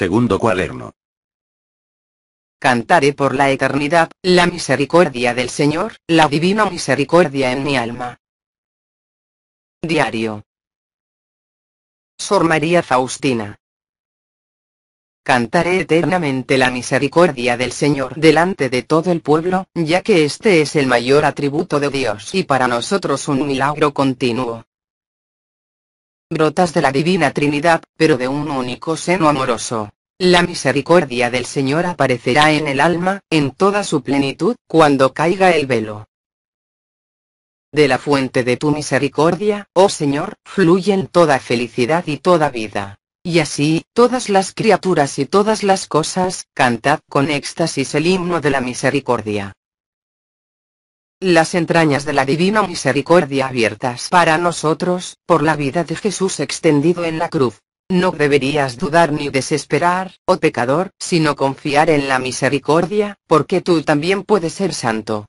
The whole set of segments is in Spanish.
Segundo cuaderno. Cantaré por la eternidad, la misericordia del Señor, la divina misericordia en mi alma. Diario. Sor María Faustina. Cantaré eternamente la misericordia del Señor delante de todo el pueblo, ya que este es el mayor atributo de Dios y para nosotros un milagro continuo brotas de la Divina Trinidad, pero de un único seno amoroso. La misericordia del Señor aparecerá en el alma, en toda su plenitud, cuando caiga el velo. De la fuente de tu misericordia, oh Señor, fluyen toda felicidad y toda vida. Y así, todas las criaturas y todas las cosas, cantad con éxtasis el himno de la misericordia las entrañas de la divina misericordia abiertas para nosotros, por la vida de Jesús extendido en la cruz. No deberías dudar ni desesperar, oh pecador, sino confiar en la misericordia, porque tú también puedes ser santo.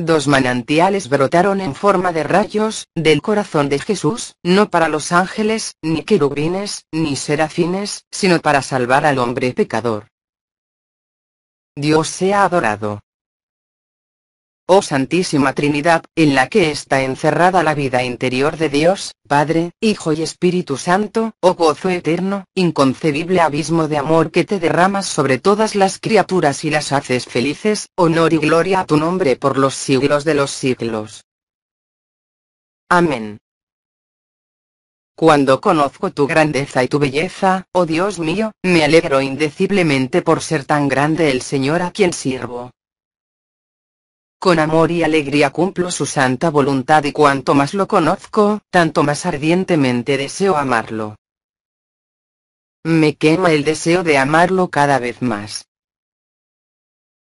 Dos manantiales brotaron en forma de rayos, del corazón de Jesús, no para los ángeles, ni querubines, ni serafines, sino para salvar al hombre pecador. Dios sea adorado oh Santísima Trinidad, en la que está encerrada la vida interior de Dios, Padre, Hijo y Espíritu Santo, oh gozo eterno, inconcebible abismo de amor que te derramas sobre todas las criaturas y las haces felices, honor y gloria a tu nombre por los siglos de los siglos. Amén. Cuando conozco tu grandeza y tu belleza, oh Dios mío, me alegro indeciblemente por ser tan grande el Señor a quien sirvo. Con amor y alegría cumplo su santa voluntad y cuanto más lo conozco, tanto más ardientemente deseo amarlo. Me quema el deseo de amarlo cada vez más.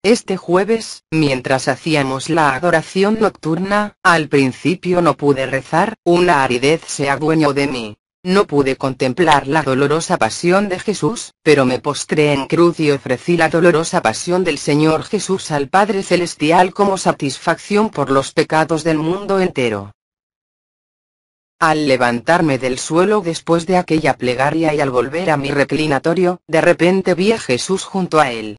Este jueves, mientras hacíamos la adoración nocturna, al principio no pude rezar, una aridez se adueñó de mí. No pude contemplar la dolorosa pasión de Jesús, pero me postré en cruz y ofrecí la dolorosa pasión del Señor Jesús al Padre Celestial como satisfacción por los pecados del mundo entero. Al levantarme del suelo después de aquella plegaria y al volver a mi reclinatorio, de repente vi a Jesús junto a él.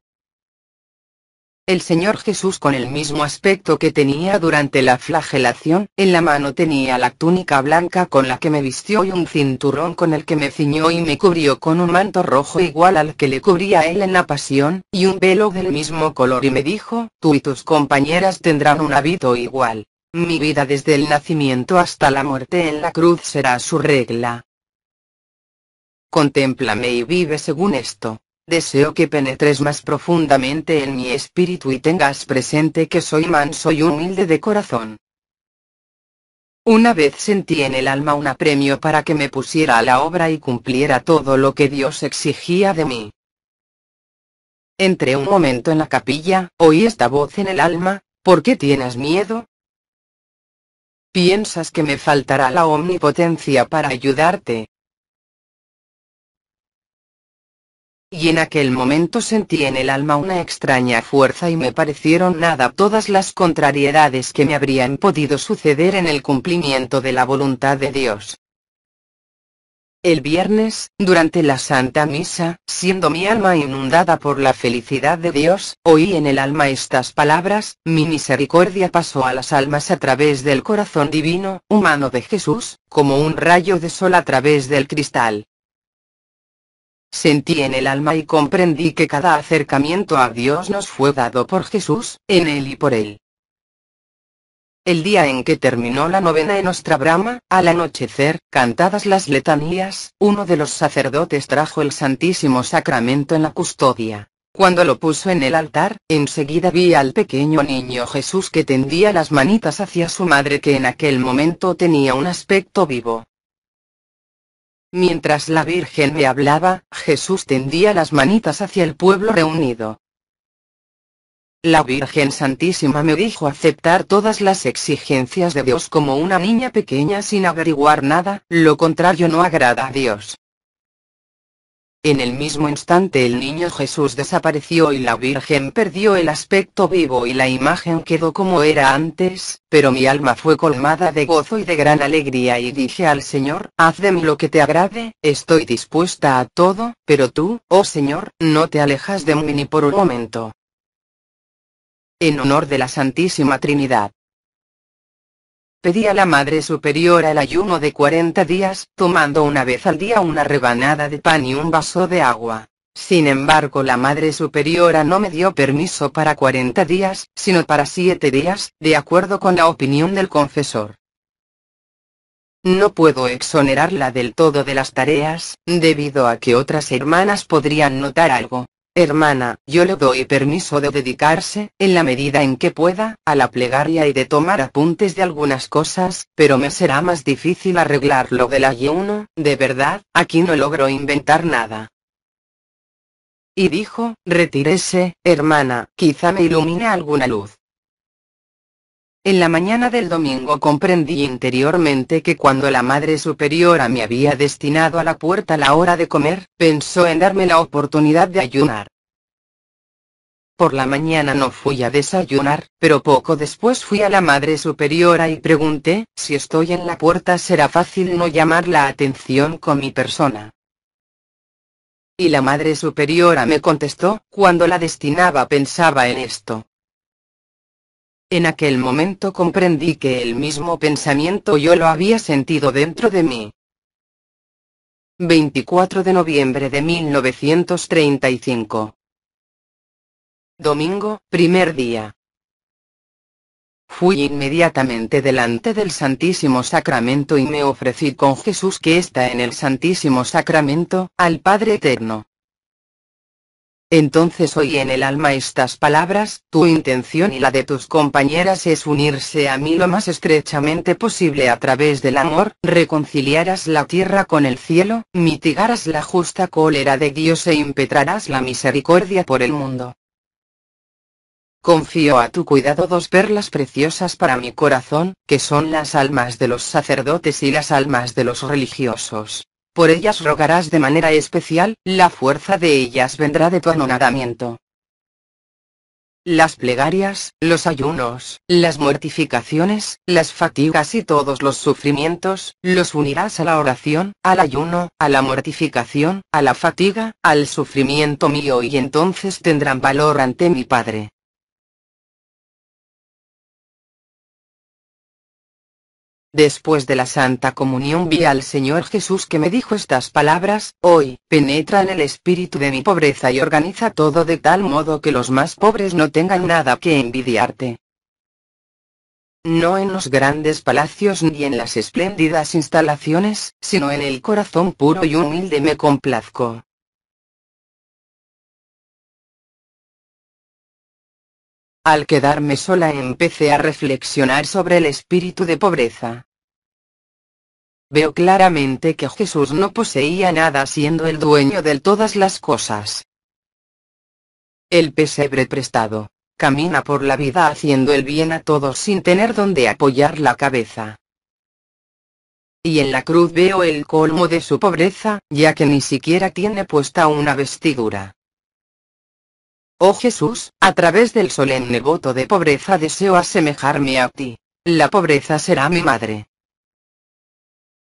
El Señor Jesús con el mismo aspecto que tenía durante la flagelación, en la mano tenía la túnica blanca con la que me vistió y un cinturón con el que me ciñó y me cubrió con un manto rojo igual al que le cubría él en la pasión, y un velo del mismo color y me dijo, tú y tus compañeras tendrán un hábito igual. Mi vida desde el nacimiento hasta la muerte en la cruz será su regla. Contémplame y vive según esto. Deseo que penetres más profundamente en mi espíritu y tengas presente que soy manso y humilde de corazón. Una vez sentí en el alma un apremio para que me pusiera a la obra y cumpliera todo lo que Dios exigía de mí. Entré un momento en la capilla, oí esta voz en el alma, ¿por qué tienes miedo? ¿Piensas que me faltará la omnipotencia para ayudarte? y en aquel momento sentí en el alma una extraña fuerza y me parecieron nada todas las contrariedades que me habrían podido suceder en el cumplimiento de la voluntad de Dios. El viernes, durante la Santa Misa, siendo mi alma inundada por la felicidad de Dios, oí en el alma estas palabras, mi misericordia pasó a las almas a través del corazón divino, humano de Jesús, como un rayo de sol a través del cristal. Sentí en el alma y comprendí que cada acercamiento a Dios nos fue dado por Jesús, en Él y por Él. El día en que terminó la novena en Brama, al anochecer, cantadas las letanías, uno de los sacerdotes trajo el Santísimo Sacramento en la custodia. Cuando lo puso en el altar, enseguida vi al pequeño niño Jesús que tendía las manitas hacia su madre que en aquel momento tenía un aspecto vivo. Mientras la Virgen me hablaba, Jesús tendía las manitas hacia el pueblo reunido. La Virgen Santísima me dijo aceptar todas las exigencias de Dios como una niña pequeña sin averiguar nada, lo contrario no agrada a Dios. En el mismo instante el niño Jesús desapareció y la Virgen perdió el aspecto vivo y la imagen quedó como era antes, pero mi alma fue colmada de gozo y de gran alegría y dije al Señor, haz de mí lo que te agrade, estoy dispuesta a todo, pero tú, oh Señor, no te alejas de mí ni por un momento. En honor de la Santísima Trinidad pedí a la Madre Superiora el ayuno de 40 días, tomando una vez al día una rebanada de pan y un vaso de agua. Sin embargo, la Madre Superiora no me dio permiso para 40 días, sino para 7 días, de acuerdo con la opinión del confesor. No puedo exonerarla del todo de las tareas, debido a que otras hermanas podrían notar algo, Hermana, yo le doy permiso de dedicarse, en la medida en que pueda, a la plegaria y de tomar apuntes de algunas cosas, pero me será más difícil arreglar lo del ayuno, de verdad, aquí no logro inventar nada. Y dijo, retírese, hermana, quizá me ilumine alguna luz. En la mañana del domingo comprendí interiormente que cuando la Madre Superiora me había destinado a la puerta la hora de comer, pensó en darme la oportunidad de ayunar. Por la mañana no fui a desayunar, pero poco después fui a la Madre Superiora y pregunté, si estoy en la puerta será fácil no llamar la atención con mi persona. Y la Madre Superiora me contestó, cuando la destinaba pensaba en esto. En aquel momento comprendí que el mismo pensamiento yo lo había sentido dentro de mí. 24 de noviembre de 1935. Domingo, primer día. Fui inmediatamente delante del Santísimo Sacramento y me ofrecí con Jesús que está en el Santísimo Sacramento, al Padre Eterno. Entonces oí en el alma estas palabras, tu intención y la de tus compañeras es unirse a mí lo más estrechamente posible a través del amor, reconciliarás la tierra con el cielo, mitigarás la justa cólera de Dios e impetrarás la misericordia por el mundo. Confío a tu cuidado dos perlas preciosas para mi corazón, que son las almas de los sacerdotes y las almas de los religiosos por ellas rogarás de manera especial, la fuerza de ellas vendrá de tu anonadamiento. Las plegarias, los ayunos, las mortificaciones, las fatigas y todos los sufrimientos, los unirás a la oración, al ayuno, a la mortificación, a la fatiga, al sufrimiento mío y entonces tendrán valor ante mi Padre. Después de la Santa Comunión vi al Señor Jesús que me dijo estas palabras, hoy, penetra en el espíritu de mi pobreza y organiza todo de tal modo que los más pobres no tengan nada que envidiarte. No en los grandes palacios ni en las espléndidas instalaciones, sino en el corazón puro y humilde me complazco. Al quedarme sola empecé a reflexionar sobre el espíritu de pobreza. Veo claramente que Jesús no poseía nada siendo el dueño de todas las cosas. El pesebre prestado, camina por la vida haciendo el bien a todos sin tener donde apoyar la cabeza. Y en la cruz veo el colmo de su pobreza, ya que ni siquiera tiene puesta una vestidura. Oh Jesús, a través del solemne voto de pobreza deseo asemejarme a ti. La pobreza será mi madre.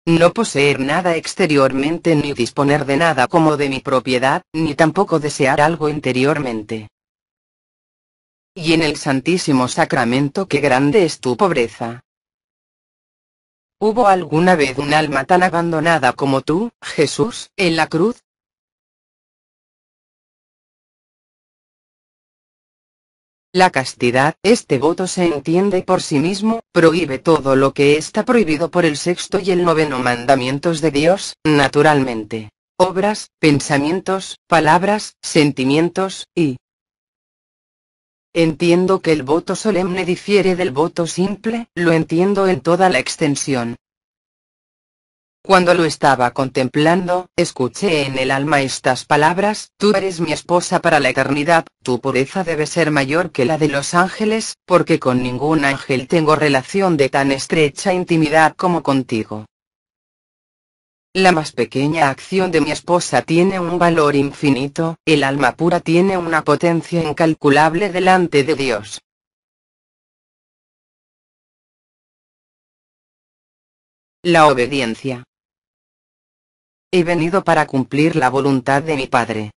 No poseer nada exteriormente ni disponer de nada como de mi propiedad, ni tampoco desear algo interiormente. Y en el Santísimo Sacramento qué grande es tu pobreza. ¿Hubo alguna vez un alma tan abandonada como tú, Jesús, en la cruz? La castidad, este voto se entiende por sí mismo, prohíbe todo lo que está prohibido por el sexto y el noveno mandamientos de Dios, naturalmente. Obras, pensamientos, palabras, sentimientos, y... Entiendo que el voto solemne difiere del voto simple, lo entiendo en toda la extensión, cuando lo estaba contemplando, escuché en el alma estas palabras, Tú eres mi esposa para la eternidad, tu pureza debe ser mayor que la de los ángeles, porque con ningún ángel tengo relación de tan estrecha intimidad como contigo. La más pequeña acción de mi esposa tiene un valor infinito, el alma pura tiene una potencia incalculable delante de Dios. La obediencia. He venido para cumplir la voluntad de mi Padre.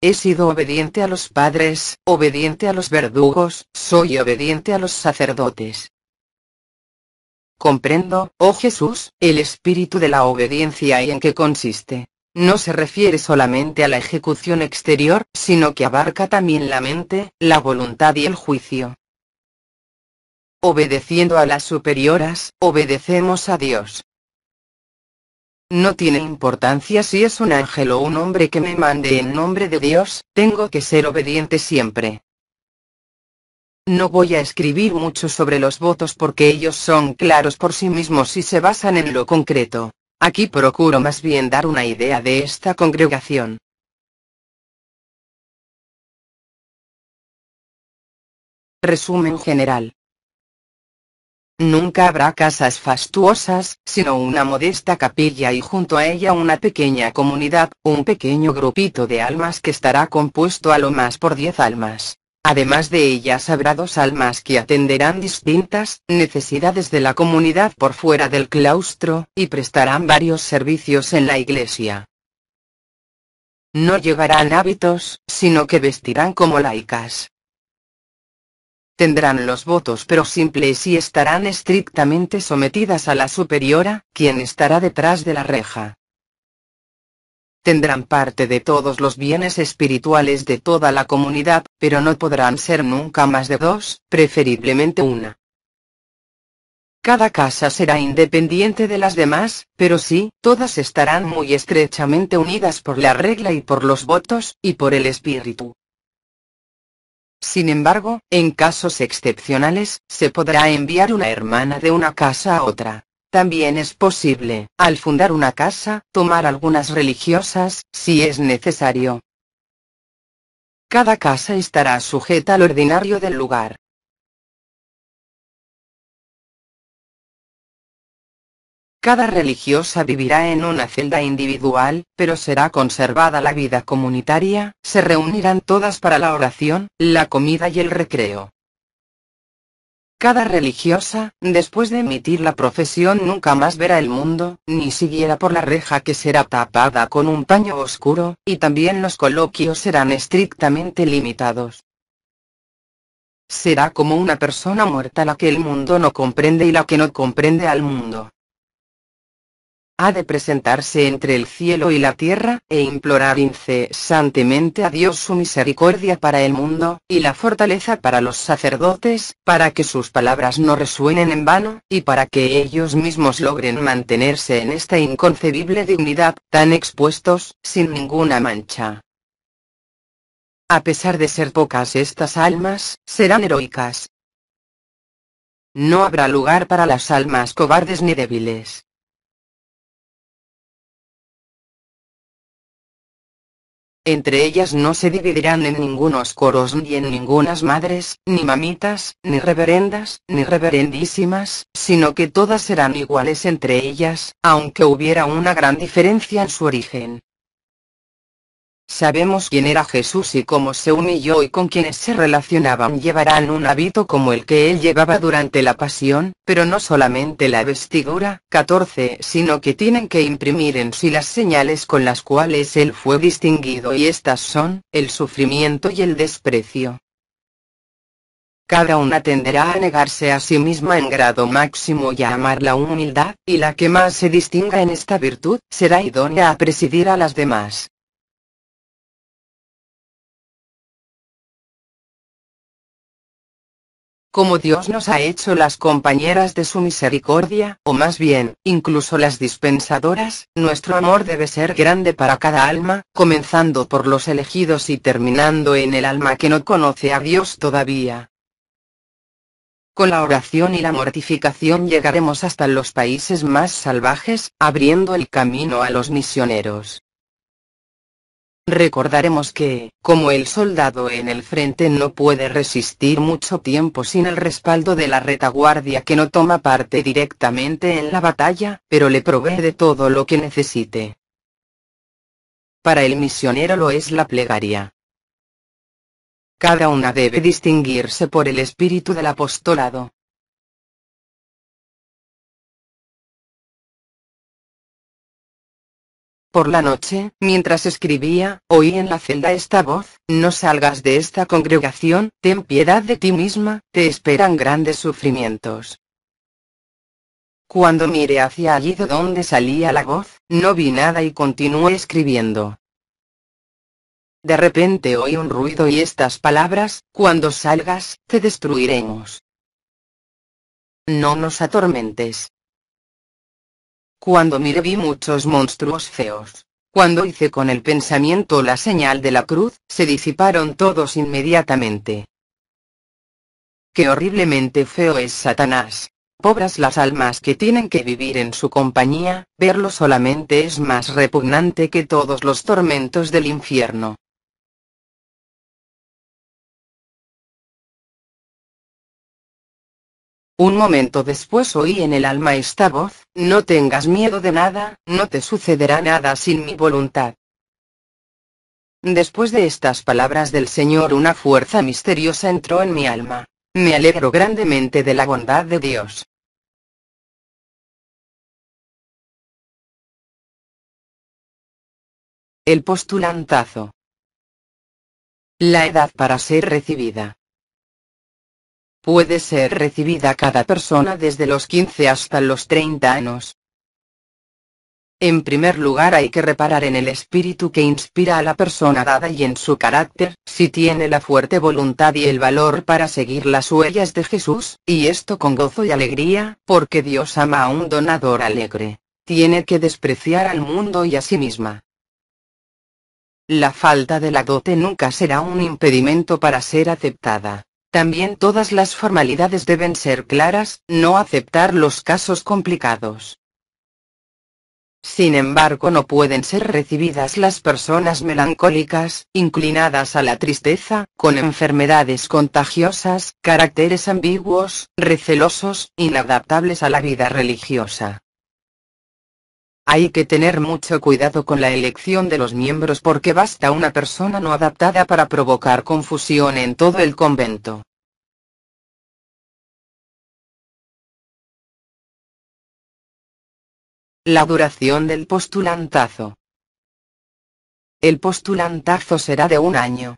He sido obediente a los padres, obediente a los verdugos, soy obediente a los sacerdotes. Comprendo, oh Jesús, el espíritu de la obediencia y en qué consiste. No se refiere solamente a la ejecución exterior, sino que abarca también la mente, la voluntad y el juicio. Obedeciendo a las superioras, obedecemos a Dios. No tiene importancia si es un ángel o un hombre que me mande en nombre de Dios, tengo que ser obediente siempre. No voy a escribir mucho sobre los votos porque ellos son claros por sí mismos y se basan en lo concreto. Aquí procuro más bien dar una idea de esta congregación. Resumen general. Nunca habrá casas fastuosas, sino una modesta capilla y junto a ella una pequeña comunidad, un pequeño grupito de almas que estará compuesto a lo más por diez almas. Además de ellas habrá dos almas que atenderán distintas necesidades de la comunidad por fuera del claustro, y prestarán varios servicios en la iglesia. No llevarán hábitos, sino que vestirán como laicas tendrán los votos pero simples y estarán estrictamente sometidas a la superiora, quien estará detrás de la reja. Tendrán parte de todos los bienes espirituales de toda la comunidad, pero no podrán ser nunca más de dos, preferiblemente una. Cada casa será independiente de las demás, pero sí, todas estarán muy estrechamente unidas por la regla y por los votos, y por el espíritu. Sin embargo, en casos excepcionales, se podrá enviar una hermana de una casa a otra. También es posible, al fundar una casa, tomar algunas religiosas, si es necesario. Cada casa estará sujeta al ordinario del lugar. Cada religiosa vivirá en una celda individual, pero será conservada la vida comunitaria, se reunirán todas para la oración, la comida y el recreo. Cada religiosa, después de emitir la profesión, nunca más verá el mundo, ni siguiera por la reja que será tapada con un paño oscuro, y también los coloquios serán estrictamente limitados. Será como una persona muerta la que el mundo no comprende y la que no comprende al mundo ha de presentarse entre el cielo y la tierra, e implorar incesantemente a Dios su misericordia para el mundo, y la fortaleza para los sacerdotes, para que sus palabras no resuenen en vano, y para que ellos mismos logren mantenerse en esta inconcebible dignidad, tan expuestos, sin ninguna mancha. A pesar de ser pocas estas almas, serán heroicas. No habrá lugar para las almas cobardes ni débiles. Entre ellas no se dividirán en ningunos coros ni en ningunas madres, ni mamitas, ni reverendas, ni reverendísimas, sino que todas serán iguales entre ellas, aunque hubiera una gran diferencia en su origen. Sabemos quién era Jesús y cómo se humilló y con quienes se relacionaban llevarán un hábito como el que él llevaba durante la pasión, pero no solamente la vestidura, 14, sino que tienen que imprimir en sí las señales con las cuales él fue distinguido y estas son, el sufrimiento y el desprecio. Cada una tenderá a negarse a sí misma en grado máximo y a amar la humildad, y la que más se distinga en esta virtud, será idónea a presidir a las demás. como Dios nos ha hecho las compañeras de su misericordia, o más bien, incluso las dispensadoras, nuestro amor debe ser grande para cada alma, comenzando por los elegidos y terminando en el alma que no conoce a Dios todavía. Con la oración y la mortificación llegaremos hasta los países más salvajes, abriendo el camino a los misioneros. Recordaremos que, como el soldado en el frente no puede resistir mucho tiempo sin el respaldo de la retaguardia que no toma parte directamente en la batalla, pero le provee de todo lo que necesite. Para el misionero lo es la plegaria. Cada una debe distinguirse por el espíritu del apostolado. Por la noche, mientras escribía, oí en la celda esta voz, no salgas de esta congregación, ten piedad de ti misma, te esperan grandes sufrimientos. Cuando miré hacia allí de donde salía la voz, no vi nada y continué escribiendo. De repente oí un ruido y estas palabras, cuando salgas, te destruiremos. No nos atormentes. Cuando miré vi muchos monstruos feos. Cuando hice con el pensamiento la señal de la cruz, se disiparon todos inmediatamente. Qué horriblemente feo es Satanás. Pobras las almas que tienen que vivir en su compañía, verlo solamente es más repugnante que todos los tormentos del infierno. Un momento después oí en el alma esta voz, no tengas miedo de nada, no te sucederá nada sin mi voluntad. Después de estas palabras del Señor una fuerza misteriosa entró en mi alma. Me alegro grandemente de la bondad de Dios. El postulantazo. La edad para ser recibida. Puede ser recibida cada persona desde los 15 hasta los 30 años. En primer lugar hay que reparar en el espíritu que inspira a la persona dada y en su carácter, si tiene la fuerte voluntad y el valor para seguir las huellas de Jesús, y esto con gozo y alegría, porque Dios ama a un donador alegre. Tiene que despreciar al mundo y a sí misma. La falta de la dote nunca será un impedimento para ser aceptada. También todas las formalidades deben ser claras, no aceptar los casos complicados. Sin embargo, no pueden ser recibidas las personas melancólicas, inclinadas a la tristeza, con enfermedades contagiosas, caracteres ambiguos, recelosos, inadaptables a la vida religiosa. Hay que tener mucho cuidado con la elección de los miembros porque basta una persona no adaptada para provocar confusión en todo el convento. La duración del postulantazo. El postulantazo será de un año.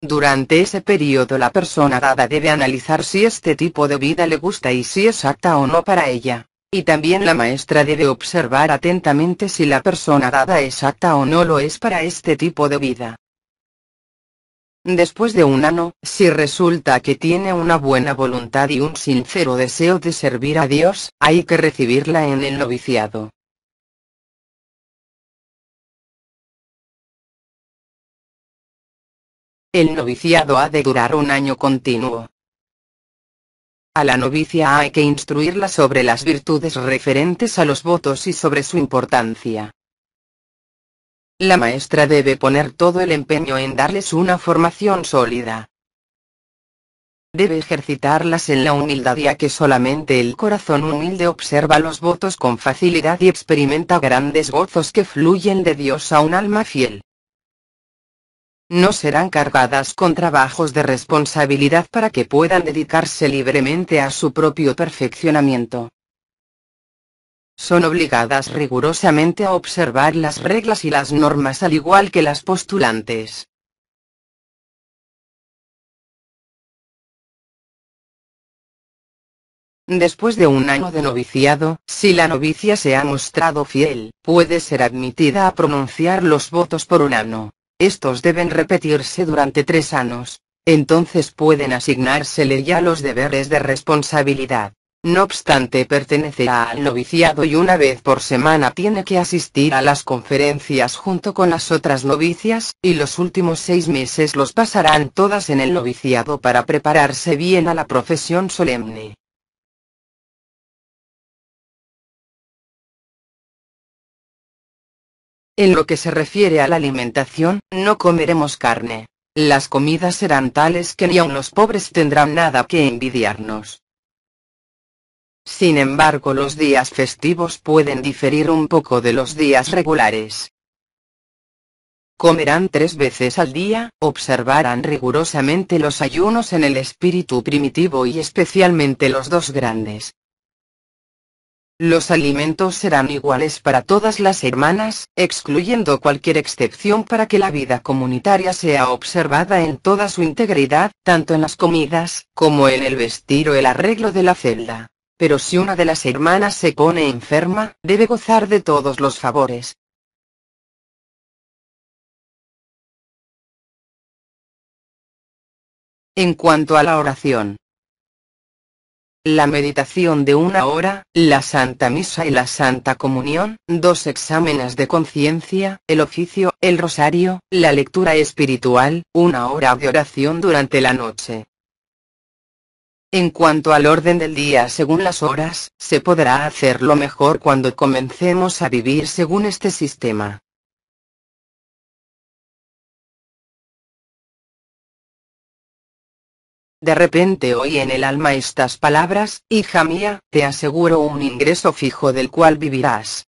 Durante ese periodo la persona dada debe analizar si este tipo de vida le gusta y si es apta o no para ella. Y también la maestra debe observar atentamente si la persona dada es apta o no lo es para este tipo de vida. Después de un año, si resulta que tiene una buena voluntad y un sincero deseo de servir a Dios, hay que recibirla en el noviciado. El noviciado ha de durar un año continuo. A la novicia hay que instruirla sobre las virtudes referentes a los votos y sobre su importancia. La maestra debe poner todo el empeño en darles una formación sólida. Debe ejercitarlas en la humildad ya que solamente el corazón humilde observa los votos con facilidad y experimenta grandes gozos que fluyen de Dios a un alma fiel no serán cargadas con trabajos de responsabilidad para que puedan dedicarse libremente a su propio perfeccionamiento. Son obligadas rigurosamente a observar las reglas y las normas al igual que las postulantes. Después de un año de noviciado, si la novicia se ha mostrado fiel, puede ser admitida a pronunciar los votos por un año. Estos deben repetirse durante tres años. Entonces pueden asignársele ya los deberes de responsabilidad. No obstante, pertenecerá al noviciado y una vez por semana tiene que asistir a las conferencias junto con las otras novicias, y los últimos seis meses los pasarán todas en el noviciado para prepararse bien a la profesión solemne. En lo que se refiere a la alimentación, no comeremos carne. Las comidas serán tales que ni aun los pobres tendrán nada que envidiarnos. Sin embargo, los días festivos pueden diferir un poco de los días regulares. Comerán tres veces al día, observarán rigurosamente los ayunos en el espíritu primitivo y especialmente los dos grandes, los alimentos serán iguales para todas las hermanas, excluyendo cualquier excepción para que la vida comunitaria sea observada en toda su integridad, tanto en las comidas, como en el vestir o el arreglo de la celda. Pero si una de las hermanas se pone enferma, debe gozar de todos los favores, En cuanto a la oración, la meditación de una hora, la Santa Misa y la Santa Comunión, dos exámenes de conciencia, el oficio, el rosario, la lectura espiritual, una hora de oración durante la noche. En cuanto al orden del día según las horas, se podrá hacerlo mejor cuando comencemos a vivir según este sistema. De repente oí en el alma estas palabras, hija mía, te aseguro un ingreso fijo del cual vivirás.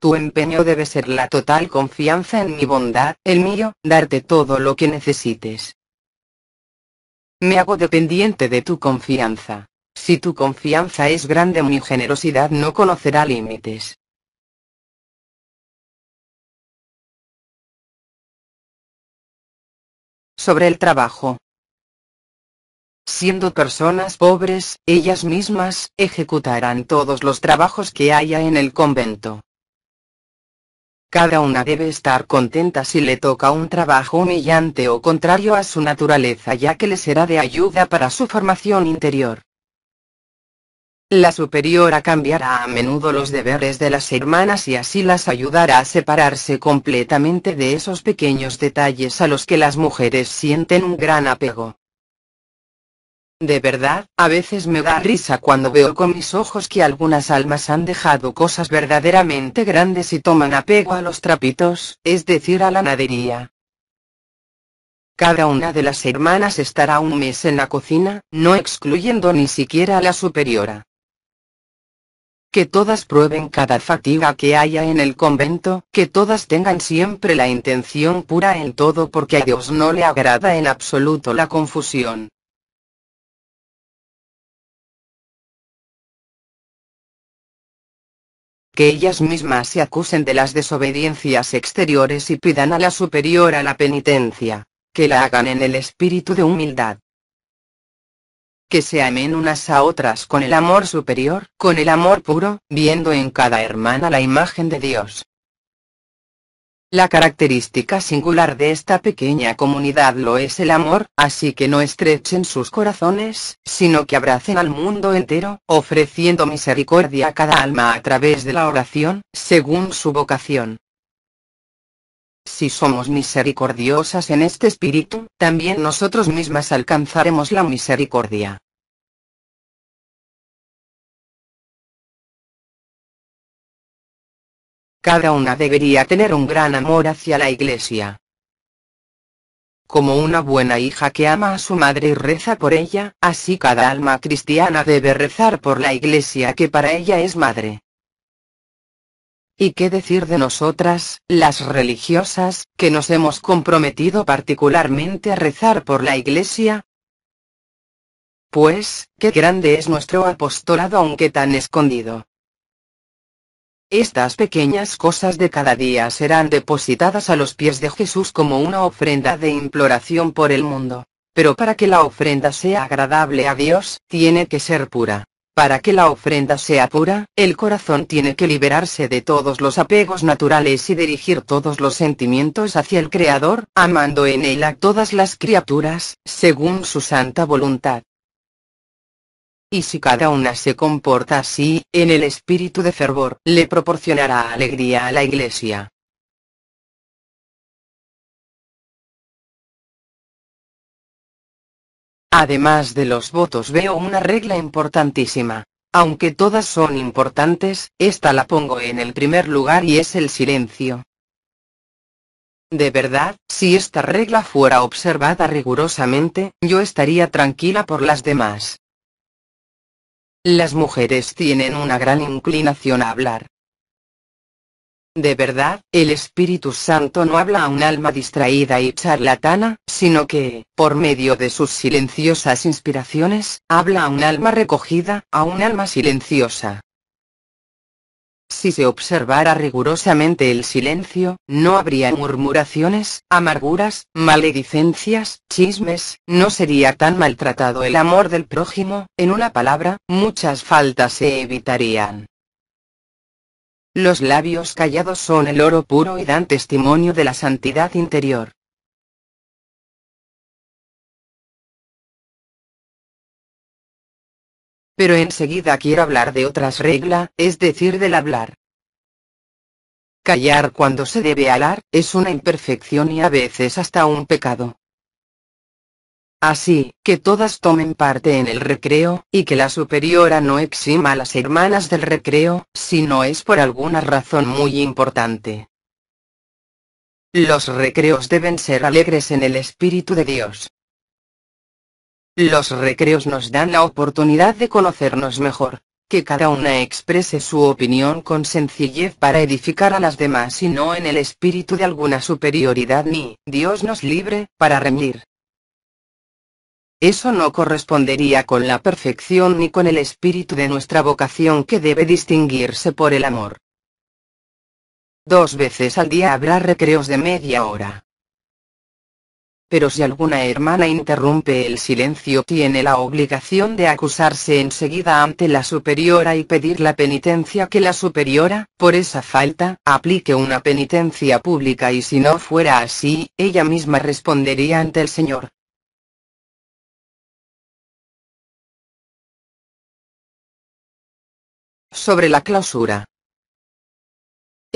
Tu empeño debe ser la total confianza en mi bondad, el mío, darte todo lo que necesites. Me hago dependiente de tu confianza. Si tu confianza es grande mi generosidad no conocerá límites. Sobre el trabajo. Siendo personas pobres, ellas mismas, ejecutarán todos los trabajos que haya en el convento. Cada una debe estar contenta si le toca un trabajo humillante o contrario a su naturaleza ya que le será de ayuda para su formación interior. La superiora cambiará a menudo los deberes de las hermanas y así las ayudará a separarse completamente de esos pequeños detalles a los que las mujeres sienten un gran apego. De verdad, a veces me da risa cuando veo con mis ojos que algunas almas han dejado cosas verdaderamente grandes y toman apego a los trapitos, es decir, a la nadería. Cada una de las hermanas estará un mes en la cocina, no excluyendo ni siquiera a la superiora. Que todas prueben cada fatiga que haya en el convento, que todas tengan siempre la intención pura en todo porque a Dios no le agrada en absoluto la confusión. que ellas mismas se acusen de las desobediencias exteriores y pidan a la superior a la penitencia, que la hagan en el espíritu de humildad. Que se amen unas a otras con el amor superior, con el amor puro, viendo en cada hermana la imagen de Dios, la característica singular de esta pequeña comunidad lo es el amor, así que no estrechen sus corazones, sino que abracen al mundo entero, ofreciendo misericordia a cada alma a través de la oración, según su vocación. Si somos misericordiosas en este espíritu, también nosotros mismas alcanzaremos la misericordia. cada una debería tener un gran amor hacia la iglesia. Como una buena hija que ama a su madre y reza por ella, así cada alma cristiana debe rezar por la iglesia que para ella es madre. ¿Y qué decir de nosotras, las religiosas, que nos hemos comprometido particularmente a rezar por la iglesia? Pues, qué grande es nuestro apostolado aunque tan escondido. Estas pequeñas cosas de cada día serán depositadas a los pies de Jesús como una ofrenda de imploración por el mundo. Pero para que la ofrenda sea agradable a Dios, tiene que ser pura. Para que la ofrenda sea pura, el corazón tiene que liberarse de todos los apegos naturales y dirigir todos los sentimientos hacia el Creador, amando en él a todas las criaturas, según su santa voluntad y si cada una se comporta así, en el espíritu de fervor, le proporcionará alegría a la Iglesia. Además de los votos veo una regla importantísima. Aunque todas son importantes, esta la pongo en el primer lugar y es el silencio. De verdad, si esta regla fuera observada rigurosamente, yo estaría tranquila por las demás. Las mujeres tienen una gran inclinación a hablar. De verdad, el Espíritu Santo no habla a un alma distraída y charlatana, sino que, por medio de sus silenciosas inspiraciones, habla a un alma recogida, a un alma silenciosa. Si se observara rigurosamente el silencio, no habría murmuraciones, amarguras, maledicencias, chismes, no sería tan maltratado el amor del prójimo, en una palabra, muchas faltas se evitarían. Los labios callados son el oro puro y dan testimonio de la santidad interior. Pero enseguida quiero hablar de otras regla, es decir, del hablar. Callar cuando se debe hablar, es una imperfección y a veces hasta un pecado. Así, que todas tomen parte en el recreo, y que la superiora no exima a las hermanas del recreo, si no es por alguna razón muy importante. Los recreos deben ser alegres en el Espíritu de Dios. Los recreos nos dan la oportunidad de conocernos mejor, que cada una exprese su opinión con sencillez para edificar a las demás y no en el espíritu de alguna superioridad ni, Dios nos libre, para rendir. Eso no correspondería con la perfección ni con el espíritu de nuestra vocación que debe distinguirse por el amor. Dos veces al día habrá recreos de media hora. Pero si alguna hermana interrumpe el silencio tiene la obligación de acusarse enseguida ante la superiora y pedir la penitencia que la superiora, por esa falta, aplique una penitencia pública y si no fuera así, ella misma respondería ante el Señor. Sobre la clausura.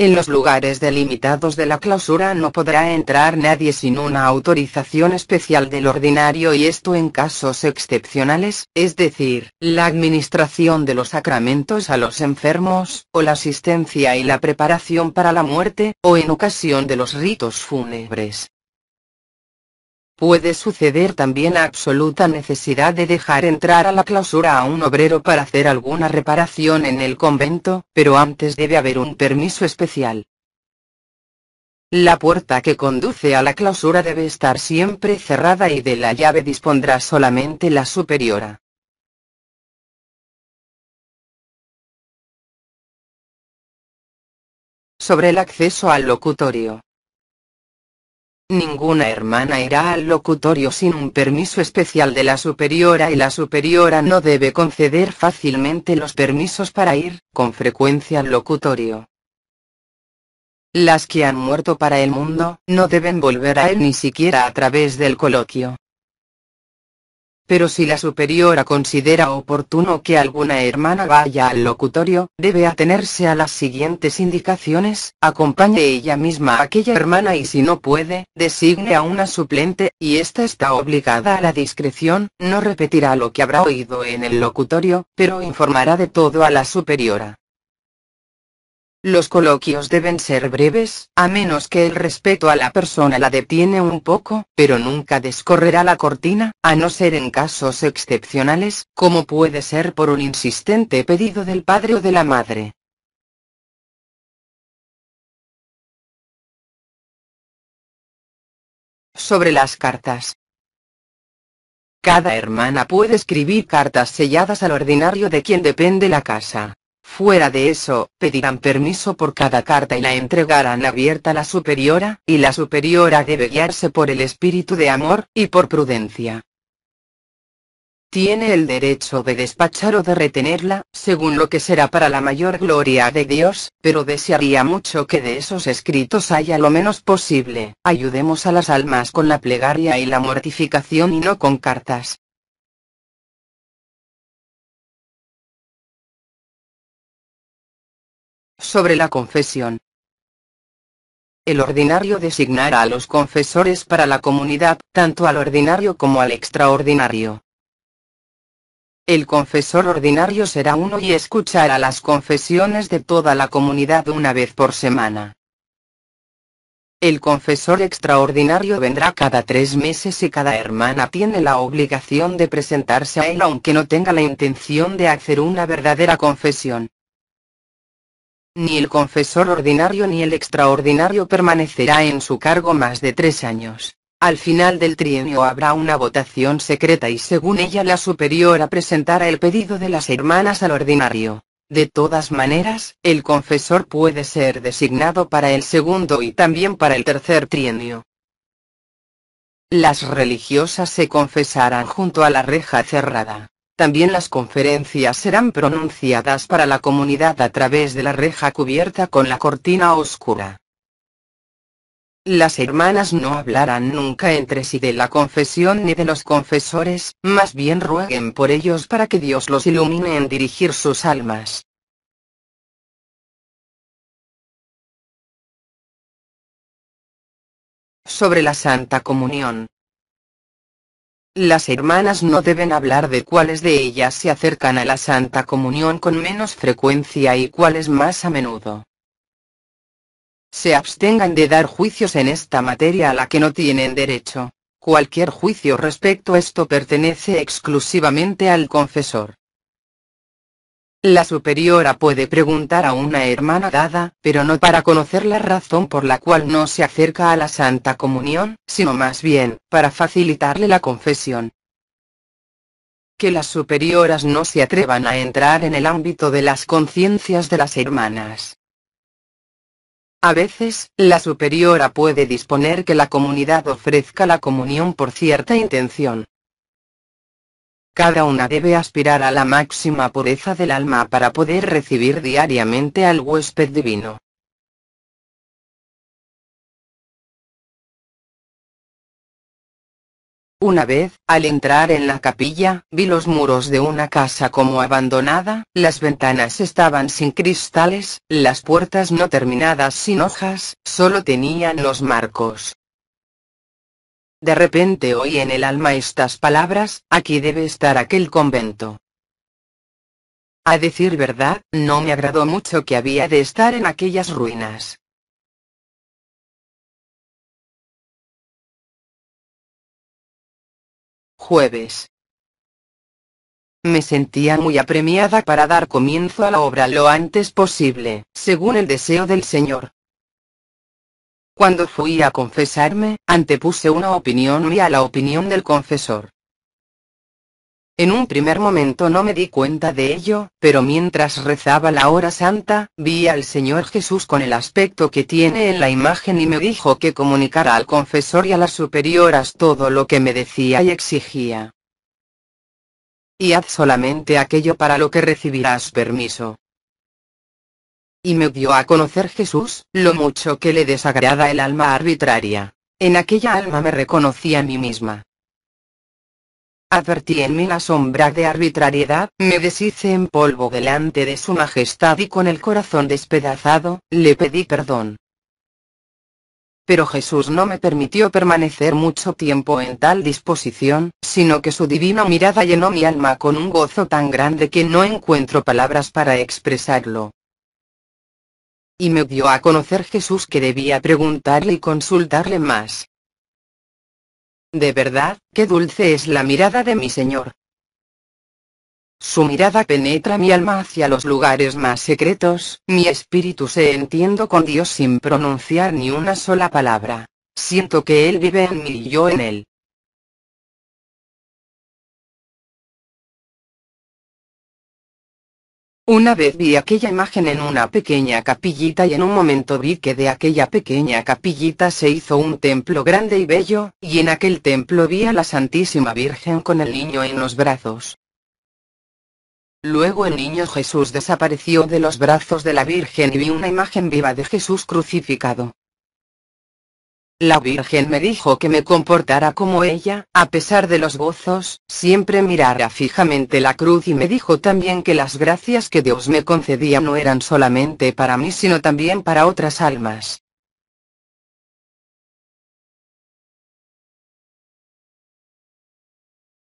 En los lugares delimitados de la clausura no podrá entrar nadie sin una autorización especial del ordinario y esto en casos excepcionales, es decir, la administración de los sacramentos a los enfermos, o la asistencia y la preparación para la muerte, o en ocasión de los ritos fúnebres, Puede suceder también la absoluta necesidad de dejar entrar a la clausura a un obrero para hacer alguna reparación en el convento, pero antes debe haber un permiso especial. La puerta que conduce a la clausura debe estar siempre cerrada y de la llave dispondrá solamente la superiora. Sobre el acceso al locutorio. Ninguna hermana irá al locutorio sin un permiso especial de la superiora y la superiora no debe conceder fácilmente los permisos para ir, con frecuencia, al locutorio. Las que han muerto para el mundo, no deben volver a él ni siquiera a través del coloquio pero si la superiora considera oportuno que alguna hermana vaya al locutorio, debe atenerse a las siguientes indicaciones, acompañe ella misma a aquella hermana y si no puede, designe a una suplente, y ésta está obligada a la discreción, no repetirá lo que habrá oído en el locutorio, pero informará de todo a la superiora. Los coloquios deben ser breves, a menos que el respeto a la persona la detiene un poco, pero nunca descorrerá la cortina, a no ser en casos excepcionales, como puede ser por un insistente pedido del padre o de la madre. Sobre las cartas. Cada hermana puede escribir cartas selladas al ordinario de quien depende la casa. Fuera de eso, pedirán permiso por cada carta y la entregarán abierta la superiora, y la superiora debe guiarse por el espíritu de amor, y por prudencia. Tiene el derecho de despachar o de retenerla, según lo que será para la mayor gloria de Dios, pero desearía mucho que de esos escritos haya lo menos posible. Ayudemos a las almas con la plegaria y la mortificación y no con cartas. Sobre la confesión. El ordinario designará a los confesores para la comunidad, tanto al ordinario como al extraordinario. El confesor ordinario será uno y escuchará las confesiones de toda la comunidad una vez por semana. El confesor extraordinario vendrá cada tres meses y cada hermana tiene la obligación de presentarse a él aunque no tenga la intención de hacer una verdadera confesión. Ni el confesor ordinario ni el extraordinario permanecerá en su cargo más de tres años. Al final del trienio habrá una votación secreta y según ella la superiora presentará el pedido de las hermanas al ordinario. De todas maneras, el confesor puede ser designado para el segundo y también para el tercer trienio. Las religiosas se confesarán junto a la reja cerrada. También las conferencias serán pronunciadas para la comunidad a través de la reja cubierta con la cortina oscura. Las hermanas no hablarán nunca entre sí de la confesión ni de los confesores, más bien rueguen por ellos para que Dios los ilumine en dirigir sus almas. Sobre la Santa Comunión, las hermanas no deben hablar de cuáles de ellas se acercan a la Santa Comunión con menos frecuencia y cuáles más a menudo. Se abstengan de dar juicios en esta materia a la que no tienen derecho. Cualquier juicio respecto a esto pertenece exclusivamente al confesor. La superiora puede preguntar a una hermana dada, pero no para conocer la razón por la cual no se acerca a la Santa Comunión, sino más bien, para facilitarle la confesión. Que las superioras no se atrevan a entrar en el ámbito de las conciencias de las hermanas. A veces, la superiora puede disponer que la comunidad ofrezca la comunión por cierta intención, cada una debe aspirar a la máxima pureza del alma para poder recibir diariamente al huésped divino. Una vez, al entrar en la capilla, vi los muros de una casa como abandonada, las ventanas estaban sin cristales, las puertas no terminadas sin hojas, solo tenían los marcos. De repente oí en el alma estas palabras, aquí debe estar aquel convento. A decir verdad, no me agradó mucho que había de estar en aquellas ruinas. Jueves. Me sentía muy apremiada para dar comienzo a la obra lo antes posible, según el deseo del Señor. Cuando fui a confesarme, antepuse una opinión mía a la opinión del confesor. En un primer momento no me di cuenta de ello, pero mientras rezaba la hora santa, vi al Señor Jesús con el aspecto que tiene en la imagen y me dijo que comunicara al confesor y a las superioras todo lo que me decía y exigía. Y haz solamente aquello para lo que recibirás permiso y me dio a conocer Jesús, lo mucho que le desagrada el alma arbitraria. En aquella alma me reconocí a mí misma. Advertí en mí la sombra de arbitrariedad, me deshice en polvo delante de su majestad y con el corazón despedazado, le pedí perdón. Pero Jesús no me permitió permanecer mucho tiempo en tal disposición, sino que su divina mirada llenó mi alma con un gozo tan grande que no encuentro palabras para expresarlo y me dio a conocer Jesús que debía preguntarle y consultarle más. De verdad, qué dulce es la mirada de mi Señor. Su mirada penetra mi alma hacia los lugares más secretos, mi espíritu se entiendo con Dios sin pronunciar ni una sola palabra. Siento que Él vive en mí y yo en Él. Una vez vi aquella imagen en una pequeña capillita y en un momento vi que de aquella pequeña capillita se hizo un templo grande y bello, y en aquel templo vi a la Santísima Virgen con el niño en los brazos. Luego el niño Jesús desapareció de los brazos de la Virgen y vi una imagen viva de Jesús crucificado. La Virgen me dijo que me comportara como ella, a pesar de los gozos, siempre mirara fijamente la cruz y me dijo también que las gracias que Dios me concedía no eran solamente para mí sino también para otras almas.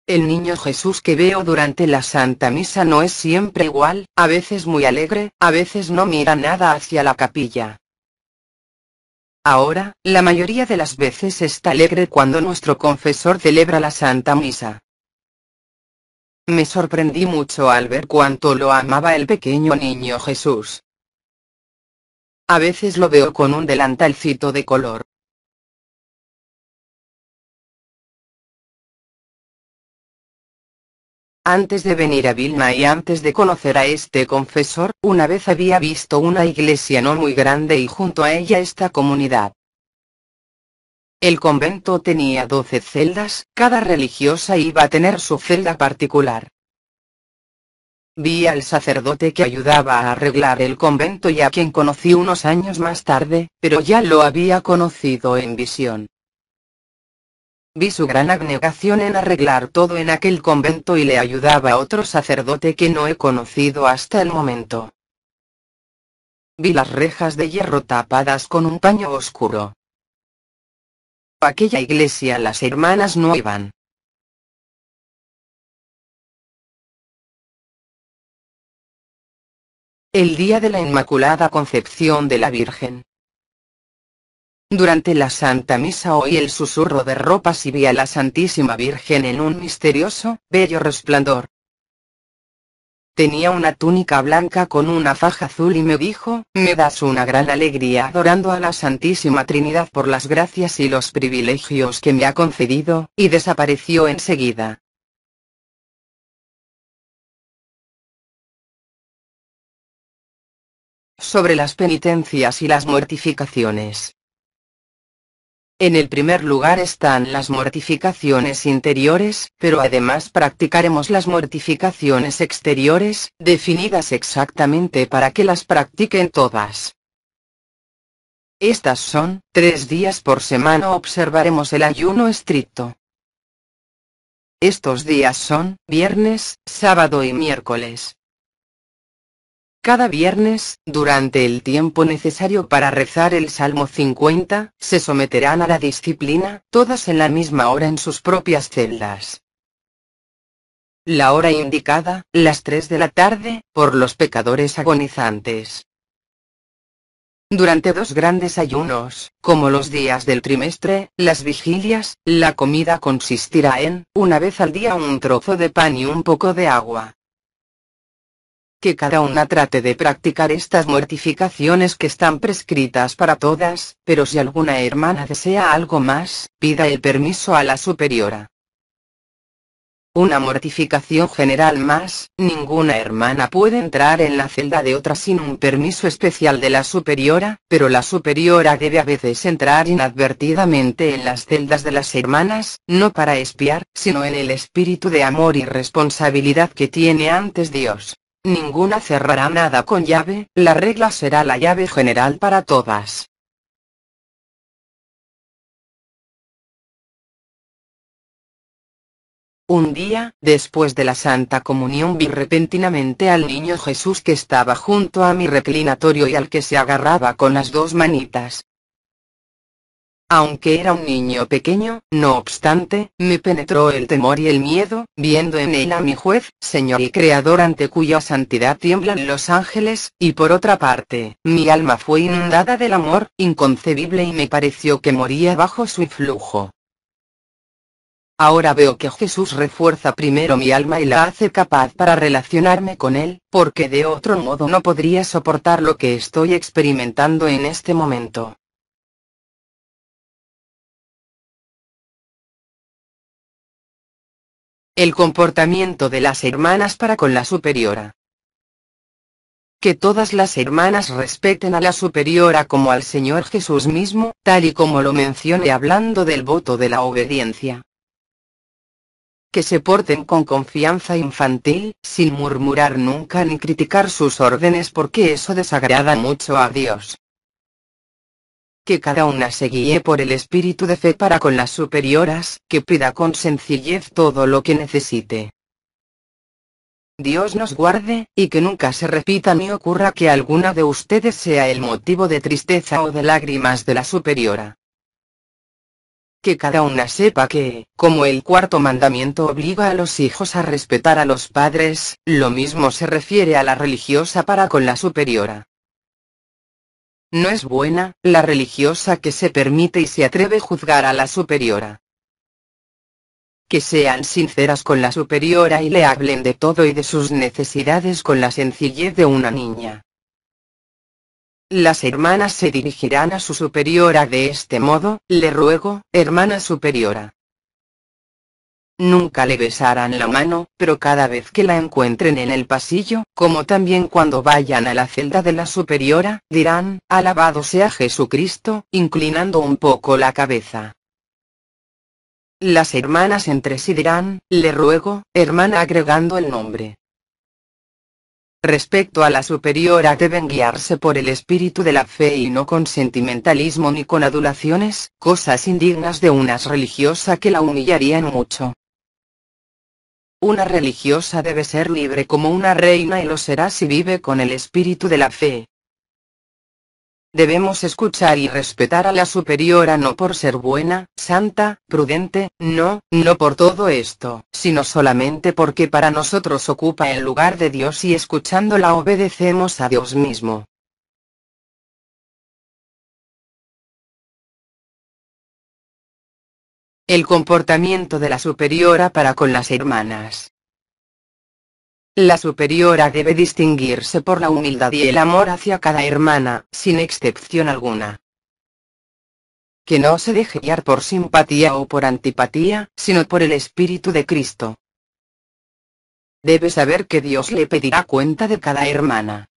El niño Jesús que veo durante la Santa Misa no es siempre igual, a veces muy alegre, a veces no mira nada hacia la capilla. Ahora, la mayoría de las veces está alegre cuando nuestro confesor celebra la Santa Misa. Me sorprendí mucho al ver cuánto lo amaba el pequeño niño Jesús. A veces lo veo con un delantalcito de color, Antes de venir a Vilna y antes de conocer a este confesor, una vez había visto una iglesia no muy grande y junto a ella esta comunidad. El convento tenía doce celdas, cada religiosa iba a tener su celda particular. Vi al sacerdote que ayudaba a arreglar el convento y a quien conocí unos años más tarde, pero ya lo había conocido en visión. Vi su gran abnegación en arreglar todo en aquel convento y le ayudaba a otro sacerdote que no he conocido hasta el momento. Vi las rejas de hierro tapadas con un paño oscuro. aquella iglesia las hermanas no iban. El día de la Inmaculada Concepción de la Virgen. Durante la Santa Misa oí el susurro de ropas y vi a la Santísima Virgen en un misterioso, bello resplandor. Tenía una túnica blanca con una faja azul y me dijo, me das una gran alegría adorando a la Santísima Trinidad por las gracias y los privilegios que me ha concedido, y desapareció enseguida. Sobre las penitencias y las mortificaciones. En el primer lugar están las mortificaciones interiores, pero además practicaremos las mortificaciones exteriores, definidas exactamente para que las practiquen todas. Estas son, tres días por semana observaremos el ayuno estricto. Estos días son, viernes, sábado y miércoles. Cada viernes, durante el tiempo necesario para rezar el Salmo 50, se someterán a la disciplina, todas en la misma hora en sus propias celdas. La hora indicada, las 3 de la tarde, por los pecadores agonizantes. Durante dos grandes ayunos, como los días del trimestre, las vigilias, la comida consistirá en, una vez al día, un trozo de pan y un poco de agua que cada una trate de practicar estas mortificaciones que están prescritas para todas, pero si alguna hermana desea algo más, pida el permiso a la superiora. Una mortificación general más, ninguna hermana puede entrar en la celda de otra sin un permiso especial de la superiora, pero la superiora debe a veces entrar inadvertidamente en las celdas de las hermanas, no para espiar, sino en el espíritu de amor y responsabilidad que tiene antes Dios. Ninguna cerrará nada con llave, la regla será la llave general para todas. Un día, después de la Santa Comunión vi repentinamente al niño Jesús que estaba junto a mi reclinatorio y al que se agarraba con las dos manitas. Aunque era un niño pequeño, no obstante, me penetró el temor y el miedo, viendo en él a mi juez, Señor y Creador ante cuya santidad tiemblan los ángeles, y por otra parte, mi alma fue inundada del amor, inconcebible y me pareció que moría bajo su influjo. Ahora veo que Jesús refuerza primero mi alma y la hace capaz para relacionarme con Él, porque de otro modo no podría soportar lo que estoy experimentando en este momento. el comportamiento de las hermanas para con la superiora. Que todas las hermanas respeten a la superiora como al Señor Jesús mismo, tal y como lo mencioné hablando del voto de la obediencia. Que se porten con confianza infantil, sin murmurar nunca ni criticar sus órdenes porque eso desagrada mucho a Dios que cada una se guíe por el espíritu de fe para con las superioras, que pida con sencillez todo lo que necesite. Dios nos guarde, y que nunca se repita ni ocurra que alguna de ustedes sea el motivo de tristeza o de lágrimas de la superiora. Que cada una sepa que, como el cuarto mandamiento obliga a los hijos a respetar a los padres, lo mismo se refiere a la religiosa para con la superiora. No es buena, la religiosa que se permite y se atreve a juzgar a la superiora. Que sean sinceras con la superiora y le hablen de todo y de sus necesidades con la sencillez de una niña. Las hermanas se dirigirán a su superiora de este modo, le ruego, hermana superiora, Nunca le besarán la mano, pero cada vez que la encuentren en el pasillo, como también cuando vayan a la celda de la superiora, dirán, alabado sea Jesucristo, inclinando un poco la cabeza. Las hermanas entre sí dirán, le ruego, hermana agregando el nombre. Respecto a la superiora deben guiarse por el espíritu de la fe y no con sentimentalismo ni con adulaciones, cosas indignas de unas religiosa que la humillarían mucho. Una religiosa debe ser libre como una reina y lo será si vive con el espíritu de la fe. Debemos escuchar y respetar a la superiora no por ser buena, santa, prudente, no, no por todo esto, sino solamente porque para nosotros ocupa el lugar de Dios y escuchándola obedecemos a Dios mismo. El comportamiento de la superiora para con las hermanas. La superiora debe distinguirse por la humildad y el amor hacia cada hermana, sin excepción alguna. Que no se deje guiar por simpatía o por antipatía, sino por el Espíritu de Cristo. Debe saber que Dios le pedirá cuenta de cada hermana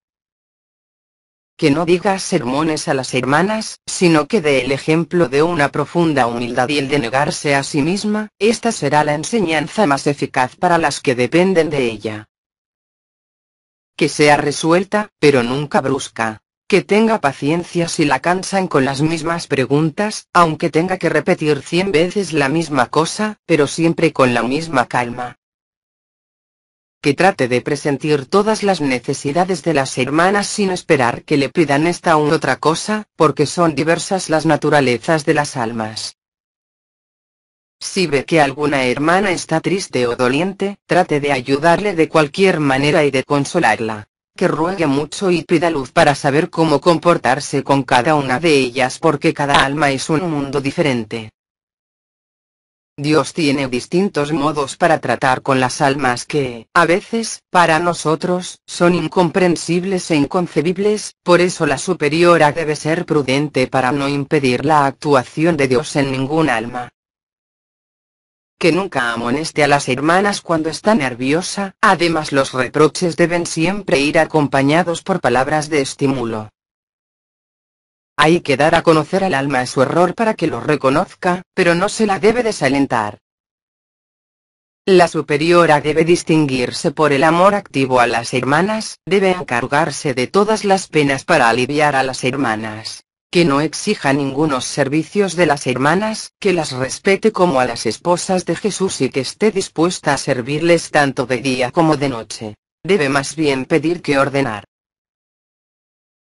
que no diga sermones a las hermanas, sino que dé el ejemplo de una profunda humildad y el de negarse a sí misma, esta será la enseñanza más eficaz para las que dependen de ella. Que sea resuelta, pero nunca brusca. Que tenga paciencia si la cansan con las mismas preguntas, aunque tenga que repetir cien veces la misma cosa, pero siempre con la misma calma que trate de presentir todas las necesidades de las hermanas sin esperar que le pidan esta u otra cosa, porque son diversas las naturalezas de las almas. Si ve que alguna hermana está triste o doliente, trate de ayudarle de cualquier manera y de consolarla. Que ruegue mucho y pida luz para saber cómo comportarse con cada una de ellas porque cada alma es un mundo diferente. Dios tiene distintos modos para tratar con las almas que, a veces, para nosotros, son incomprensibles e inconcebibles, por eso la superiora debe ser prudente para no impedir la actuación de Dios en ningún alma. Que nunca amoneste a las hermanas cuando está nerviosa, además los reproches deben siempre ir acompañados por palabras de estímulo. Hay que dar a conocer al alma su error para que lo reconozca, pero no se la debe desalentar. La superiora debe distinguirse por el amor activo a las hermanas, debe encargarse de todas las penas para aliviar a las hermanas. Que no exija ningunos servicios de las hermanas, que las respete como a las esposas de Jesús y que esté dispuesta a servirles tanto de día como de noche. Debe más bien pedir que ordenar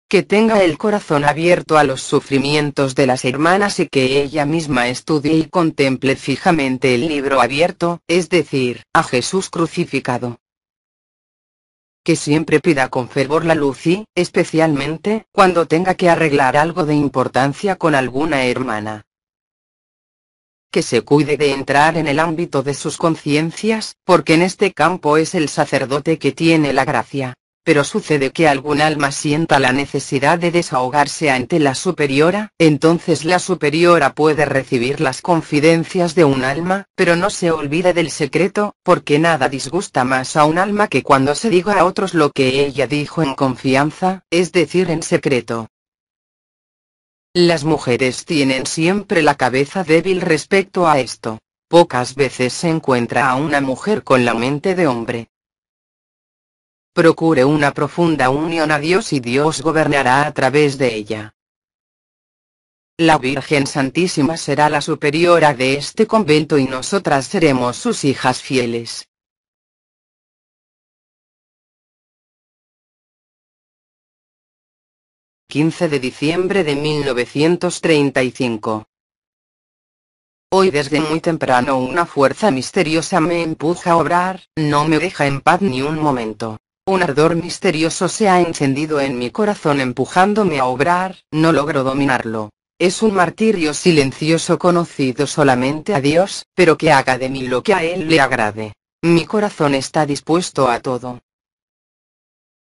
que tenga el corazón abierto a los sufrimientos de las hermanas y que ella misma estudie y contemple fijamente el libro abierto, es decir, a Jesús crucificado. Que siempre pida con fervor la luz y, especialmente, cuando tenga que arreglar algo de importancia con alguna hermana. Que se cuide de entrar en el ámbito de sus conciencias, porque en este campo es el sacerdote que tiene la gracia pero sucede que algún alma sienta la necesidad de desahogarse ante la superiora, entonces la superiora puede recibir las confidencias de un alma, pero no se olvide del secreto, porque nada disgusta más a un alma que cuando se diga a otros lo que ella dijo en confianza, es decir, en secreto. Las mujeres tienen siempre la cabeza débil respecto a esto. Pocas veces se encuentra a una mujer con la mente de hombre, procure una profunda unión a Dios y Dios gobernará a través de ella. La Virgen Santísima será la superiora de este convento y nosotras seremos sus hijas fieles. ...15 de diciembre de 1935. Hoy desde muy temprano una fuerza misteriosa me empuja a obrar, no me deja en paz ni un momento. Un ardor misterioso se ha encendido en mi corazón empujándome a obrar, no logro dominarlo. Es un martirio silencioso conocido solamente a Dios, pero que haga de mí lo que a Él le agrade. Mi corazón está dispuesto a todo.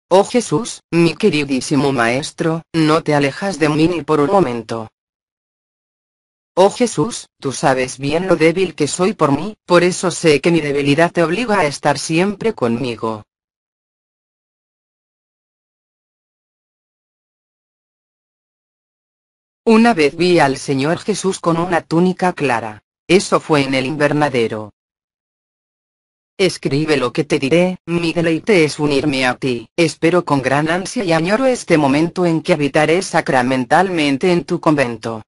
Oh Jesús, mi queridísimo Maestro, no te alejas de mí ni por un momento. Oh Jesús, tú sabes bien lo débil que soy por mí, por eso sé que mi debilidad te obliga a estar siempre conmigo. Una vez vi al Señor Jesús con una túnica clara. Eso fue en el invernadero. Escribe lo que te diré, mi deleite es unirme a ti. Espero con gran ansia y añoro este momento en que habitaré sacramentalmente en tu convento.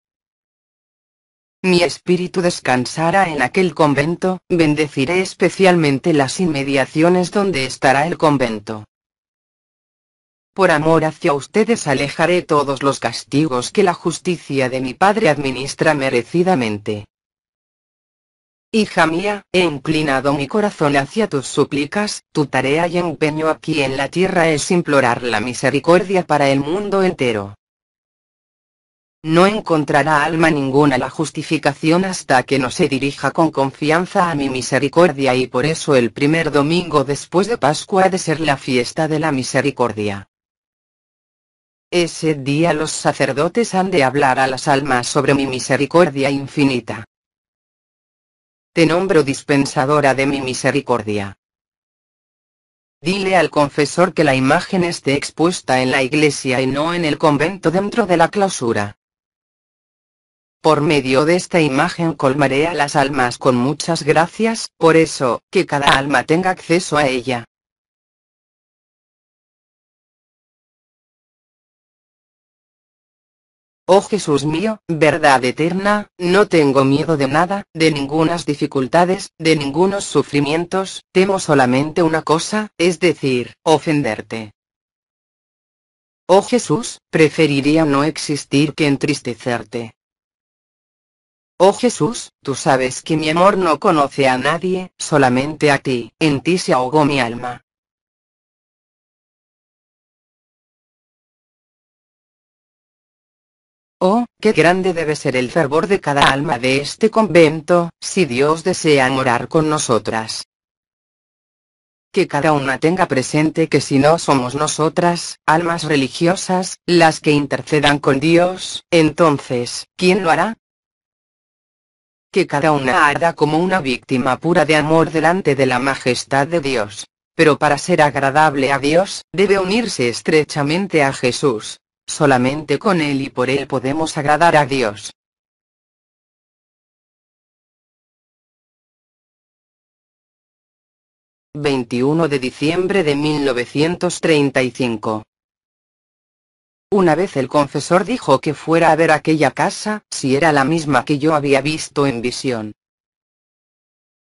Mi espíritu descansará en aquel convento, bendeciré especialmente las inmediaciones donde estará el convento. Por amor hacia ustedes alejaré todos los castigos que la justicia de mi Padre administra merecidamente. Hija mía, he inclinado mi corazón hacia tus súplicas, tu tarea y empeño aquí en la tierra es implorar la misericordia para el mundo entero. No encontrará alma ninguna la justificación hasta que no se dirija con confianza a mi misericordia y por eso el primer domingo después de Pascua ha de ser la fiesta de la misericordia. Ese día los sacerdotes han de hablar a las almas sobre mi misericordia infinita. Te nombro dispensadora de mi misericordia. Dile al confesor que la imagen esté expuesta en la iglesia y no en el convento dentro de la clausura. Por medio de esta imagen colmaré a las almas con muchas gracias, por eso, que cada alma tenga acceso a ella. Oh Jesús mío, verdad eterna, no tengo miedo de nada, de ningunas dificultades, de ningunos sufrimientos, temo solamente una cosa, es decir, ofenderte. Oh Jesús, preferiría no existir que entristecerte. Oh Jesús, tú sabes que mi amor no conoce a nadie, solamente a ti, en ti se ahogó mi alma. Oh, qué grande debe ser el fervor de cada ah. alma de este convento, si Dios desea morar con nosotras. Que cada una tenga presente que si no somos nosotras, almas religiosas, las que intercedan con Dios, entonces, ¿quién lo hará? Que cada una arda como una víctima pura de amor delante de la majestad de Dios. Pero para ser agradable a Dios, debe unirse estrechamente a Jesús, Solamente con Él y por Él podemos agradar a Dios. ...21 de diciembre de 1935. Una vez el confesor dijo que fuera a ver aquella casa, si era la misma que yo había visto en visión.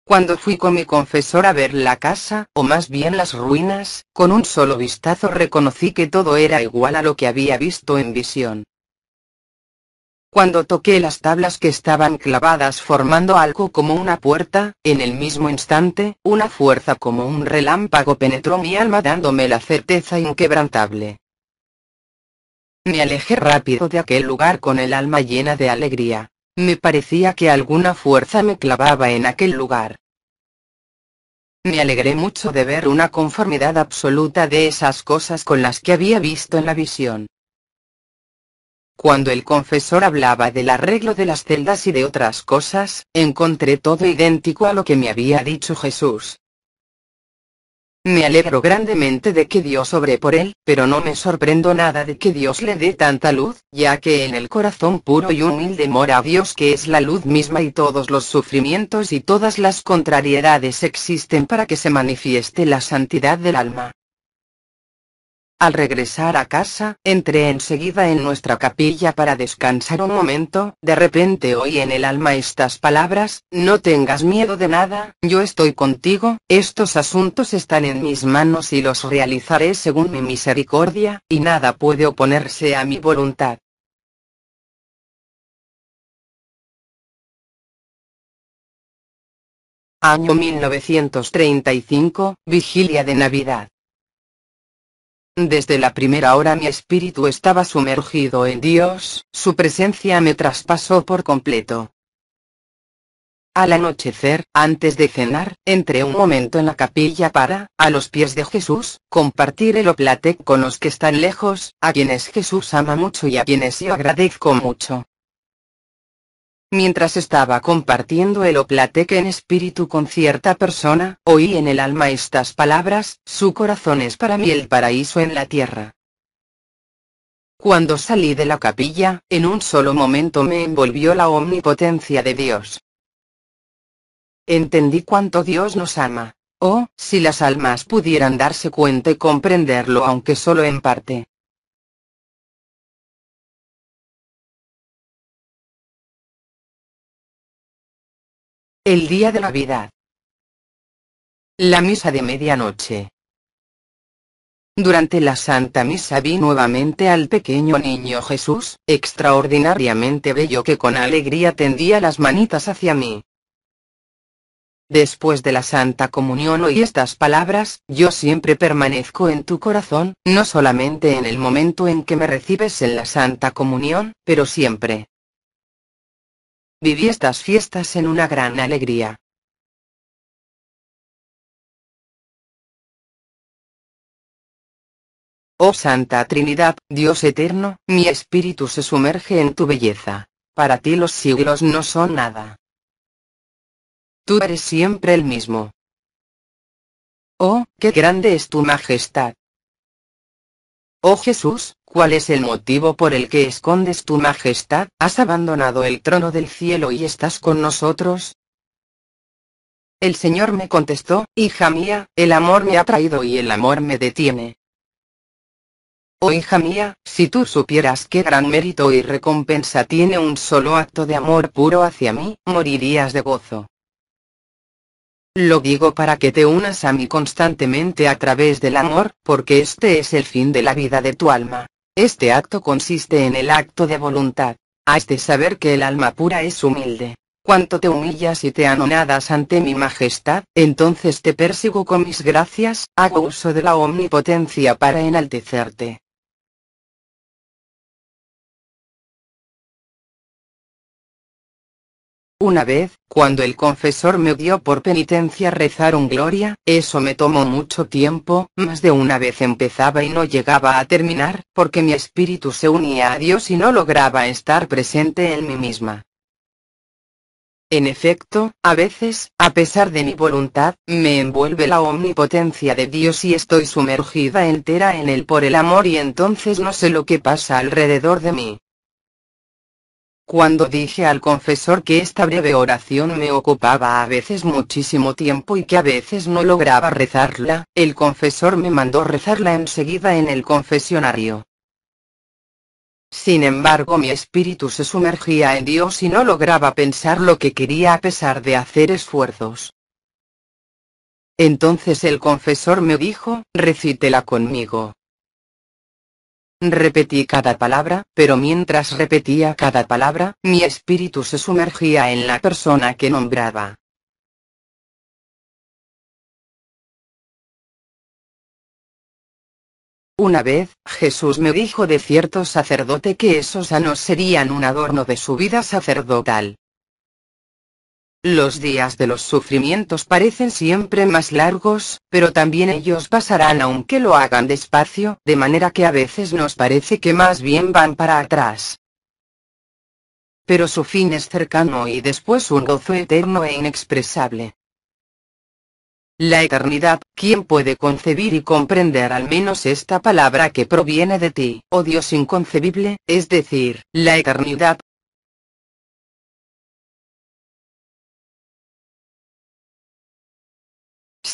Cuando fui con mi confesor a ver la casa, o más bien las ruinas, con un solo vistazo reconocí que todo era igual a lo que había visto en visión. Cuando toqué las tablas que estaban clavadas formando algo como una puerta, en el mismo instante, una fuerza como un relámpago penetró mi alma dándome la certeza inquebrantable. Me alejé rápido de aquel lugar con el alma llena de alegría. Me parecía que alguna fuerza me clavaba en aquel lugar. Me alegré mucho de ver una conformidad absoluta de esas cosas con las que había visto en la visión. Cuando el confesor hablaba del arreglo de las celdas y de otras cosas, encontré todo idéntico a lo que me había dicho Jesús. Me alegro grandemente de que Dios obre por él, pero no me sorprendo nada de que Dios le dé tanta luz, ya que en el corazón puro y humilde mora Dios que es la luz misma y todos los sufrimientos y todas las contrariedades existen para que se manifieste la santidad del alma. Al regresar a casa, entré enseguida en nuestra capilla para descansar un momento, de repente oí en el alma estas palabras, no tengas miedo de nada, yo estoy contigo, estos asuntos están en mis manos y los realizaré según mi misericordia, y nada puede oponerse a mi voluntad. Año 1935, vigilia de Navidad. Desde la primera hora mi espíritu estaba sumergido en Dios, su presencia me traspasó por completo. Al anochecer, antes de cenar, entré un momento en la capilla para, a los pies de Jesús, compartir el oplate con los que están lejos, a quienes Jesús ama mucho y a quienes yo agradezco mucho. Mientras estaba compartiendo el oplateque en espíritu con cierta persona, oí en el alma estas palabras, su corazón es para mí el paraíso en la tierra. Cuando salí de la capilla, en un solo momento me envolvió la omnipotencia de Dios. Entendí cuánto Dios nos ama. Oh, si las almas pudieran darse cuenta y comprenderlo aunque solo en parte. El día de Navidad. La misa de medianoche. Durante la Santa Misa vi nuevamente al pequeño niño Jesús, extraordinariamente bello que con alegría tendía las manitas hacia mí. Después de la Santa Comunión oí estas palabras, yo siempre permanezco en tu corazón, no solamente en el momento en que me recibes en la Santa Comunión, pero siempre. Viví estas fiestas en una gran alegría. Oh Santa Trinidad, Dios eterno, mi espíritu se sumerge en tu belleza. Para ti los siglos no son nada. Tú eres siempre el mismo. Oh, qué grande es tu majestad. Oh Jesús, ¿Cuál es el motivo por el que escondes tu majestad? ¿Has abandonado el trono del cielo y estás con nosotros? El Señor me contestó, Hija mía, el amor me ha traído y el amor me detiene. Oh hija mía, si tú supieras qué gran mérito y recompensa tiene un solo acto de amor puro hacia mí, morirías de gozo. Lo digo para que te unas a mí constantemente a través del amor, porque este es el fin de la vida de tu alma. Este acto consiste en el acto de voluntad. Has de saber que el alma pura es humilde. Cuanto te humillas y te anonadas ante mi majestad, entonces te persigo con mis gracias, hago uso de la omnipotencia para enaltecerte. Una vez, cuando el confesor me dio por penitencia rezar un gloria, eso me tomó mucho tiempo, más de una vez empezaba y no llegaba a terminar, porque mi espíritu se unía a Dios y no lograba estar presente en mí misma. En efecto, a veces, a pesar de mi voluntad, me envuelve la omnipotencia de Dios y estoy sumergida entera en Él por el amor y entonces no sé lo que pasa alrededor de mí. Cuando dije al confesor que esta breve oración me ocupaba a veces muchísimo tiempo y que a veces no lograba rezarla, el confesor me mandó rezarla enseguida en el confesionario. Sin embargo, mi espíritu se sumergía en Dios y no lograba pensar lo que quería a pesar de hacer esfuerzos. Entonces el confesor me dijo, recítela conmigo. Repetí cada palabra, pero mientras repetía cada palabra, mi espíritu se sumergía en la persona que nombraba. Una vez, Jesús me dijo de cierto sacerdote que esos sanos serían un adorno de su vida sacerdotal. Los días de los sufrimientos parecen siempre más largos, pero también ellos pasarán aunque lo hagan despacio, de manera que a veces nos parece que más bien van para atrás. Pero su fin es cercano y después un gozo eterno e inexpresable. La eternidad, ¿quién puede concebir y comprender al menos esta palabra que proviene de ti, oh Dios inconcebible? Es decir, la eternidad,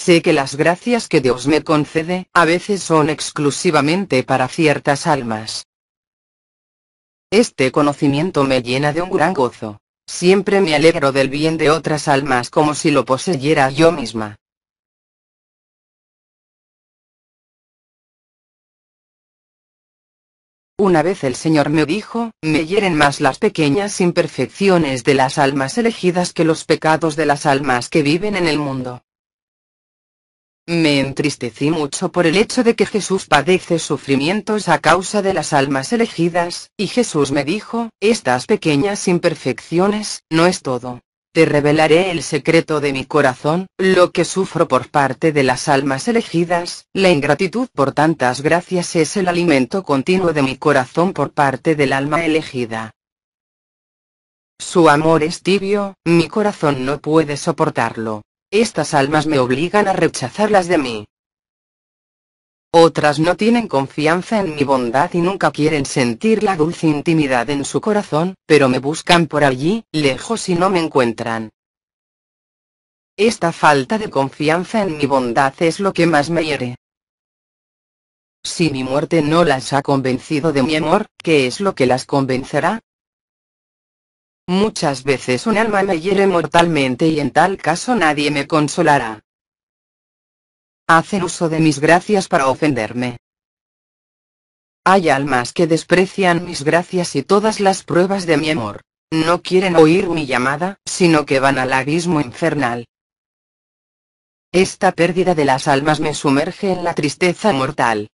Sé que las gracias que Dios me concede, a veces son exclusivamente para ciertas almas. Este conocimiento me llena de un gran gozo. Siempre me alegro del bien de otras almas como si lo poseyera yo misma. Una vez el Señor me dijo, me hieren más las pequeñas imperfecciones de las almas elegidas que los pecados de las almas que viven en el mundo. Me entristecí mucho por el hecho de que Jesús padece sufrimientos a causa de las almas elegidas, y Jesús me dijo, estas pequeñas imperfecciones, no es todo. Te revelaré el secreto de mi corazón, lo que sufro por parte de las almas elegidas, la ingratitud por tantas gracias es el alimento continuo de mi corazón por parte del alma elegida. Su amor es tibio, mi corazón no puede soportarlo. Estas almas me obligan a rechazarlas de mí. Otras no tienen confianza en mi bondad y nunca quieren sentir la dulce intimidad en su corazón, pero me buscan por allí, lejos y no me encuentran. Esta falta de confianza en mi bondad es lo que más me hiere. Si mi muerte no las ha convencido de mi amor, ¿qué es lo que las convencerá? Muchas veces un alma me hiere mortalmente y en tal caso nadie me consolará. Hacen uso de mis gracias para ofenderme. Hay almas que desprecian mis gracias y todas las pruebas de mi amor. No quieren oír mi llamada, sino que van al abismo infernal. Esta pérdida de las almas me sumerge en la tristeza mortal.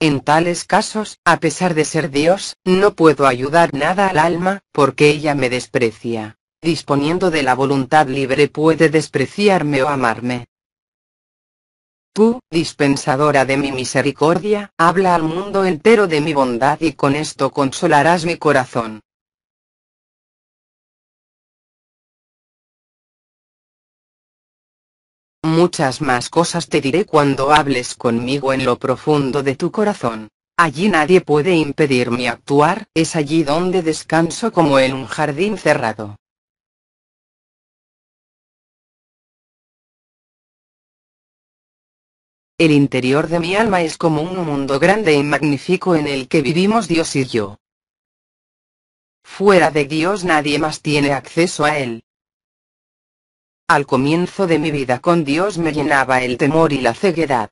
En tales casos, a pesar de ser Dios, no puedo ayudar nada al alma, porque ella me desprecia. Disponiendo de la voluntad libre puede despreciarme o amarme. Tú, dispensadora de mi misericordia, habla al mundo entero de mi bondad y con esto consolarás mi corazón. Muchas más cosas te diré cuando hables conmigo en lo profundo de tu corazón. Allí nadie puede impedir mi actuar, es allí donde descanso como en un jardín cerrado. El interior de mi alma es como un mundo grande y magnífico en el que vivimos Dios y yo. Fuera de Dios nadie más tiene acceso a él. Al comienzo de mi vida con Dios me llenaba el temor y la ceguedad.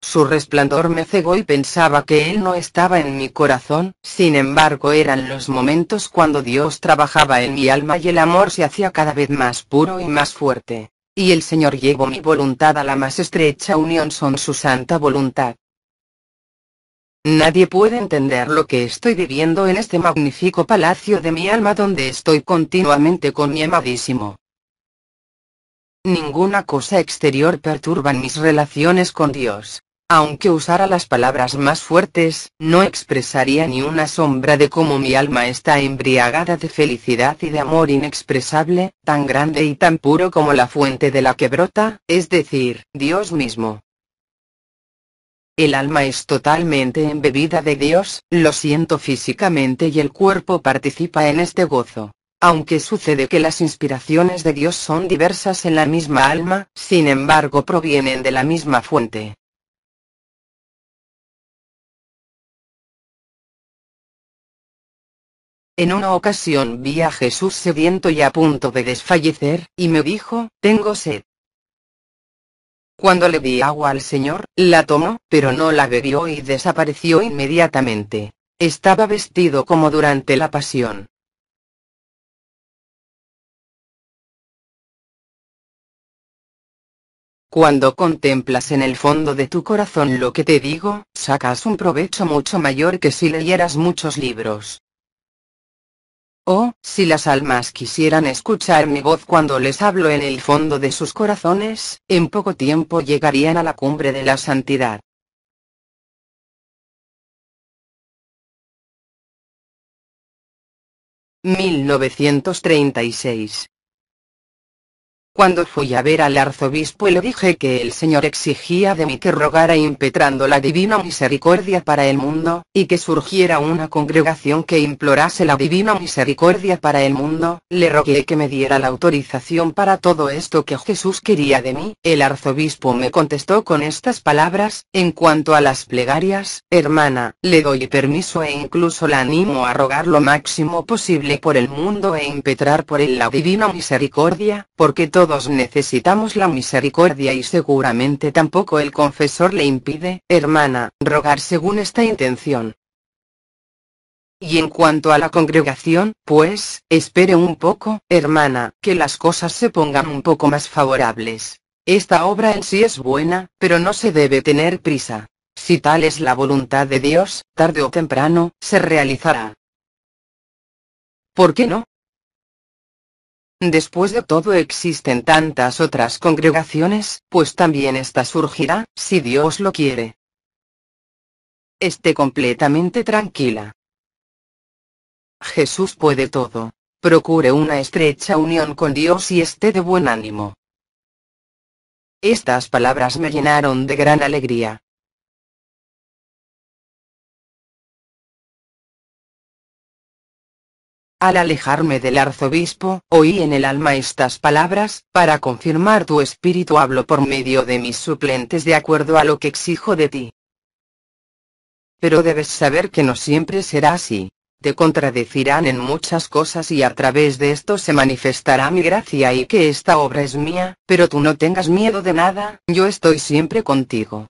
Su resplandor me cegó y pensaba que Él no estaba en mi corazón, sin embargo eran los momentos cuando Dios trabajaba en mi alma y el amor se hacía cada vez más puro y más fuerte. Y el Señor llevó mi voluntad a la más estrecha unión con su santa voluntad. Nadie puede entender lo que estoy viviendo en este magnífico palacio de mi alma donde estoy continuamente con mi amadísimo. Ninguna cosa exterior perturba mis relaciones con Dios. Aunque usara las palabras más fuertes, no expresaría ni una sombra de cómo mi alma está embriagada de felicidad y de amor inexpresable, tan grande y tan puro como la fuente de la que brota, es decir, Dios mismo. El alma es totalmente embebida de Dios, lo siento físicamente y el cuerpo participa en este gozo aunque sucede que las inspiraciones de Dios son diversas en la misma alma, sin embargo provienen de la misma fuente. En una ocasión vi a Jesús sediento y a punto de desfallecer, y me dijo, tengo sed. Cuando le di agua al Señor, la tomó, pero no la bebió y desapareció inmediatamente. Estaba vestido como durante la pasión. Cuando contemplas en el fondo de tu corazón lo que te digo, sacas un provecho mucho mayor que si leyeras muchos libros. Oh, si las almas quisieran escuchar mi voz cuando les hablo en el fondo de sus corazones, en poco tiempo llegarían a la cumbre de la santidad. «1936» Cuando fui a ver al arzobispo le dije que el Señor exigía de mí que rogara impetrando la divina misericordia para el mundo, y que surgiera una congregación que implorase la divina misericordia para el mundo, le rogué que me diera la autorización para todo esto que Jesús quería de mí. El arzobispo me contestó con estas palabras, en cuanto a las plegarias, hermana, le doy permiso e incluso la animo a rogar lo máximo posible por el mundo e impetrar por él la divina misericordia, porque todo todos necesitamos la misericordia y seguramente tampoco el confesor le impide, hermana, rogar según esta intención. Y en cuanto a la congregación, pues, espere un poco, hermana, que las cosas se pongan un poco más favorables. Esta obra en sí es buena, pero no se debe tener prisa. Si tal es la voluntad de Dios, tarde o temprano, se realizará. ¿Por qué no? Después de todo existen tantas otras congregaciones, pues también esta surgirá, si Dios lo quiere. Esté completamente tranquila. Jesús puede todo. Procure una estrecha unión con Dios y esté de buen ánimo. Estas palabras me llenaron de gran alegría. Al alejarme del arzobispo, oí en el alma estas palabras, para confirmar tu espíritu hablo por medio de mis suplentes de acuerdo a lo que exijo de ti. Pero debes saber que no siempre será así. Te contradecirán en muchas cosas y a través de esto se manifestará mi gracia y que esta obra es mía, pero tú no tengas miedo de nada, yo estoy siempre contigo.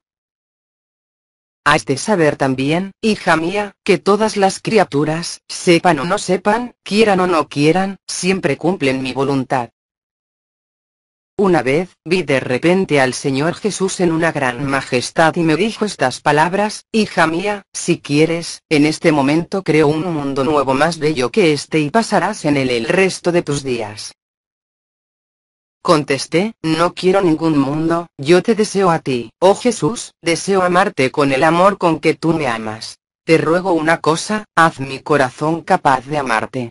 Has de saber también, hija mía, que todas las criaturas, sepan o no sepan, quieran o no quieran, siempre cumplen mi voluntad. Una vez, vi de repente al Señor Jesús en una gran majestad y me dijo estas palabras, Hija mía, si quieres, en este momento creo un mundo nuevo más bello que este y pasarás en él el resto de tus días. Contesté, no quiero ningún mundo, yo te deseo a ti, oh Jesús, deseo amarte con el amor con que tú me amas. Te ruego una cosa, haz mi corazón capaz de amarte.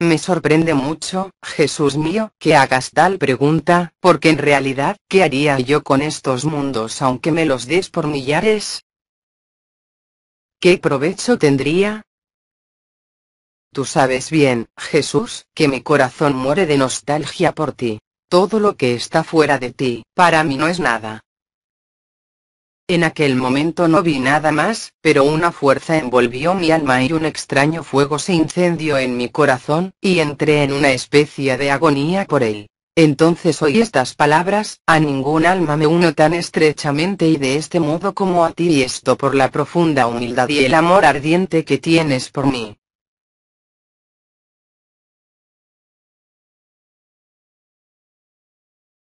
Me sorprende mucho, Jesús mío, que hagas tal pregunta, porque en realidad, ¿qué haría yo con estos mundos aunque me los des por millares? ¿Qué provecho tendría? Tú sabes bien, Jesús, que mi corazón muere de nostalgia por ti. Todo lo que está fuera de ti, para mí no es nada. En aquel momento no vi nada más, pero una fuerza envolvió mi alma y un extraño fuego se incendió en mi corazón, y entré en una especie de agonía por él. Entonces oí estas palabras, a ningún alma me uno tan estrechamente y de este modo como a ti y esto por la profunda humildad y el amor ardiente que tienes por mí.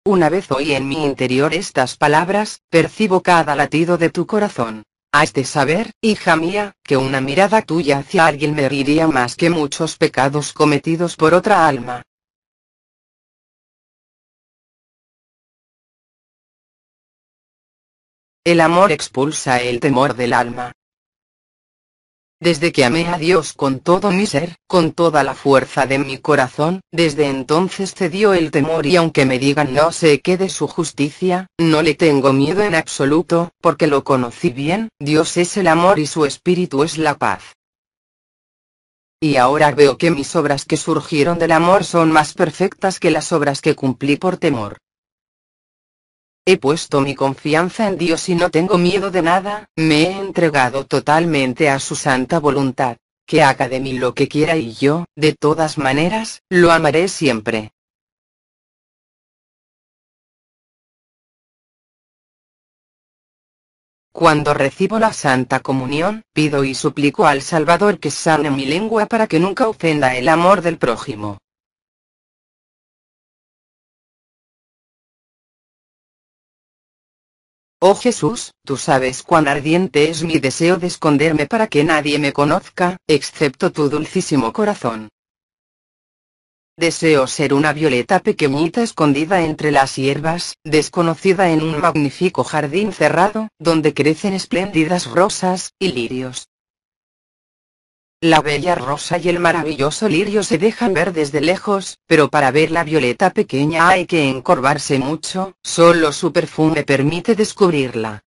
Una vez oí en mi interior estas palabras, percibo cada latido de tu corazón. Has de saber, hija mía, que una mirada tuya hacia alguien me heriría más que muchos pecados cometidos por otra alma. El amor expulsa el temor del alma. Desde que amé a Dios con todo mi ser, con toda la fuerza de mi corazón, desde entonces cedió el temor y aunque me digan no sé qué de su justicia, no le tengo miedo en absoluto, porque lo conocí bien, Dios es el amor y su espíritu es la paz. Y ahora veo que mis obras que surgieron del amor son más perfectas que las obras que cumplí por temor. He puesto mi confianza en Dios y no tengo miedo de nada, me he entregado totalmente a su santa voluntad, que haga de mí lo que quiera y yo, de todas maneras, lo amaré siempre. Cuando recibo la Santa Comunión, pido y suplico al Salvador que sane mi lengua para que nunca ofenda el amor del prójimo. Oh Jesús, tú sabes cuán ardiente es mi deseo de esconderme para que nadie me conozca, excepto tu dulcísimo corazón. Deseo ser una violeta pequeñita escondida entre las hierbas, desconocida en un magnífico jardín cerrado, donde crecen espléndidas rosas, y lirios, la bella rosa y el maravilloso lirio se dejan ver desde lejos, pero para ver la violeta pequeña hay que encorvarse mucho, solo su perfume permite descubrirla.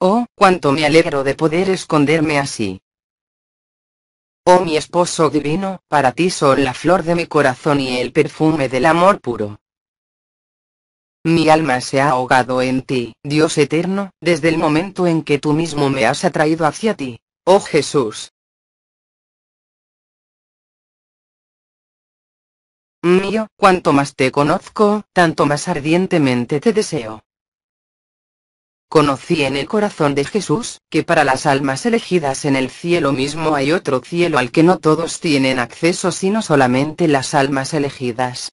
Oh, cuánto me alegro de poder esconderme así. Oh mi esposo divino, para ti son la flor de mi corazón y el perfume del amor puro. Mi alma se ha ahogado en ti, Dios eterno, desde el momento en que tú mismo me has atraído hacia ti. Oh Jesús. Mío, cuanto más te conozco, tanto más ardientemente te deseo. Conocí en el corazón de Jesús, que para las almas elegidas en el cielo mismo hay otro cielo al que no todos tienen acceso sino solamente las almas elegidas.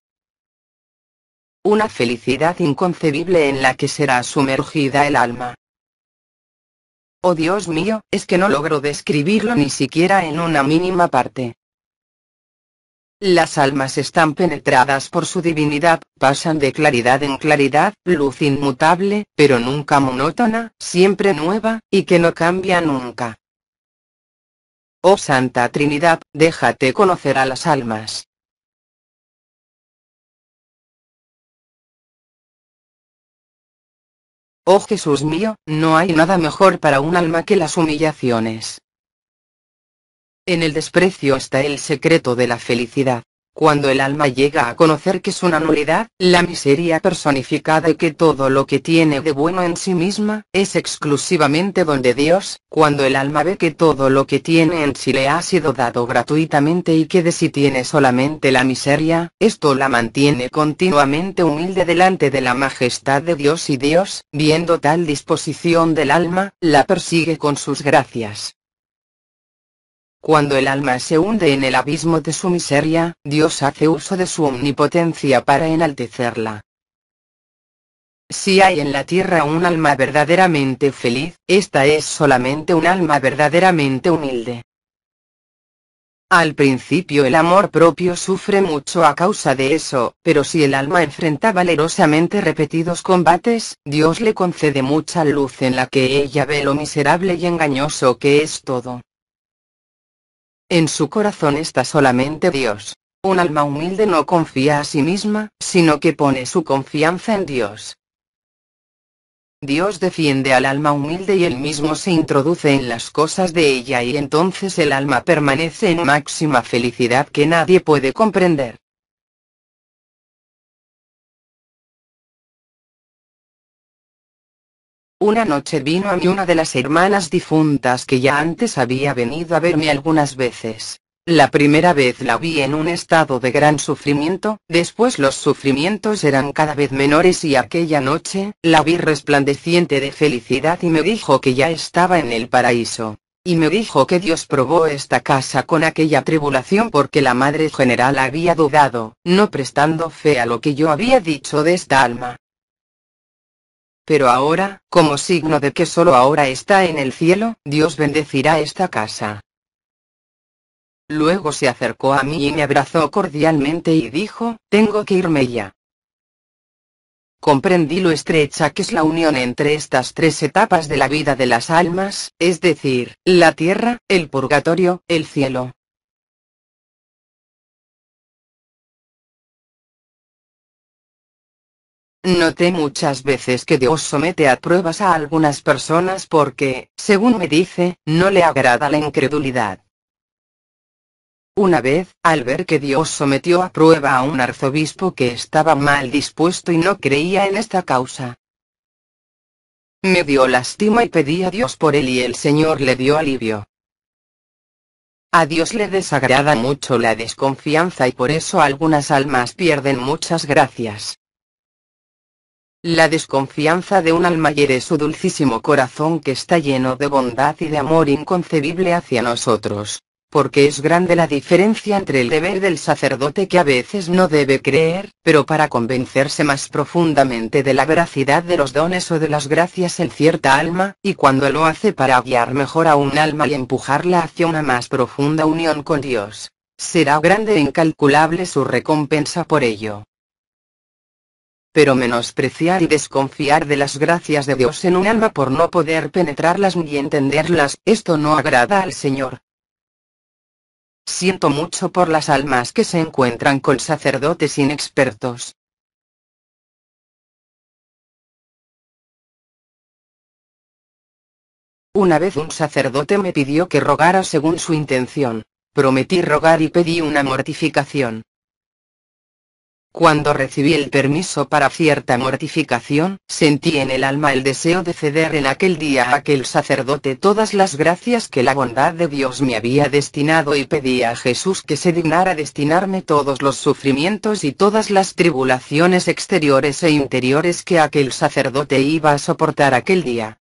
Una felicidad inconcebible en la que será sumergida el alma. Oh Dios mío, es que no logro describirlo ni siquiera en una mínima parte. Las almas están penetradas por su divinidad, pasan de claridad en claridad, luz inmutable, pero nunca monótona, siempre nueva, y que no cambia nunca. Oh Santa Trinidad, déjate conocer a las almas. Oh Jesús mío, no hay nada mejor para un alma que las humillaciones. En el desprecio está el secreto de la felicidad. Cuando el alma llega a conocer que es una nulidad, la miseria personificada y que todo lo que tiene de bueno en sí misma, es exclusivamente don de Dios, cuando el alma ve que todo lo que tiene en sí le ha sido dado gratuitamente y que de sí tiene solamente la miseria, esto la mantiene continuamente humilde delante de la majestad de Dios y Dios, viendo tal disposición del alma, la persigue con sus gracias, cuando el alma se hunde en el abismo de su miseria, Dios hace uso de su omnipotencia para enaltecerla. Si hay en la tierra un alma verdaderamente feliz, esta es solamente un alma verdaderamente humilde. Al principio el amor propio sufre mucho a causa de eso, pero si el alma enfrenta valerosamente repetidos combates, Dios le concede mucha luz en la que ella ve lo miserable y engañoso que es todo. En su corazón está solamente Dios. Un alma humilde no confía a sí misma, sino que pone su confianza en Dios. Dios defiende al alma humilde y él mismo se introduce en las cosas de ella y entonces el alma permanece en máxima felicidad que nadie puede comprender. Una noche vino a mí una de las hermanas difuntas que ya antes había venido a verme algunas veces. La primera vez la vi en un estado de gran sufrimiento, después los sufrimientos eran cada vez menores y aquella noche, la vi resplandeciente de felicidad y me dijo que ya estaba en el paraíso. Y me dijo que Dios probó esta casa con aquella tribulación porque la Madre General había dudado, no prestando fe a lo que yo había dicho de esta alma. Pero ahora, como signo de que solo ahora está en el cielo, Dios bendecirá esta casa. Luego se acercó a mí y me abrazó cordialmente y dijo, tengo que irme ya. Comprendí lo estrecha que es la unión entre estas tres etapas de la vida de las almas, es decir, la tierra, el purgatorio, el cielo. Noté muchas veces que Dios somete a pruebas a algunas personas porque, según me dice, no le agrada la incredulidad. Una vez, al ver que Dios sometió a prueba a un arzobispo que estaba mal dispuesto y no creía en esta causa, me dio lástima y pedí a Dios por él y el Señor le dio alivio. A Dios le desagrada mucho la desconfianza y por eso algunas almas pierden muchas gracias. La desconfianza de un alma hiere su dulcísimo corazón que está lleno de bondad y de amor inconcebible hacia nosotros, porque es grande la diferencia entre el deber del sacerdote que a veces no debe creer, pero para convencerse más profundamente de la veracidad de los dones o de las gracias en cierta alma, y cuando lo hace para guiar mejor a un alma y empujarla hacia una más profunda unión con Dios. Será grande e incalculable su recompensa por ello pero menospreciar y desconfiar de las gracias de Dios en un alma por no poder penetrarlas ni entenderlas, esto no agrada al Señor. Siento mucho por las almas que se encuentran con sacerdotes inexpertos. Una vez un sacerdote me pidió que rogara según su intención. Prometí rogar y pedí una mortificación. Cuando recibí el permiso para cierta mortificación, sentí en el alma el deseo de ceder en aquel día a aquel sacerdote todas las gracias que la bondad de Dios me había destinado y pedí a Jesús que se dignara destinarme todos los sufrimientos y todas las tribulaciones exteriores e interiores que aquel sacerdote iba a soportar aquel día.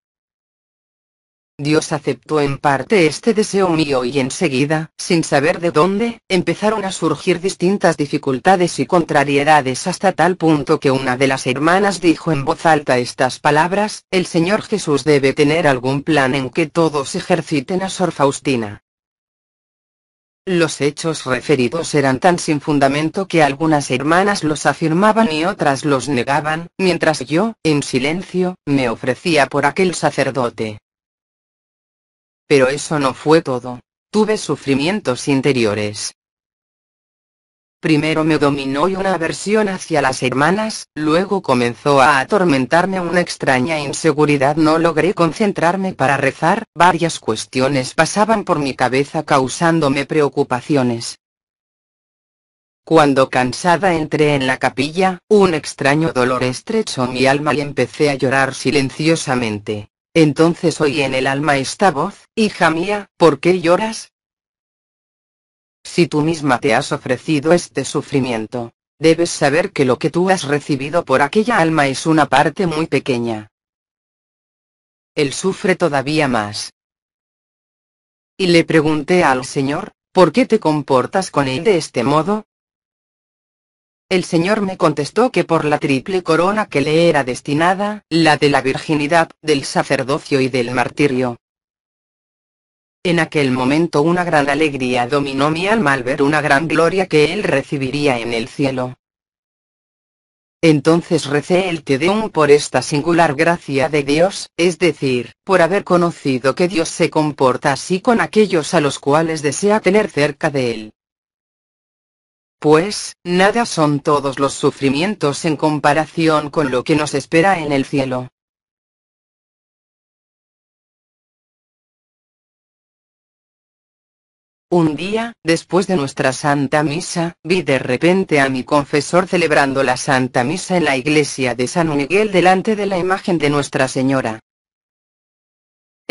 Dios aceptó en parte este deseo mío y enseguida, sin saber de dónde, empezaron a surgir distintas dificultades y contrariedades hasta tal punto que una de las hermanas dijo en voz alta estas palabras, el Señor Jesús debe tener algún plan en que todos ejerciten a Sor Faustina. Los hechos referidos eran tan sin fundamento que algunas hermanas los afirmaban y otras los negaban, mientras yo, en silencio, me ofrecía por aquel sacerdote. Pero eso no fue todo. Tuve sufrimientos interiores. Primero me dominó y una aversión hacia las hermanas, luego comenzó a atormentarme una extraña inseguridad. No logré concentrarme para rezar, varias cuestiones pasaban por mi cabeza causándome preocupaciones. Cuando cansada entré en la capilla, un extraño dolor estrechó mi alma y empecé a llorar silenciosamente. Entonces oí en el alma esta voz, hija mía, ¿por qué lloras? Si tú misma te has ofrecido este sufrimiento, debes saber que lo que tú has recibido por aquella alma es una parte muy pequeña. Él sufre todavía más. Y le pregunté al Señor, ¿por qué te comportas con él de este modo? El señor me contestó que por la triple corona que le era destinada, la de la virginidad, del sacerdocio y del martirio. En aquel momento una gran alegría dominó mi alma al ver una gran gloria que él recibiría en el cielo. Entonces recé el Te Deum por esta singular gracia de Dios, es decir, por haber conocido que Dios se comporta así con aquellos a los cuales desea tener cerca de él pues, nada son todos los sufrimientos en comparación con lo que nos espera en el cielo. Un día, después de nuestra Santa Misa, vi de repente a mi confesor celebrando la Santa Misa en la iglesia de San Miguel delante de la imagen de Nuestra Señora.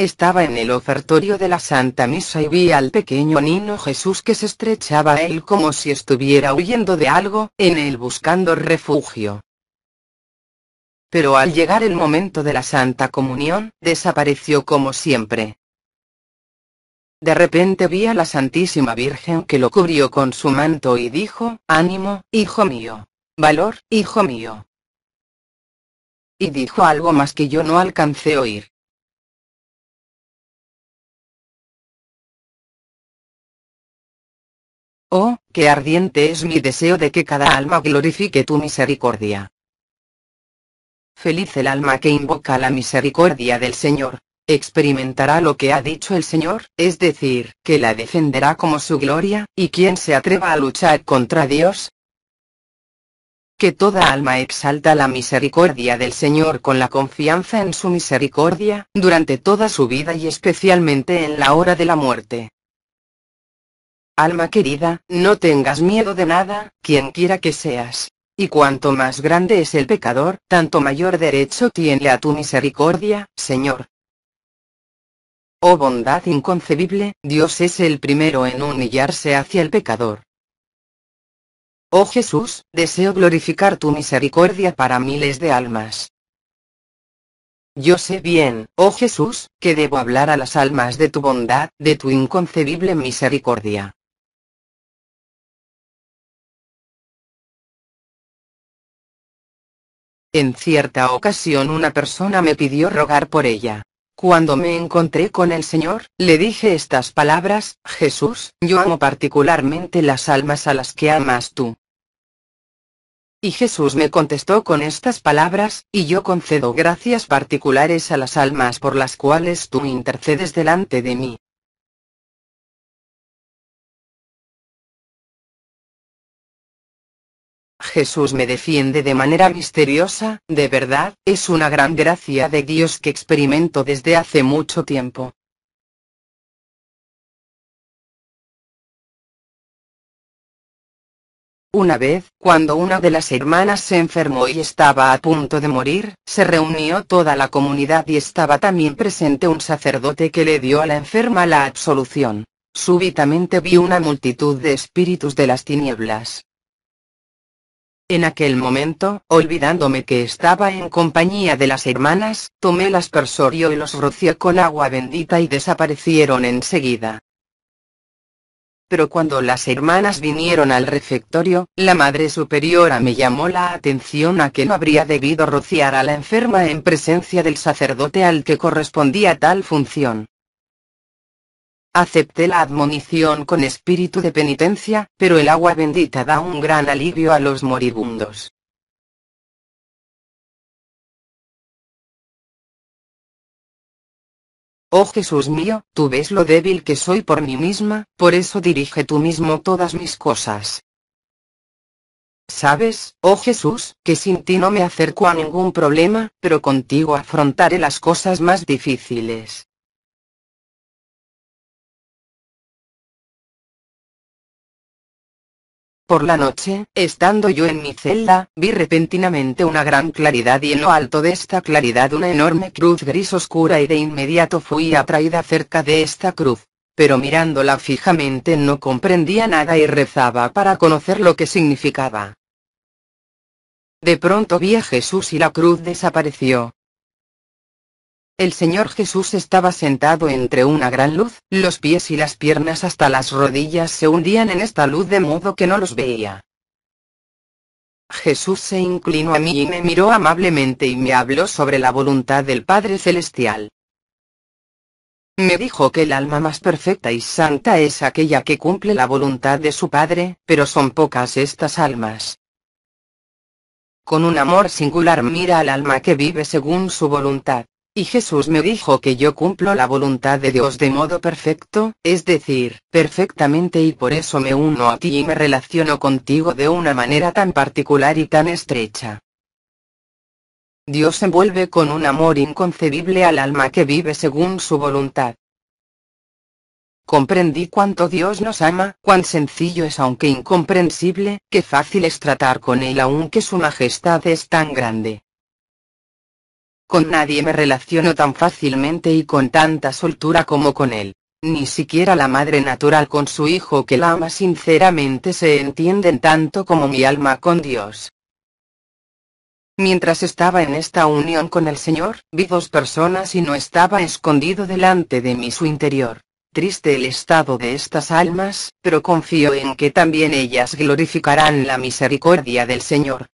Estaba en el ofertorio de la Santa Misa y vi al pequeño niño Jesús que se estrechaba a él como si estuviera huyendo de algo, en él buscando refugio. Pero al llegar el momento de la Santa Comunión, desapareció como siempre. De repente vi a la Santísima Virgen que lo cubrió con su manto y dijo, Ánimo, hijo mío. Valor, hijo mío. Y dijo algo más que yo no alcancé oír. Oh, qué ardiente es mi deseo de que cada alma glorifique tu misericordia. Feliz el alma que invoca la misericordia del Señor, experimentará lo que ha dicho el Señor, es decir, que la defenderá como su gloria, y quien se atreva a luchar contra Dios. Que toda alma exalta la misericordia del Señor con la confianza en su misericordia, durante toda su vida y especialmente en la hora de la muerte. Alma querida, no tengas miedo de nada, quien quiera que seas. Y cuanto más grande es el pecador, tanto mayor derecho tiene a tu misericordia, Señor. Oh bondad inconcebible, Dios es el primero en humillarse hacia el pecador. Oh Jesús, deseo glorificar tu misericordia para miles de almas. Yo sé bien, oh Jesús, que debo hablar a las almas de tu bondad, de tu inconcebible misericordia. En cierta ocasión una persona me pidió rogar por ella. Cuando me encontré con el Señor, le dije estas palabras, Jesús, yo amo particularmente las almas a las que amas tú. Y Jesús me contestó con estas palabras, y yo concedo gracias particulares a las almas por las cuales tú intercedes delante de mí. Jesús me defiende de manera misteriosa, de verdad, es una gran gracia de Dios que experimento desde hace mucho tiempo. Una vez, cuando una de las hermanas se enfermó y estaba a punto de morir, se reunió toda la comunidad y estaba también presente un sacerdote que le dio a la enferma la absolución. Súbitamente vi una multitud de espíritus de las tinieblas, en aquel momento, olvidándome que estaba en compañía de las hermanas, tomé el aspersorio y los rocié con agua bendita y desaparecieron enseguida. Pero cuando las hermanas vinieron al refectorio, la Madre Superiora me llamó la atención a que no habría debido rociar a la enferma en presencia del sacerdote al que correspondía tal función. Acepté la admonición con espíritu de penitencia, pero el agua bendita da un gran alivio a los moribundos. Oh Jesús mío, tú ves lo débil que soy por mí misma, por eso dirige tú mismo todas mis cosas. Sabes, oh Jesús, que sin ti no me acerco a ningún problema, pero contigo afrontaré las cosas más difíciles. Por la noche, estando yo en mi celda, vi repentinamente una gran claridad y en lo alto de esta claridad una enorme cruz gris oscura y de inmediato fui atraída cerca de esta cruz. Pero mirándola fijamente no comprendía nada y rezaba para conocer lo que significaba. De pronto vi a Jesús y la cruz desapareció, el Señor Jesús estaba sentado entre una gran luz, los pies y las piernas hasta las rodillas se hundían en esta luz de modo que no los veía. Jesús se inclinó a mí y me miró amablemente y me habló sobre la voluntad del Padre Celestial. Me dijo que el alma más perfecta y santa es aquella que cumple la voluntad de su Padre, pero son pocas estas almas. Con un amor singular mira al alma que vive según su voluntad. Y Jesús me dijo que yo cumplo la voluntad de Dios de modo perfecto, es decir, perfectamente y por eso me uno a ti y me relaciono contigo de una manera tan particular y tan estrecha. Dios envuelve con un amor inconcebible al alma que vive según su voluntad. Comprendí cuánto Dios nos ama, cuán sencillo es aunque incomprensible, qué fácil es tratar con Él aunque su majestad es tan grande. Con nadie me relaciono tan fácilmente y con tanta soltura como con él. Ni siquiera la madre natural con su hijo que la ama sinceramente se entienden tanto como mi alma con Dios. Mientras estaba en esta unión con el Señor, vi dos personas y no estaba escondido delante de mí su interior. Triste el estado de estas almas, pero confío en que también ellas glorificarán la misericordia del Señor.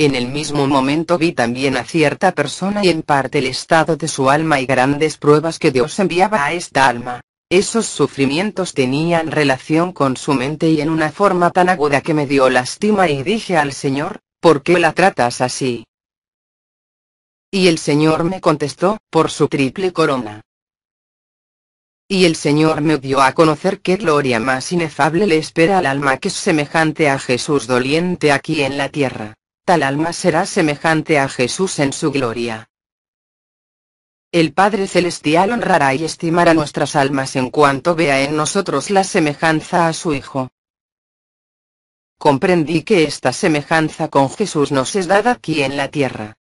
En el mismo momento vi también a cierta persona y en parte el estado de su alma y grandes pruebas que Dios enviaba a esta alma. Esos sufrimientos tenían relación con su mente y en una forma tan aguda que me dio lástima y dije al Señor, ¿por qué la tratas así? Y el Señor me contestó, por su triple corona. Y el Señor me dio a conocer qué gloria más inefable le espera al alma que es semejante a Jesús doliente aquí en la tierra alma será semejante a Jesús en su gloria. El Padre Celestial honrará y estimará nuestras almas en cuanto vea en nosotros la semejanza a su Hijo. Comprendí que esta semejanza con Jesús nos es dada aquí en la tierra.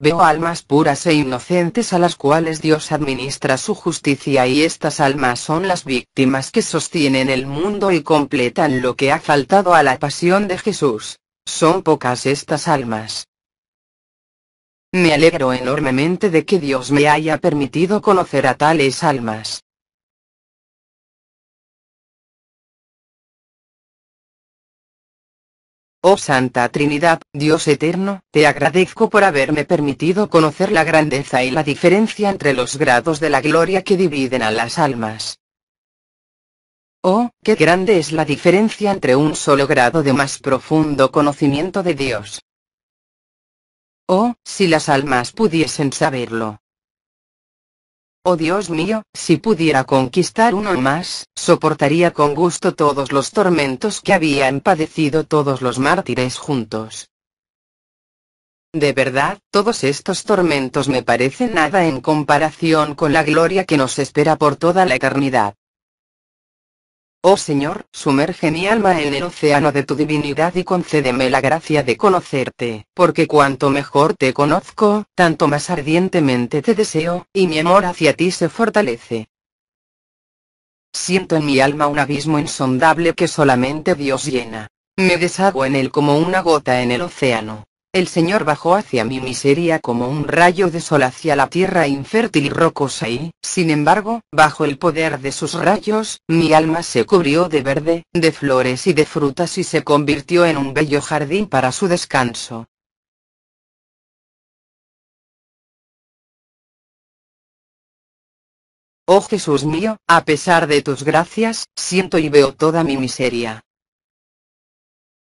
Veo almas puras e inocentes a las cuales Dios administra su justicia y estas almas son las víctimas que sostienen el mundo y completan lo que ha faltado a la pasión de Jesús. Son pocas estas almas. Me alegro enormemente de que Dios me haya permitido conocer a tales almas. Oh Santa Trinidad, Dios eterno, te agradezco por haberme permitido conocer la grandeza y la diferencia entre los grados de la gloria que dividen a las almas. Oh, qué grande es la diferencia entre un solo grado de más profundo conocimiento de Dios. Oh, si las almas pudiesen saberlo. Oh Dios mío, si pudiera conquistar uno más, soportaría con gusto todos los tormentos que habían padecido todos los mártires juntos. De verdad, todos estos tormentos me parecen nada en comparación con la gloria que nos espera por toda la eternidad. Oh Señor, sumerge mi alma en el océano de tu divinidad y concédeme la gracia de conocerte, porque cuanto mejor te conozco, tanto más ardientemente te deseo, y mi amor hacia ti se fortalece. Siento en mi alma un abismo insondable que solamente Dios llena. Me deshago en él como una gota en el océano el Señor bajó hacia mi miseria como un rayo de sol hacia la tierra infértil y rocosa y, sin embargo, bajo el poder de sus rayos, mi alma se cubrió de verde, de flores y de frutas y se convirtió en un bello jardín para su descanso. Oh Jesús mío, a pesar de tus gracias, siento y veo toda mi miseria.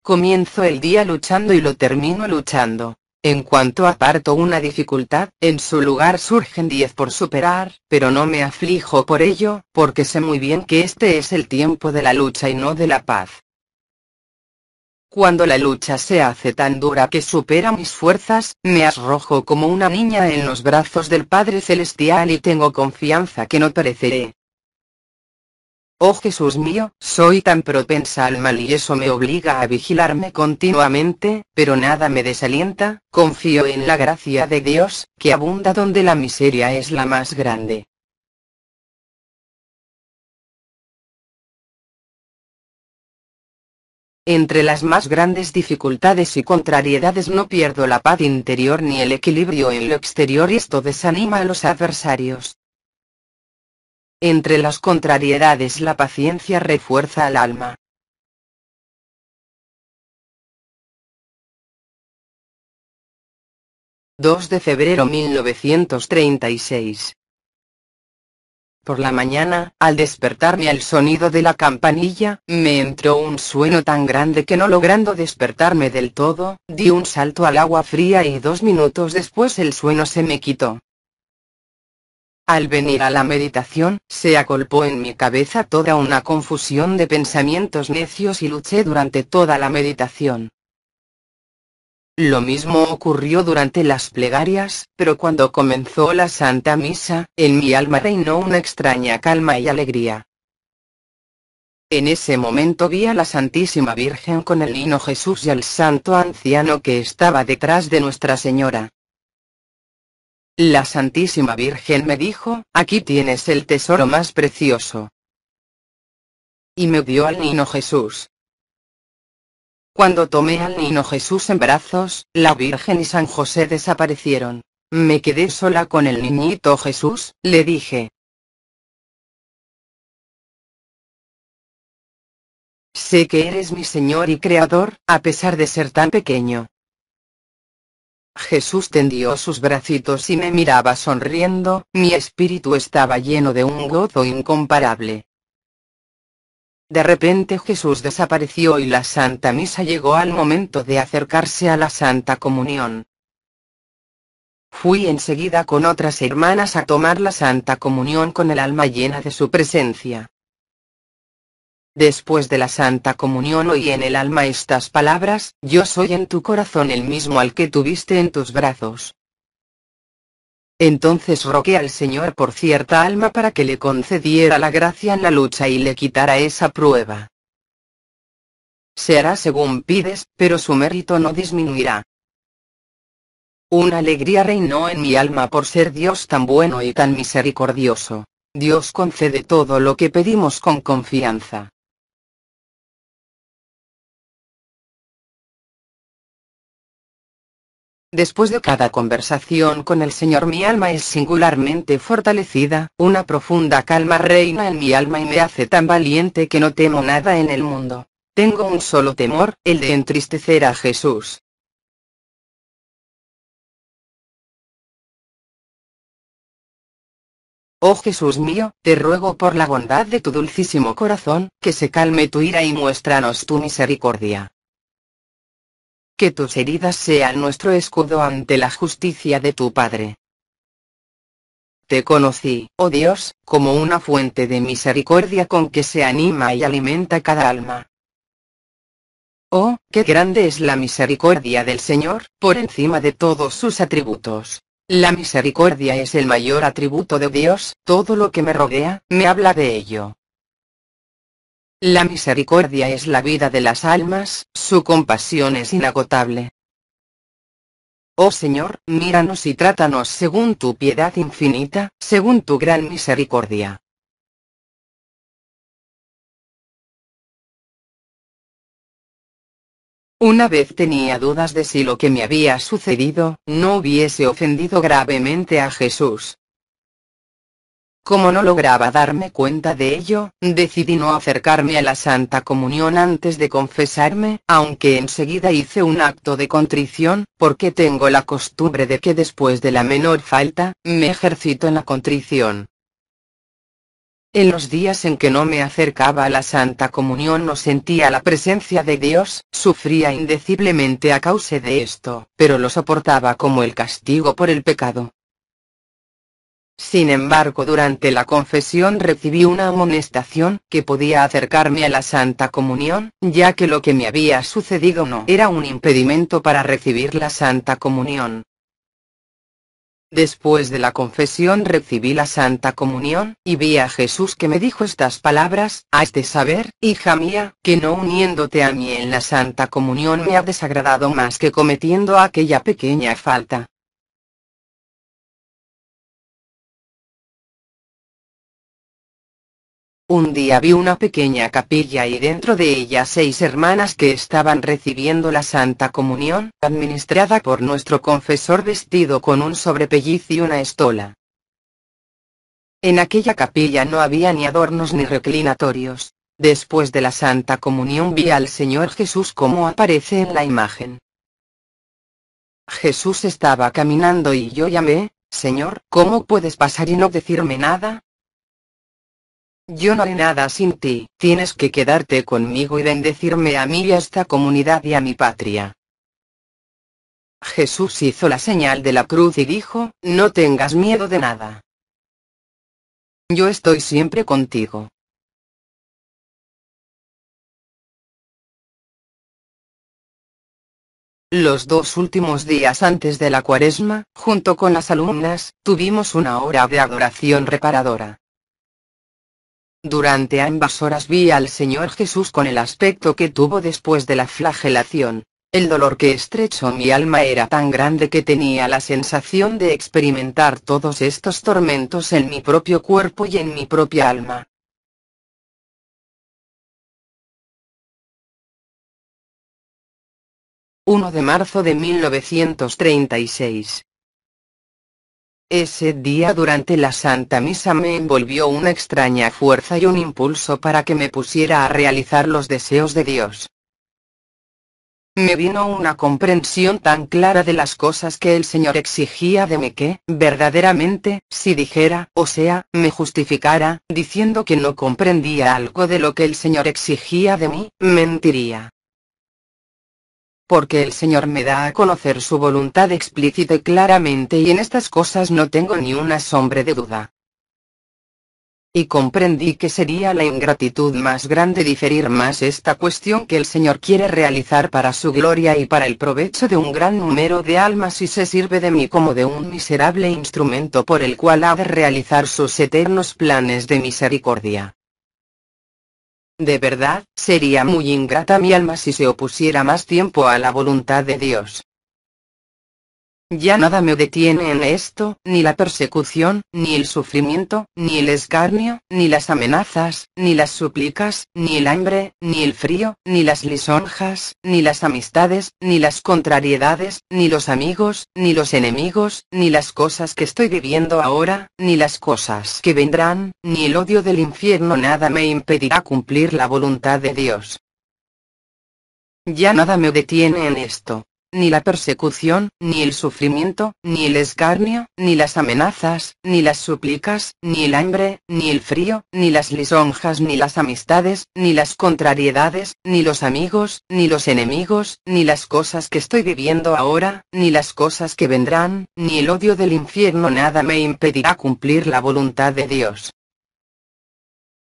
Comienzo el día luchando y lo termino luchando. En cuanto aparto una dificultad, en su lugar surgen 10 por superar, pero no me aflijo por ello, porque sé muy bien que este es el tiempo de la lucha y no de la paz. Cuando la lucha se hace tan dura que supera mis fuerzas, me arrojo como una niña en los brazos del Padre Celestial y tengo confianza que no pereceré, Oh Jesús mío, soy tan propensa al mal y eso me obliga a vigilarme continuamente, pero nada me desalienta, confío en la gracia de Dios, que abunda donde la miseria es la más grande. Entre las más grandes dificultades y contrariedades no pierdo la paz interior ni el equilibrio en lo exterior y esto desanima a los adversarios. Entre las contrariedades la paciencia refuerza al alma. ...2 de febrero 1936. Por la mañana, al despertarme al sonido de la campanilla, me entró un sueño tan grande que no logrando despertarme del todo, di un salto al agua fría y dos minutos después el sueño se me quitó. Al venir a la meditación, se acolpó en mi cabeza toda una confusión de pensamientos necios y luché durante toda la meditación. Lo mismo ocurrió durante las plegarias, pero cuando comenzó la Santa Misa, en mi alma reinó una extraña calma y alegría. En ese momento vi a la Santísima Virgen con el niño Jesús y al santo anciano que estaba detrás de Nuestra Señora. La Santísima Virgen me dijo, aquí tienes el tesoro más precioso. Y me dio al niño Jesús. Cuando tomé al niño Jesús en brazos, la Virgen y San José desaparecieron. Me quedé sola con el niñito Jesús, le dije. Sé que eres mi Señor y Creador, a pesar de ser tan pequeño. Jesús tendió sus bracitos y me miraba sonriendo, mi espíritu estaba lleno de un gozo incomparable. De repente Jesús desapareció y la Santa Misa llegó al momento de acercarse a la Santa Comunión. Fui enseguida con otras hermanas a tomar la Santa Comunión con el alma llena de su presencia. Después de la Santa Comunión oí en el alma estas palabras, yo soy en tu corazón el mismo al que tuviste en tus brazos. Entonces roqué al Señor por cierta alma para que le concediera la gracia en la lucha y le quitara esa prueba. Se hará según pides, pero su mérito no disminuirá. Una alegría reinó en mi alma por ser Dios tan bueno y tan misericordioso. Dios concede todo lo que pedimos con confianza. Después de cada conversación con el Señor mi alma es singularmente fortalecida, una profunda calma reina en mi alma y me hace tan valiente que no temo nada en el mundo. Tengo un solo temor, el de entristecer a Jesús. Oh Jesús mío, te ruego por la bondad de tu dulcísimo corazón, que se calme tu ira y muéstranos tu misericordia que tus heridas sean nuestro escudo ante la justicia de tu Padre. Te conocí, oh Dios, como una fuente de misericordia con que se anima y alimenta cada alma. Oh, qué grande es la misericordia del Señor, por encima de todos sus atributos. La misericordia es el mayor atributo de Dios, todo lo que me rodea, me habla de ello. La misericordia es la vida de las almas, su compasión es inagotable. Oh Señor, míranos y trátanos según tu piedad infinita, según tu gran misericordia. Una vez tenía dudas de si lo que me había sucedido, no hubiese ofendido gravemente a Jesús, como no lograba darme cuenta de ello, decidí no acercarme a la Santa Comunión antes de confesarme, aunque enseguida hice un acto de contrición, porque tengo la costumbre de que después de la menor falta, me ejercito en la contrición. En los días en que no me acercaba a la Santa Comunión no sentía la presencia de Dios, sufría indeciblemente a causa de esto, pero lo soportaba como el castigo por el pecado. Sin embargo, durante la confesión recibí una amonestación que podía acercarme a la Santa Comunión, ya que lo que me había sucedido no era un impedimento para recibir la Santa Comunión. Después de la confesión recibí la Santa Comunión, y vi a Jesús que me dijo estas palabras, Has de saber, hija mía, que no uniéndote a mí en la Santa Comunión me ha desagradado más que cometiendo aquella pequeña falta. Un día vi una pequeña capilla y dentro de ella seis hermanas que estaban recibiendo la Santa Comunión, administrada por nuestro confesor vestido con un sobrepelliz y una estola. En aquella capilla no había ni adornos ni reclinatorios. Después de la Santa Comunión vi al Señor Jesús como aparece en la imagen. Jesús estaba caminando y yo llamé, Señor, ¿cómo puedes pasar y no decirme nada? Yo no haré nada sin ti, tienes que quedarte conmigo y bendecirme a mí y a esta comunidad y a mi patria. Jesús hizo la señal de la cruz y dijo, no tengas miedo de nada. Yo estoy siempre contigo. Los dos últimos días antes de la cuaresma, junto con las alumnas, tuvimos una hora de adoración reparadora. Durante ambas horas vi al Señor Jesús con el aspecto que tuvo después de la flagelación. El dolor que estrechó mi alma era tan grande que tenía la sensación de experimentar todos estos tormentos en mi propio cuerpo y en mi propia alma. ...1 de marzo de 1936 ese día durante la Santa Misa me envolvió una extraña fuerza y un impulso para que me pusiera a realizar los deseos de Dios. Me vino una comprensión tan clara de las cosas que el Señor exigía de mí que, verdaderamente, si dijera, o sea, me justificara, diciendo que no comprendía algo de lo que el Señor exigía de mí, mentiría porque el Señor me da a conocer su voluntad explícita y claramente y en estas cosas no tengo ni una sombra de duda. Y comprendí que sería la ingratitud más grande diferir más esta cuestión que el Señor quiere realizar para su gloria y para el provecho de un gran número de almas y se sirve de mí como de un miserable instrumento por el cual ha de realizar sus eternos planes de misericordia. De verdad, sería muy ingrata mi alma si se opusiera más tiempo a la voluntad de Dios. Ya nada me detiene en esto, ni la persecución, ni el sufrimiento, ni el escarnio, ni las amenazas, ni las súplicas, ni el hambre, ni el frío, ni las lisonjas, ni las amistades, ni las contrariedades, ni los amigos, ni los enemigos, ni las cosas que estoy viviendo ahora, ni las cosas que vendrán, ni el odio del infierno, nada me impedirá cumplir la voluntad de Dios. Ya nada me detiene en esto, ni la persecución, ni el sufrimiento, ni el escarnio, ni las amenazas, ni las súplicas, ni el hambre, ni el frío, ni las lisonjas, ni las amistades, ni las contrariedades, ni los amigos, ni los enemigos, ni las cosas que estoy viviendo ahora, ni las cosas que vendrán, ni el odio del infierno nada me impedirá cumplir la voluntad de Dios.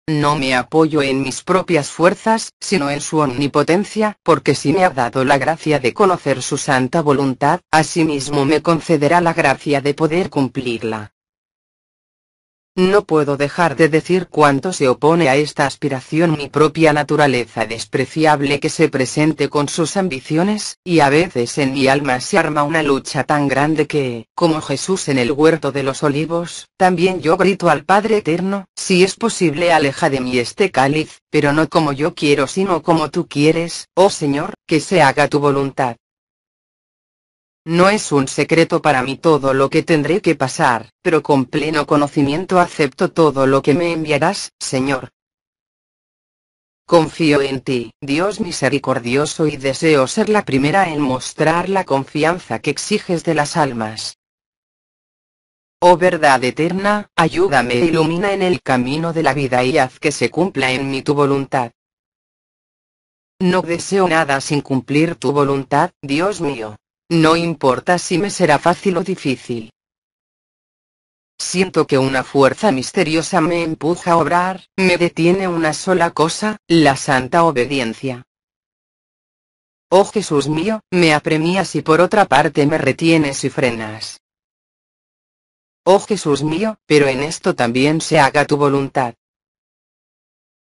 No me apoyo en mis propias fuerzas, sino en su omnipotencia, porque si me ha dado la gracia de conocer su santa voluntad, asimismo me concederá la gracia de poder cumplirla. No puedo dejar de decir cuánto se opone a esta aspiración mi propia naturaleza despreciable que se presente con sus ambiciones, y a veces en mi alma se arma una lucha tan grande que, como Jesús en el huerto de los olivos, también yo grito al Padre Eterno, si es posible aleja de mí este cáliz, pero no como yo quiero sino como tú quieres, oh Señor, que se haga tu voluntad. No es un secreto para mí todo lo que tendré que pasar, pero con pleno conocimiento acepto todo lo que me enviarás, Señor. Confío en ti, Dios misericordioso, y deseo ser la primera en mostrar la confianza que exiges de las almas. Oh verdad eterna, ayúdame e ilumina en el camino de la vida y haz que se cumpla en mí tu voluntad. No deseo nada sin cumplir tu voluntad, Dios mío. No importa si me será fácil o difícil. Siento que una fuerza misteriosa me empuja a obrar, me detiene una sola cosa, la santa obediencia. Oh Jesús mío, me apremías y por otra parte me retienes y frenas. Oh Jesús mío, pero en esto también se haga tu voluntad.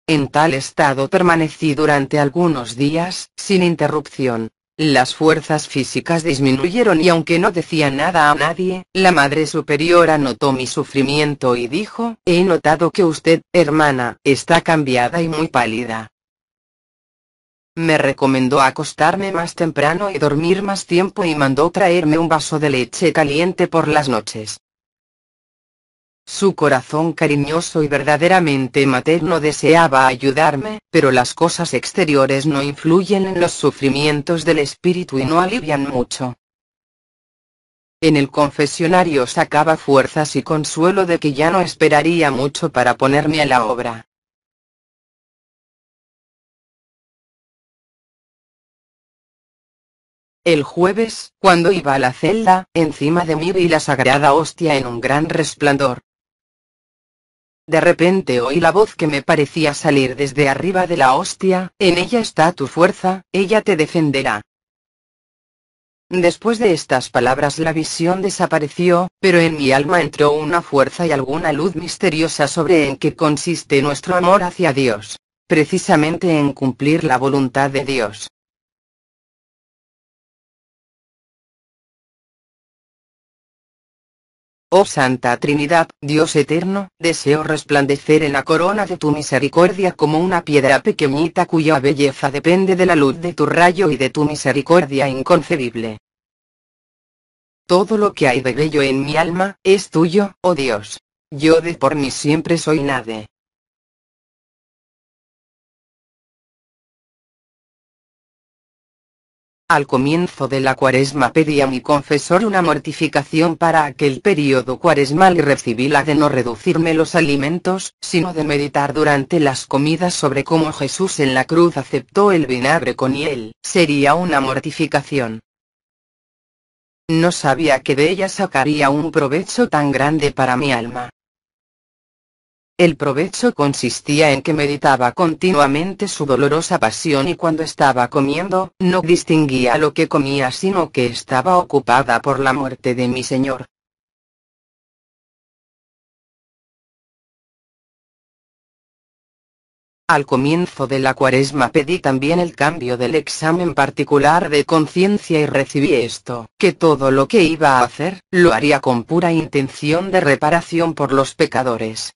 En tal estado permanecí durante algunos días, sin interrupción. Las fuerzas físicas disminuyeron y aunque no decía nada a nadie, la Madre Superiora notó mi sufrimiento y dijo, he notado que usted, hermana, está cambiada y muy pálida. Me recomendó acostarme más temprano y dormir más tiempo y mandó traerme un vaso de leche caliente por las noches. Su corazón cariñoso y verdaderamente materno deseaba ayudarme, pero las cosas exteriores no influyen en los sufrimientos del espíritu y no alivian mucho. En el confesionario sacaba fuerzas y consuelo de que ya no esperaría mucho para ponerme a la obra. El jueves, cuando iba a la celda, encima de mí vi la sagrada hostia en un gran resplandor, de repente oí la voz que me parecía salir desde arriba de la hostia, en ella está tu fuerza, ella te defenderá. Después de estas palabras la visión desapareció, pero en mi alma entró una fuerza y alguna luz misteriosa sobre en qué consiste nuestro amor hacia Dios. Precisamente en cumplir la voluntad de Dios. Oh Santa Trinidad, Dios eterno, deseo resplandecer en la corona de tu misericordia como una piedra pequeñita cuya belleza depende de la luz de tu rayo y de tu misericordia inconcebible. Todo lo que hay de bello en mi alma, es tuyo, oh Dios. Yo de por mí siempre soy nadie. Al comienzo de la cuaresma pedí a mi confesor una mortificación para aquel periodo cuaresmal y recibí la de no reducirme los alimentos, sino de meditar durante las comidas sobre cómo Jesús en la cruz aceptó el vinagre con hiel, sería una mortificación. No sabía que de ella sacaría un provecho tan grande para mi alma. El provecho consistía en que meditaba continuamente su dolorosa pasión y cuando estaba comiendo, no distinguía lo que comía sino que estaba ocupada por la muerte de mi Señor. Al comienzo de la cuaresma pedí también el cambio del examen particular de conciencia y recibí esto, que todo lo que iba a hacer, lo haría con pura intención de reparación por los pecadores.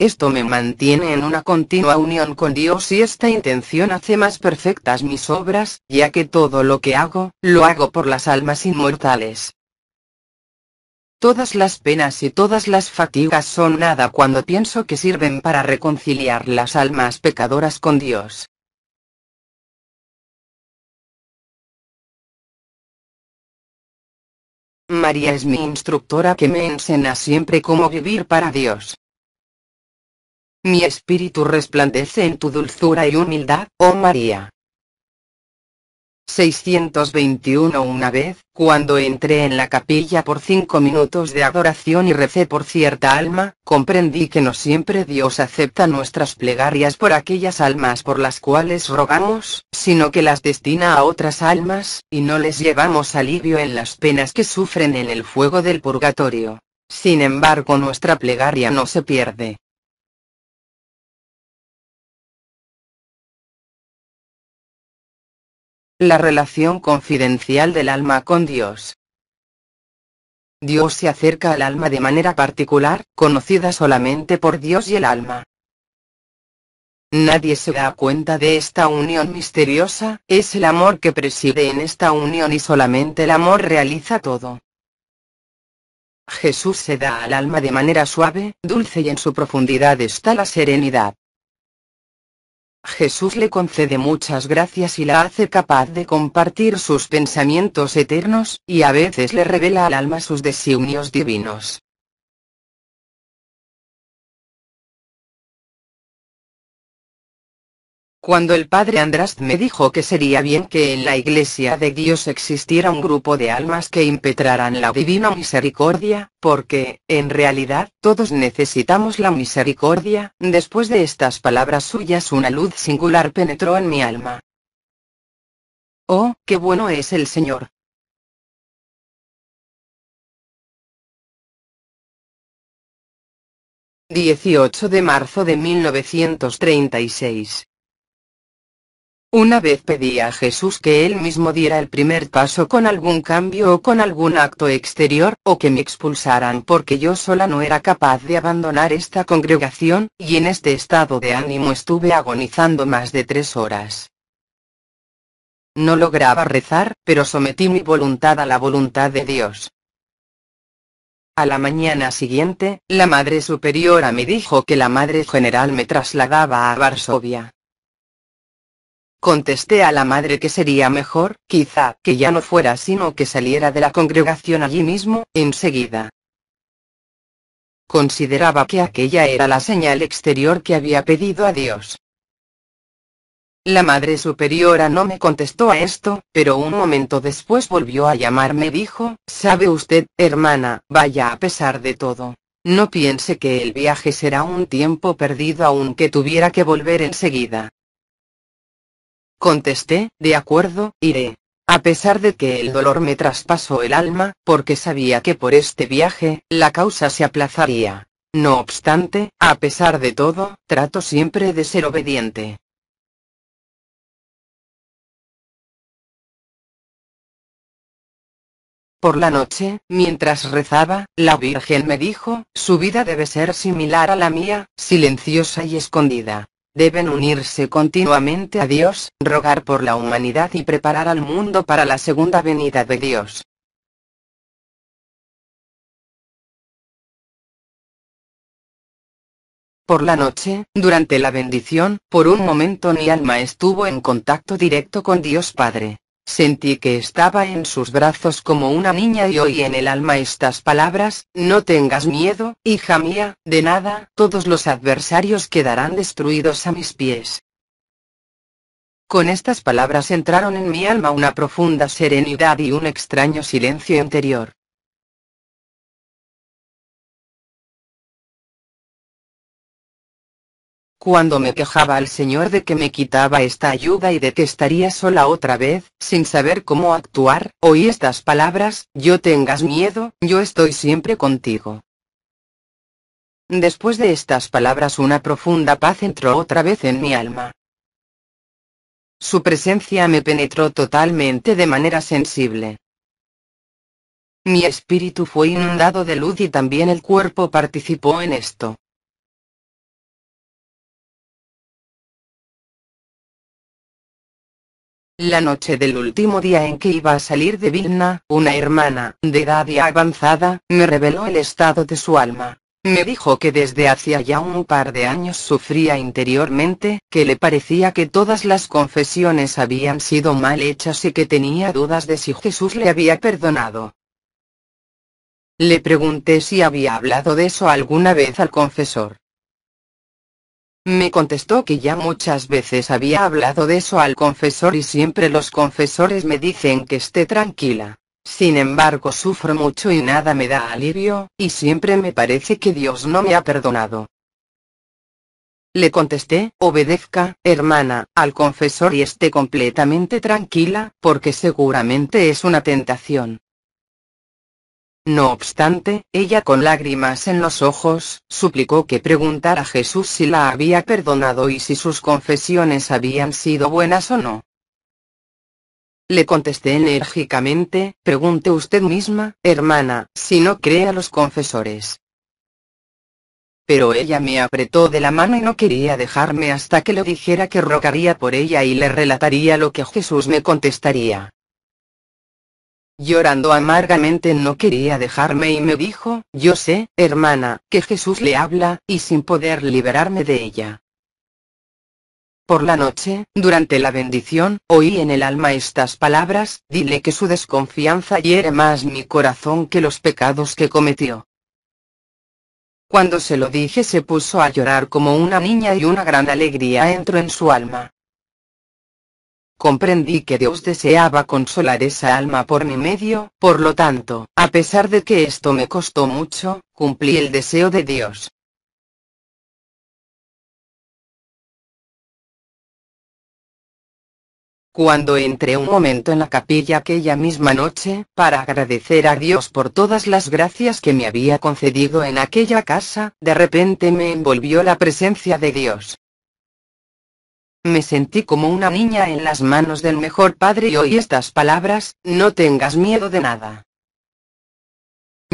Esto me mantiene en una continua unión con Dios y esta intención hace más perfectas mis obras, ya que todo lo que hago, lo hago por las almas inmortales. Todas las penas y todas las fatigas son nada cuando pienso que sirven para reconciliar las almas pecadoras con Dios. María es mi instructora que me enseña siempre cómo vivir para Dios mi espíritu resplandece en tu dulzura y humildad, oh María. 621 Una vez, cuando entré en la capilla por cinco minutos de adoración y recé por cierta alma, comprendí que no siempre Dios acepta nuestras plegarias por aquellas almas por las cuales rogamos, sino que las destina a otras almas, y no les llevamos alivio en las penas que sufren en el fuego del purgatorio. Sin embargo nuestra plegaria no se pierde, La relación confidencial del alma con Dios. Dios se acerca al alma de manera particular, conocida solamente por Dios y el alma. Nadie se da cuenta de esta unión misteriosa, es el amor que preside en esta unión y solamente el amor realiza todo. Jesús se da al alma de manera suave, dulce y en su profundidad está la serenidad. Jesús le concede muchas gracias y la hace capaz de compartir sus pensamientos eternos, y a veces le revela al alma sus designios divinos. Cuando el padre András me dijo que sería bien que en la iglesia de Dios existiera un grupo de almas que impetraran la divina misericordia, porque, en realidad, todos necesitamos la misericordia, después de estas palabras suyas una luz singular penetró en mi alma. Oh, qué bueno es el Señor. —18 de marzo de 1936 una vez pedí a Jesús que él mismo diera el primer paso con algún cambio o con algún acto exterior, o que me expulsaran porque yo sola no era capaz de abandonar esta congregación, y en este estado de ánimo estuve agonizando más de tres horas. No lograba rezar, pero sometí mi voluntad a la voluntad de Dios. A la mañana siguiente, la Madre Superiora me dijo que la Madre General me trasladaba a Varsovia. Contesté a la madre que sería mejor, quizá, que ya no fuera sino que saliera de la congregación allí mismo, enseguida. Consideraba que aquella era la señal exterior que había pedido a Dios. La madre superiora no me contestó a esto, pero un momento después volvió a llamarme y dijo, ¿sabe usted, hermana, vaya a pesar de todo? No piense que el viaje será un tiempo perdido aunque tuviera que volver enseguida. Contesté, de acuerdo, iré. A pesar de que el dolor me traspasó el alma, porque sabía que por este viaje, la causa se aplazaría. No obstante, a pesar de todo, trato siempre de ser obediente. Por la noche, mientras rezaba, la Virgen me dijo, su vida debe ser similar a la mía, silenciosa y escondida. Deben unirse continuamente a Dios, rogar por la humanidad y preparar al mundo para la segunda venida de Dios. Por la noche, durante la bendición, por un momento mi alma estuvo en contacto directo con Dios Padre. Sentí que estaba en sus brazos como una niña y oí en el alma estas palabras, no tengas miedo, hija mía, de nada, todos los adversarios quedarán destruidos a mis pies. Con estas palabras entraron en mi alma una profunda serenidad y un extraño silencio interior. cuando me quejaba al Señor de que me quitaba esta ayuda y de que estaría sola otra vez, sin saber cómo actuar, oí estas palabras, yo tengas miedo, yo estoy siempre contigo. Después de estas palabras una profunda paz entró otra vez en mi alma. Su presencia me penetró totalmente de manera sensible. Mi espíritu fue inundado de luz y también el cuerpo participó en esto. La noche del último día en que iba a salir de Vilna, una hermana, de edad ya avanzada, me reveló el estado de su alma. Me dijo que desde hacía ya un par de años sufría interiormente, que le parecía que todas las confesiones habían sido mal hechas y que tenía dudas de si Jesús le había perdonado. Le pregunté si había hablado de eso alguna vez al confesor. Me contestó que ya muchas veces había hablado de eso al confesor y siempre los confesores me dicen que esté tranquila. Sin embargo, sufro mucho y nada me da alivio, y siempre me parece que Dios no me ha perdonado. Le contesté, obedezca, hermana, al confesor y esté completamente tranquila, porque seguramente es una tentación. No obstante, ella con lágrimas en los ojos, suplicó que preguntara a Jesús si la había perdonado y si sus confesiones habían sido buenas o no. Le contesté enérgicamente, pregunte usted misma, hermana, si no cree a los confesores. Pero ella me apretó de la mano y no quería dejarme hasta que le dijera que rogaría por ella y le relataría lo que Jesús me contestaría. Llorando amargamente no quería dejarme y me dijo, yo sé, hermana, que Jesús le habla, y sin poder liberarme de ella. Por la noche, durante la bendición, oí en el alma estas palabras, dile que su desconfianza hiere más mi corazón que los pecados que cometió. Cuando se lo dije se puso a llorar como una niña y una gran alegría entró en su alma. Comprendí que Dios deseaba consolar esa alma por mi medio, por lo tanto, a pesar de que esto me costó mucho, cumplí el deseo de Dios. Cuando entré un momento en la capilla aquella misma noche, para agradecer a Dios por todas las gracias que me había concedido en aquella casa, de repente me envolvió la presencia de Dios. Me sentí como una niña en las manos del mejor padre y oí estas palabras, no tengas miedo de nada.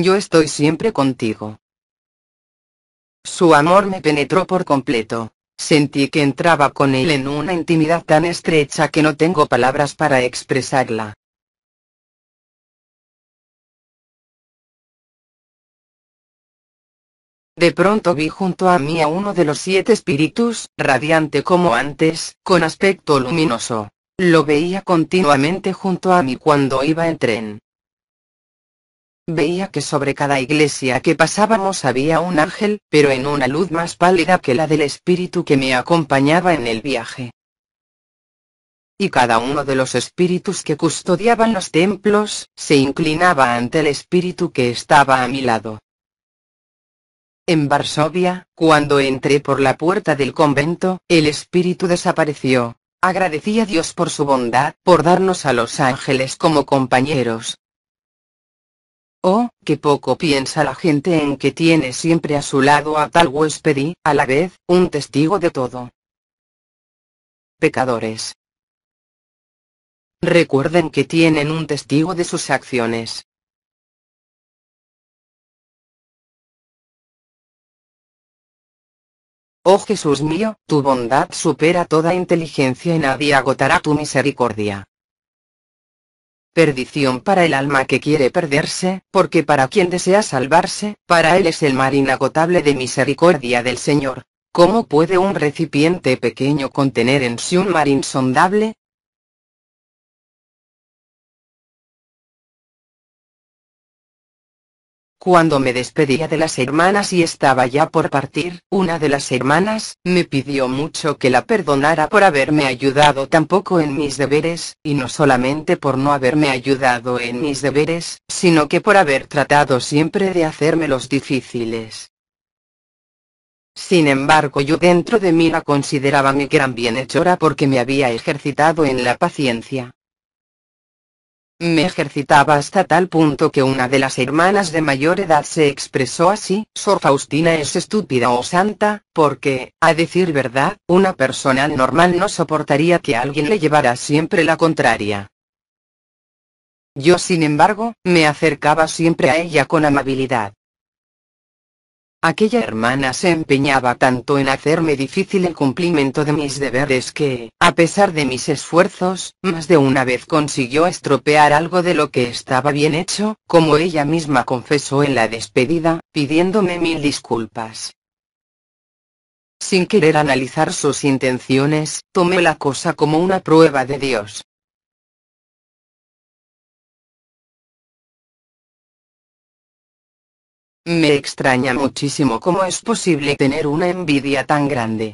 Yo estoy siempre contigo. Su amor me penetró por completo. Sentí que entraba con él en una intimidad tan estrecha que no tengo palabras para expresarla. De pronto vi junto a mí a uno de los siete espíritus, radiante como antes, con aspecto luminoso. Lo veía continuamente junto a mí cuando iba en tren. Veía que sobre cada iglesia que pasábamos había un ángel, pero en una luz más pálida que la del espíritu que me acompañaba en el viaje. Y cada uno de los espíritus que custodiaban los templos, se inclinaba ante el espíritu que estaba a mi lado. En Varsovia, cuando entré por la puerta del convento, el espíritu desapareció. Agradecí a Dios por su bondad, por darnos a los ángeles como compañeros. Oh, qué poco piensa la gente en que tiene siempre a su lado a tal huésped y, a la vez, un testigo de todo. Pecadores. Recuerden que tienen un testigo de sus acciones. Oh Jesús mío, tu bondad supera toda inteligencia y nadie agotará tu misericordia. Perdición para el alma que quiere perderse, porque para quien desea salvarse, para él es el mar inagotable de misericordia del Señor. ¿Cómo puede un recipiente pequeño contener en sí un mar insondable? Cuando me despedía de las hermanas y estaba ya por partir, una de las hermanas, me pidió mucho que la perdonara por haberme ayudado tan poco en mis deberes, y no solamente por no haberme ayudado en mis deberes, sino que por haber tratado siempre de hacérmelos difíciles. Sin embargo yo dentro de mí la consideraba mi gran bienhechora porque me había ejercitado en la paciencia, me ejercitaba hasta tal punto que una de las hermanas de mayor edad se expresó así, Sor Faustina es estúpida o santa, porque, a decir verdad, una persona normal no soportaría que alguien le llevara siempre la contraria. Yo sin embargo, me acercaba siempre a ella con amabilidad. Aquella hermana se empeñaba tanto en hacerme difícil el cumplimiento de mis deberes que, a pesar de mis esfuerzos, más de una vez consiguió estropear algo de lo que estaba bien hecho, como ella misma confesó en la despedida, pidiéndome mil disculpas. Sin querer analizar sus intenciones, tomé la cosa como una prueba de Dios. Me extraña muchísimo cómo es posible tener una envidia tan grande.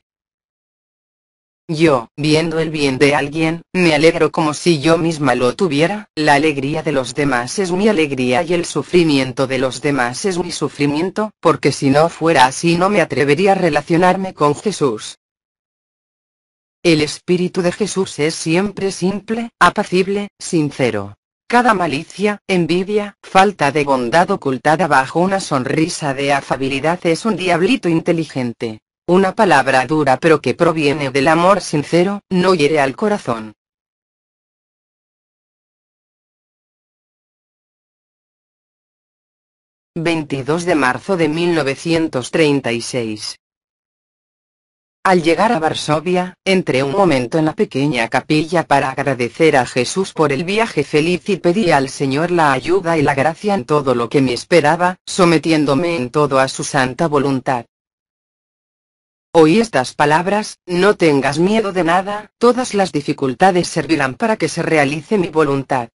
Yo, viendo el bien de alguien, me alegro como si yo misma lo tuviera, la alegría de los demás es mi alegría y el sufrimiento de los demás es mi sufrimiento, porque si no fuera así no me atrevería a relacionarme con Jesús. El espíritu de Jesús es siempre simple, apacible, sincero, cada malicia, envidia, falta de bondad ocultada bajo una sonrisa de afabilidad es un diablito inteligente. Una palabra dura pero que proviene del amor sincero, no hiere al corazón. ...22 de marzo de 1936 al llegar a Varsovia, entré un momento en la pequeña capilla para agradecer a Jesús por el viaje feliz y pedí al Señor la ayuda y la gracia en todo lo que me esperaba, sometiéndome en todo a su santa voluntad. Oí estas palabras, no tengas miedo de nada, todas las dificultades servirán para que se realice mi voluntad.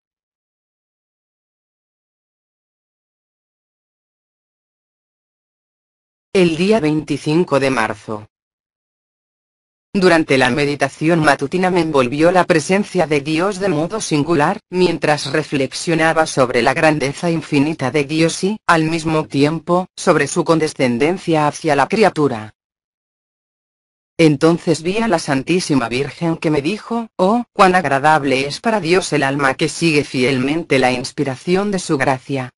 El día 25 de marzo. Durante la meditación matutina me envolvió la presencia de Dios de modo singular, mientras reflexionaba sobre la grandeza infinita de Dios y, al mismo tiempo, sobre su condescendencia hacia la criatura. Entonces vi a la Santísima Virgen que me dijo, oh, cuán agradable es para Dios el alma que sigue fielmente la inspiración de su gracia,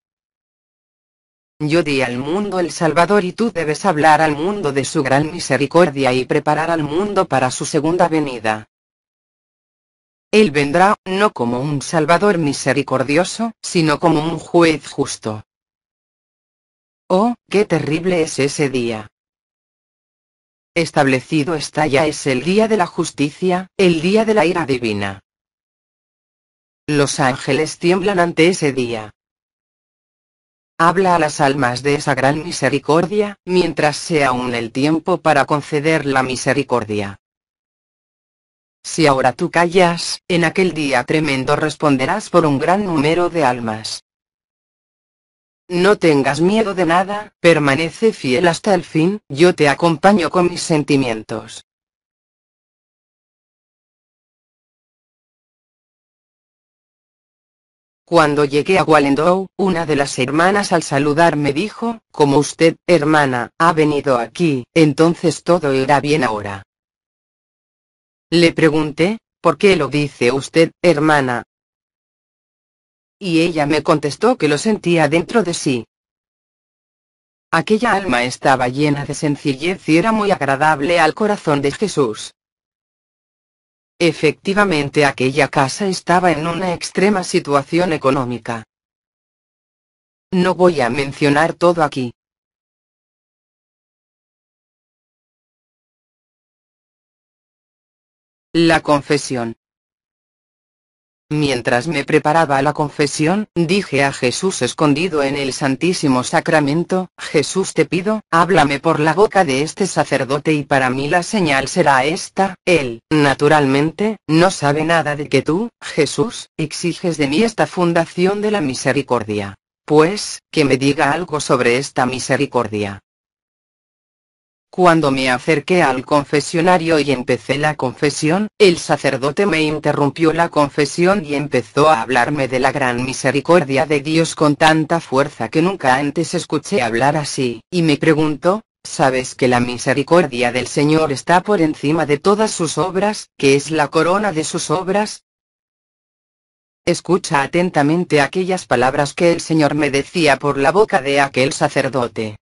yo di al mundo el Salvador y tú debes hablar al mundo de su gran misericordia y preparar al mundo para su segunda venida. Él vendrá, no como un Salvador misericordioso, sino como un juez justo. Oh, qué terrible es ese día. Establecido está ya es el día de la justicia, el día de la ira divina. Los ángeles tiemblan ante ese día habla a las almas de esa gran misericordia, mientras sea aún el tiempo para conceder la misericordia. Si ahora tú callas, en aquel día tremendo responderás por un gran número de almas. No tengas miedo de nada, permanece fiel hasta el fin, yo te acompaño con mis sentimientos. Cuando llegué a Wallendow, una de las hermanas al saludar me dijo, como usted, hermana, ha venido aquí, entonces todo irá bien ahora. Le pregunté, ¿por qué lo dice usted, hermana? Y ella me contestó que lo sentía dentro de sí. Aquella alma estaba llena de sencillez y era muy agradable al corazón de Jesús. Efectivamente aquella casa estaba en una extrema situación económica. No voy a mencionar todo aquí. La confesión. Mientras me preparaba la confesión, dije a Jesús escondido en el Santísimo Sacramento, Jesús te pido, háblame por la boca de este sacerdote y para mí la señal será esta, él, naturalmente, no sabe nada de que tú, Jesús, exiges de mí esta fundación de la misericordia. Pues, que me diga algo sobre esta misericordia. Cuando me acerqué al confesionario y empecé la confesión, el sacerdote me interrumpió la confesión y empezó a hablarme de la gran misericordia de Dios con tanta fuerza que nunca antes escuché hablar así, y me preguntó, ¿Sabes que la misericordia del Señor está por encima de todas sus obras, que es la corona de sus obras? Escucha atentamente aquellas palabras que el Señor me decía por la boca de aquel sacerdote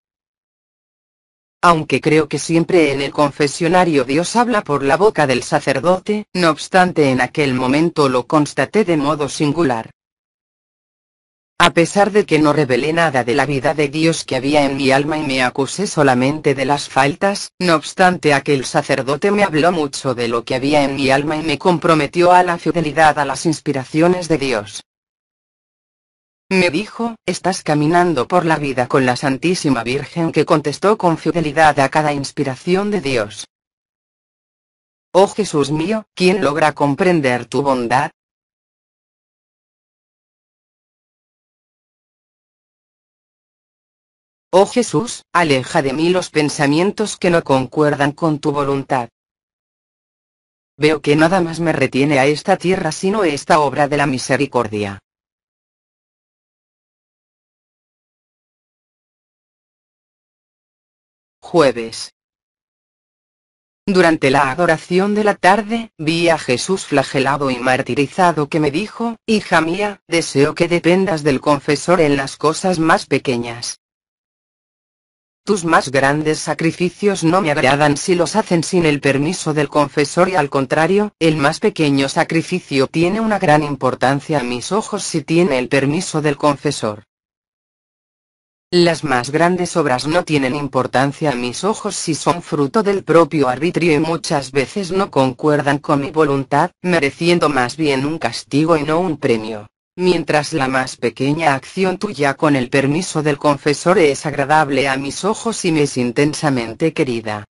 aunque creo que siempre en el confesionario Dios habla por la boca del sacerdote, no obstante en aquel momento lo constaté de modo singular. A pesar de que no revelé nada de la vida de Dios que había en mi alma y me acusé solamente de las faltas, no obstante aquel sacerdote me habló mucho de lo que había en mi alma y me comprometió a la fidelidad a las inspiraciones de Dios. Me dijo, estás caminando por la vida con la Santísima Virgen que contestó con fidelidad a cada inspiración de Dios. Oh Jesús mío, ¿quién logra comprender tu bondad? Oh Jesús, aleja de mí los pensamientos que no concuerdan con tu voluntad. Veo que nada más me retiene a esta tierra sino esta obra de la misericordia. Jueves. Durante la adoración de la tarde, vi a Jesús flagelado y martirizado que me dijo, Hija mía, deseo que dependas del confesor en las cosas más pequeñas. Tus más grandes sacrificios no me agradan si los hacen sin el permiso del confesor y al contrario, el más pequeño sacrificio tiene una gran importancia a mis ojos si tiene el permiso del confesor. Las más grandes obras no tienen importancia a mis ojos si son fruto del propio arbitrio y muchas veces no concuerdan con mi voluntad, mereciendo más bien un castigo y no un premio. Mientras la más pequeña acción tuya con el permiso del confesor es agradable a mis ojos y me es intensamente querida,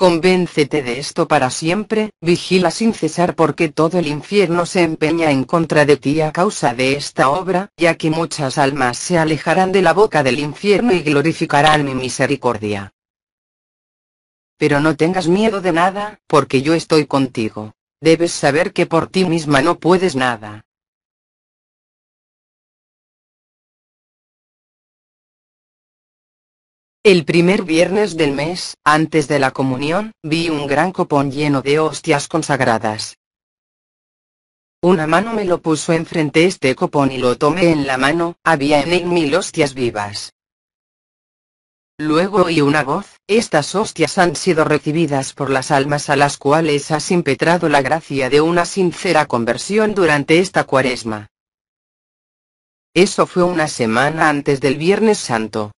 Convéncete de esto para siempre, vigila sin cesar porque todo el infierno se empeña en contra de ti a causa de esta obra, ya que muchas almas se alejarán de la boca del infierno y glorificarán mi misericordia. Pero no tengas miedo de nada, porque yo estoy contigo. Debes saber que por ti misma no puedes nada. El primer viernes del mes, antes de la comunión, vi un gran copón lleno de hostias consagradas. Una mano me lo puso enfrente este copón y lo tomé en la mano, había en él mil hostias vivas. Luego oí una voz, estas hostias han sido recibidas por las almas a las cuales has impetrado la gracia de una sincera conversión durante esta cuaresma. Eso fue una semana antes del Viernes Santo.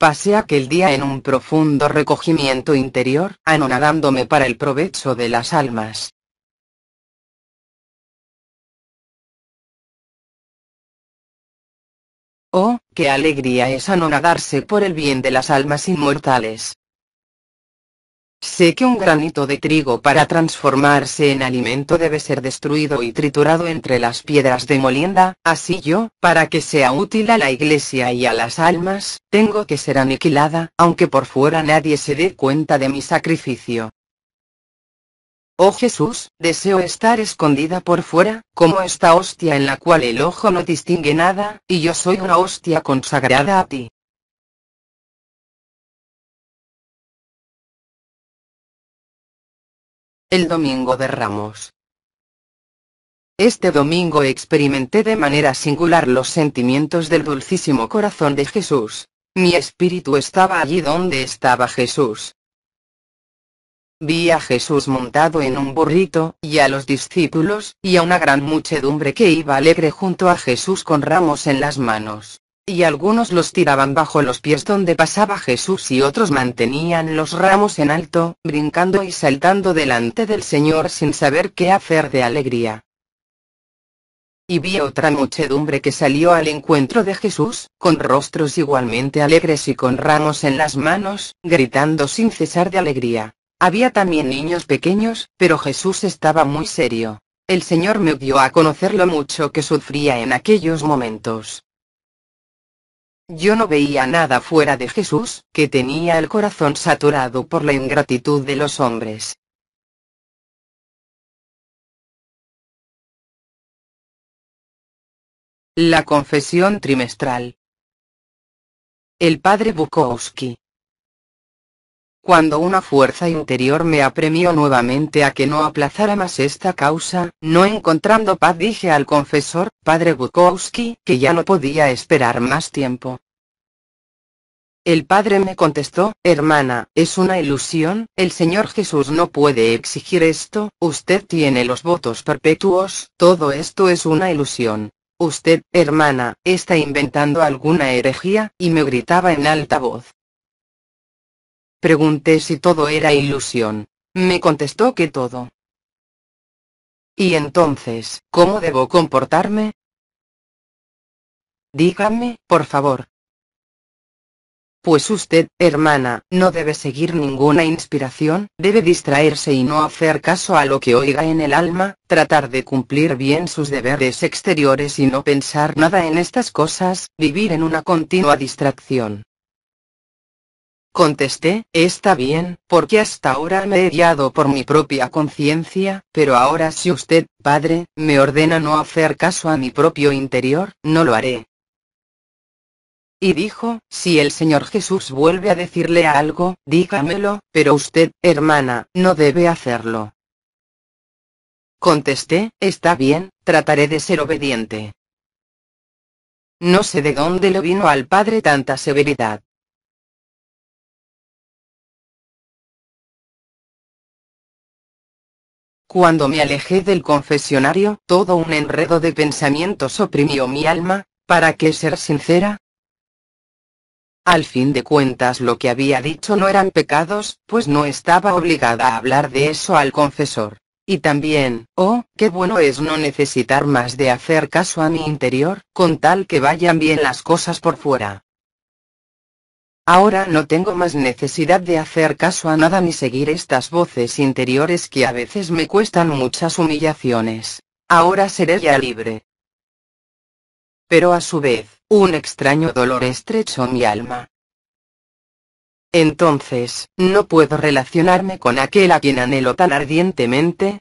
Pasé aquel día en un profundo recogimiento interior, anonadándome para el provecho de las almas. Oh, qué alegría es anonadarse por el bien de las almas inmortales. Sé que un granito de trigo para transformarse en alimento debe ser destruido y triturado entre las piedras de molienda, así yo, para que sea útil a la iglesia y a las almas, tengo que ser aniquilada, aunque por fuera nadie se dé cuenta de mi sacrificio. Oh Jesús, deseo estar escondida por fuera, como esta hostia en la cual el ojo no distingue nada, y yo soy una hostia consagrada a ti. El domingo de Ramos. Este domingo experimenté de manera singular los sentimientos del dulcísimo corazón de Jesús. Mi espíritu estaba allí donde estaba Jesús. Vi a Jesús montado en un burrito, y a los discípulos, y a una gran muchedumbre que iba alegre junto a Jesús con ramos en las manos y algunos los tiraban bajo los pies donde pasaba Jesús y otros mantenían los ramos en alto, brincando y saltando delante del Señor sin saber qué hacer de alegría. Y vi otra muchedumbre que salió al encuentro de Jesús, con rostros igualmente alegres y con ramos en las manos, gritando sin cesar de alegría. Había también niños pequeños, pero Jesús estaba muy serio. El Señor me dio a conocer lo mucho que sufría en aquellos momentos. Yo no veía nada fuera de Jesús, que tenía el corazón saturado por la ingratitud de los hombres. La confesión trimestral. El padre Bukowski cuando una fuerza interior me apremió nuevamente a que no aplazara más esta causa, no encontrando paz dije al confesor, padre Bukowski, que ya no podía esperar más tiempo. El padre me contestó, hermana, es una ilusión, el Señor Jesús no puede exigir esto, usted tiene los votos perpetuos, todo esto es una ilusión. Usted, hermana, está inventando alguna herejía, y me gritaba en alta voz. Pregunté si todo era ilusión. Me contestó que todo. Y entonces, ¿cómo debo comportarme? Dígame, por favor. Pues usted, hermana, no debe seguir ninguna inspiración, debe distraerse y no hacer caso a lo que oiga en el alma, tratar de cumplir bien sus deberes exteriores y no pensar nada en estas cosas, vivir en una continua distracción. Contesté, está bien, porque hasta ahora me he guiado por mi propia conciencia, pero ahora si usted, padre, me ordena no hacer caso a mi propio interior, no lo haré. Y dijo, si el Señor Jesús vuelve a decirle algo, dígamelo, pero usted, hermana, no debe hacerlo. Contesté, está bien, trataré de ser obediente. No sé de dónde le vino al padre tanta severidad. Cuando me alejé del confesionario, todo un enredo de pensamientos oprimió mi alma, ¿para qué ser sincera? Al fin de cuentas lo que había dicho no eran pecados, pues no estaba obligada a hablar de eso al confesor. Y también, oh, qué bueno es no necesitar más de hacer caso a mi interior, con tal que vayan bien las cosas por fuera. Ahora no tengo más necesidad de hacer caso a nada ni seguir estas voces interiores que a veces me cuestan muchas humillaciones. Ahora seré ya libre. Pero a su vez, un extraño dolor estrecho mi alma. Entonces, ¿no puedo relacionarme con aquel a quien anhelo tan ardientemente?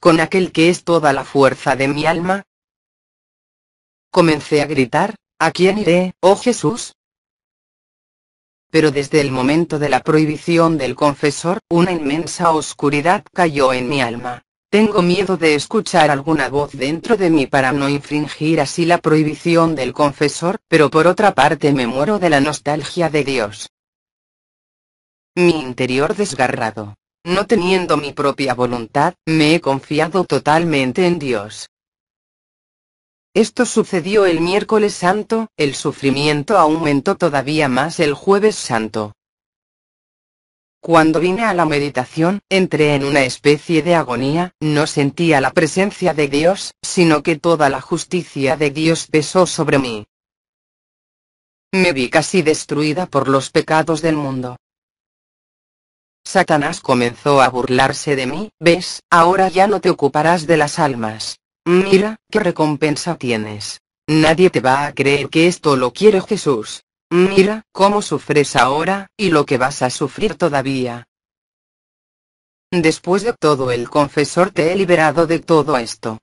¿Con aquel que es toda la fuerza de mi alma? Comencé a gritar, ¿a quién iré, oh Jesús? pero desde el momento de la prohibición del confesor, una inmensa oscuridad cayó en mi alma. Tengo miedo de escuchar alguna voz dentro de mí para no infringir así la prohibición del confesor, pero por otra parte me muero de la nostalgia de Dios. Mi interior desgarrado. No teniendo mi propia voluntad, me he confiado totalmente en Dios. Esto sucedió el miércoles santo, el sufrimiento aumentó todavía más el jueves santo. Cuando vine a la meditación, entré en una especie de agonía, no sentía la presencia de Dios, sino que toda la justicia de Dios pesó sobre mí. Me vi casi destruida por los pecados del mundo. Satanás comenzó a burlarse de mí, ves, ahora ya no te ocuparás de las almas. Mira, qué recompensa tienes. Nadie te va a creer que esto lo quiere Jesús. Mira, cómo sufres ahora, y lo que vas a sufrir todavía. Después de todo el confesor te he liberado de todo esto.